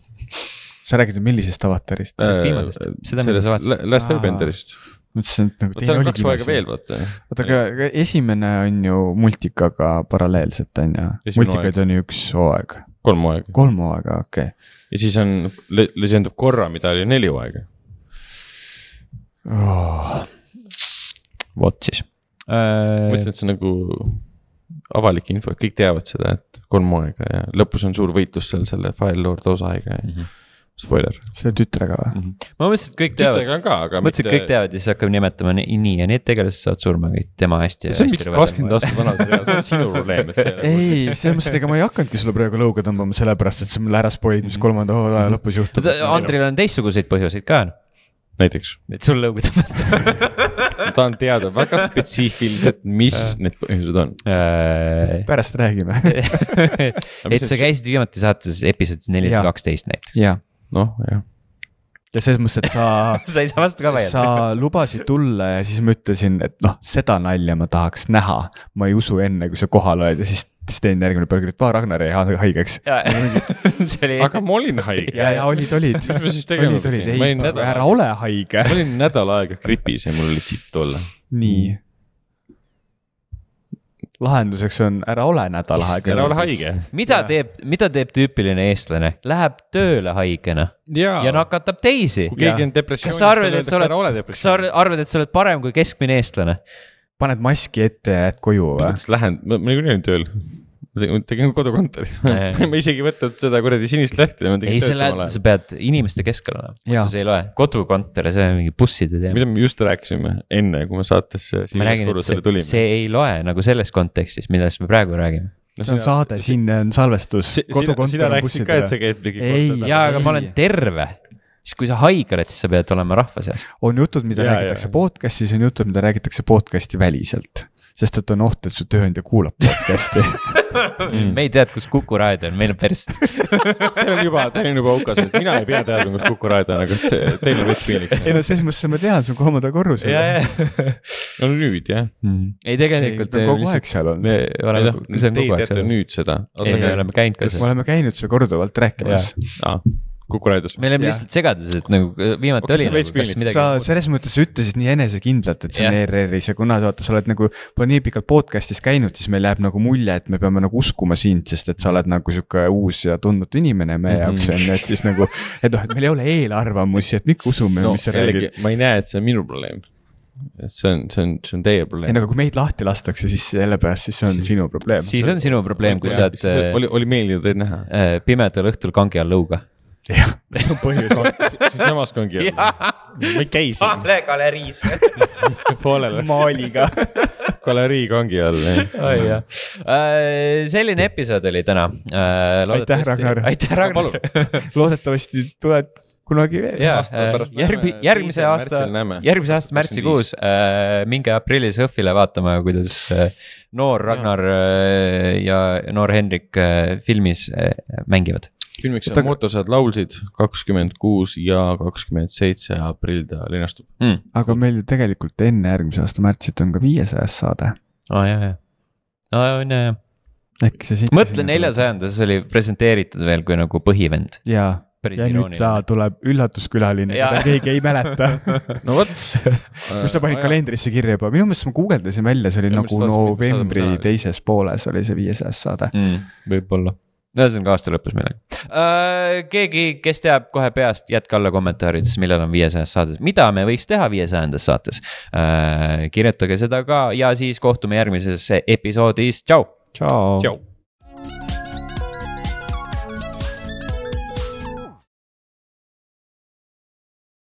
sa räägid nüüd millisest avatarist? sellest viimasest, seda, mida sa vaatasid. Last Airbenderist mõtlesin, et nagu. seal on kaks hooaega veel, vaata. oota, aga, aga esimene on ju multikaga paralleelselt, on ju. multikaid on ju üks hooaeg. kolm hooaega. kolm hooaega, okei okay ja siis on le, lisandub korra medali neli aega oh.. vot siis äh.... mõtlesin, et see on nagu avalik info, et kõik teavad seda, et kolm aega ja lõpus on suur võitlus seal selle File Lord osaiga ja mm. -hmm spoiler. selle tütrega või mm? -hmm. ma mõtlesin, et kõik teavad. mõtlesin, et kõik teavad ja siis hakkame nimetama nii, nii ja need tegelased saavad surma kõik, tema hästi. see on mingi kakskümmend aastat vana seriaal, see on sinu probleem, et see. (laughs) ei, selles mõttes, et ega ma ei hakanudki sulle praegu lõuga tõmbama, sellepärast et sa mulle ära spoilid, mis kolmanda hooaja mhm. lõpus juhtub. Andril on teistsuguseid põhjuseid ka näiteks. et sul lõugu tõmmata ma tahan teada väga spetsiifiliselt, mis äh. need põhjused on äh.... pärast räägime (laughs) et sa käisid viimati saates episoodis neliteist kaksteist näiteks noh, jah ja selles mõttes, et sa (laughs) sa ei saa vastu ka vaielda. sa lubasid tulla ja siis ma ütlesin, et noh, seda nalja ma tahaks näha. ma ei usu enne, kui sa kohal oled ja siis, siis teen järgmine päev, et aa, Ragnar jäi haigeks. (laughs) Oli... aga ma olin haige. ja, ja olid, olid. mis ma siis tegema pidin? ära ole haige. ma olin nädal aega gripis ja mul oli sitt olla. nii lahenduseks on ära ole nädal aega. ära ole haige. mida ja. teeb, mida teeb tüüpiline eestlane, läheb tööle haigena ja, ja nakatab teisi. kui keegi ja. on depressioonis, talle öeldakse ära ole depressioonis. kas sa arvad, arvad, et sa oled parem kui keskmine eestlane? paned maski ette ja jääd koju või? mis mõttes lähen, ma niikuinii olen tööl tegin, tegin kodukontoris (laughs) ma isegi ei võtnud seda kuradi sinist lehte, ma tegin tööd samal ajal. sa pead inimeste keskel olema, muidu see ei loe, kodukontor ja see on mingi busside teema. mida me just rääkisime enne, kui me saatesse. ma räägin, et see, see ei loe nagu selles kontekstis, millest me praegu räägime no, see on saade, siin on salvestus. sina, sina rääkisid ka, et sa käid mingi. ei, jaa, aga ma olen terve. siis kui sa haige oled, siis sa pead olema rahva seas. on jutud, mida ja, räägitakse ja. podcast'is, on jutud, mida räägitakse podcast'i väliselt. sest et on oht, et su tööandja kuulab podcast'i (laughs) Mm. me ei tea, kus Kuku raadio on, meil on pers (laughs) Teil on juba, teil on juba hukas, et mina ei pea teadma, kus Kuku raadio on, aga see, teil on veits piinlik. ei no selles mõttes, et ma tean, see on kolmanda korrusel. no nüüd jah mm.. ei tegelikult. No, kogu aeg seal on. Noh, Te teate nüüd seda. ei, me oleme käinud ka. me oleme käinud seal korduvalt rääkimas. Kuku raadios. me oleme lihtsalt segaduses, et nagu äh, viimati okay, oli nagu, kas midagi. sa selles mõttes sa ütlesid nii enesekindlalt, et see on ERR-is ja kuna vaata, sa oled nagu pole nii pikalt podcast'is käinud, siis meil jääb nagu mulje, et me peame nagu uskuma sind, sest et sa oled nagu sihuke uus ja tundmatu inimene meie mhm. jaoks on ju, et siis nagu. et noh, et meil ei ole eelarvamusi, et miks usume no,, mis sa räägid. ma ei näe, et see on minu probleem et see on, see on, see on teie probleem. ei no aga kui meid lahti lastakse, siis sellepärast, siis see on siis, sinu probleem. siis on sinu probleem, kui sa oled. Äh, oli, oli meeldiv teid näha. Äh, pimedatel õhtul kange all õuga jah, mis on põhjus? siinsamas kongi all. ma ei käi siin. Paale galeriis. poolele. maaliga (laughs) galerii kongi all, jah. oi jah äh,, selline episood oli täna äh,. aitäh, Ragnar. aitäh, Ragnar. (laughs) loodetavasti tuled kunagi veel. ja, äh, järgmi-, järgmise aasta, järgmise aasta märtsikuus äh, minge aprillis HÖFFile vaatama, kuidas äh, noor Ragnar ja. Äh, ja noor Henrik äh, filmis äh, mängivad filmiks on Mootorsad laulsid kakskümmend kuus ja kakskümmend seitse aprill ta linastub mm.. aga meil ju tegelikult enne järgmise aasta märtsit on ka viiesajas saade. aa ja, ja, aa ja on ja, ja. äkki see siin. mõtle neljasajandas oli presenteeritud veel kui nagu põhivend. jaa Päris ja irooniline. nüüd ta tuleb üllatuskülaline, keda keegi ei mäleta (laughs) no vot kus sa panid ah, kalendrisse kirja juba, minu meelest ma guugeldasin välja, see oli ja nagu novembri teises pooles oli see viiesajas saade mm,. võib-olla ühesõnaga aasta lõppes millegagi uh,. Äh, keegi, kes teab kohe peast, jätke alla kommentaarides, millal on viiesajas saates, mida me võiks teha viiesajandas saates uh,. kirjutage seda ka ja siis kohtume järgmises episoodis, tšau. tšau, tšau..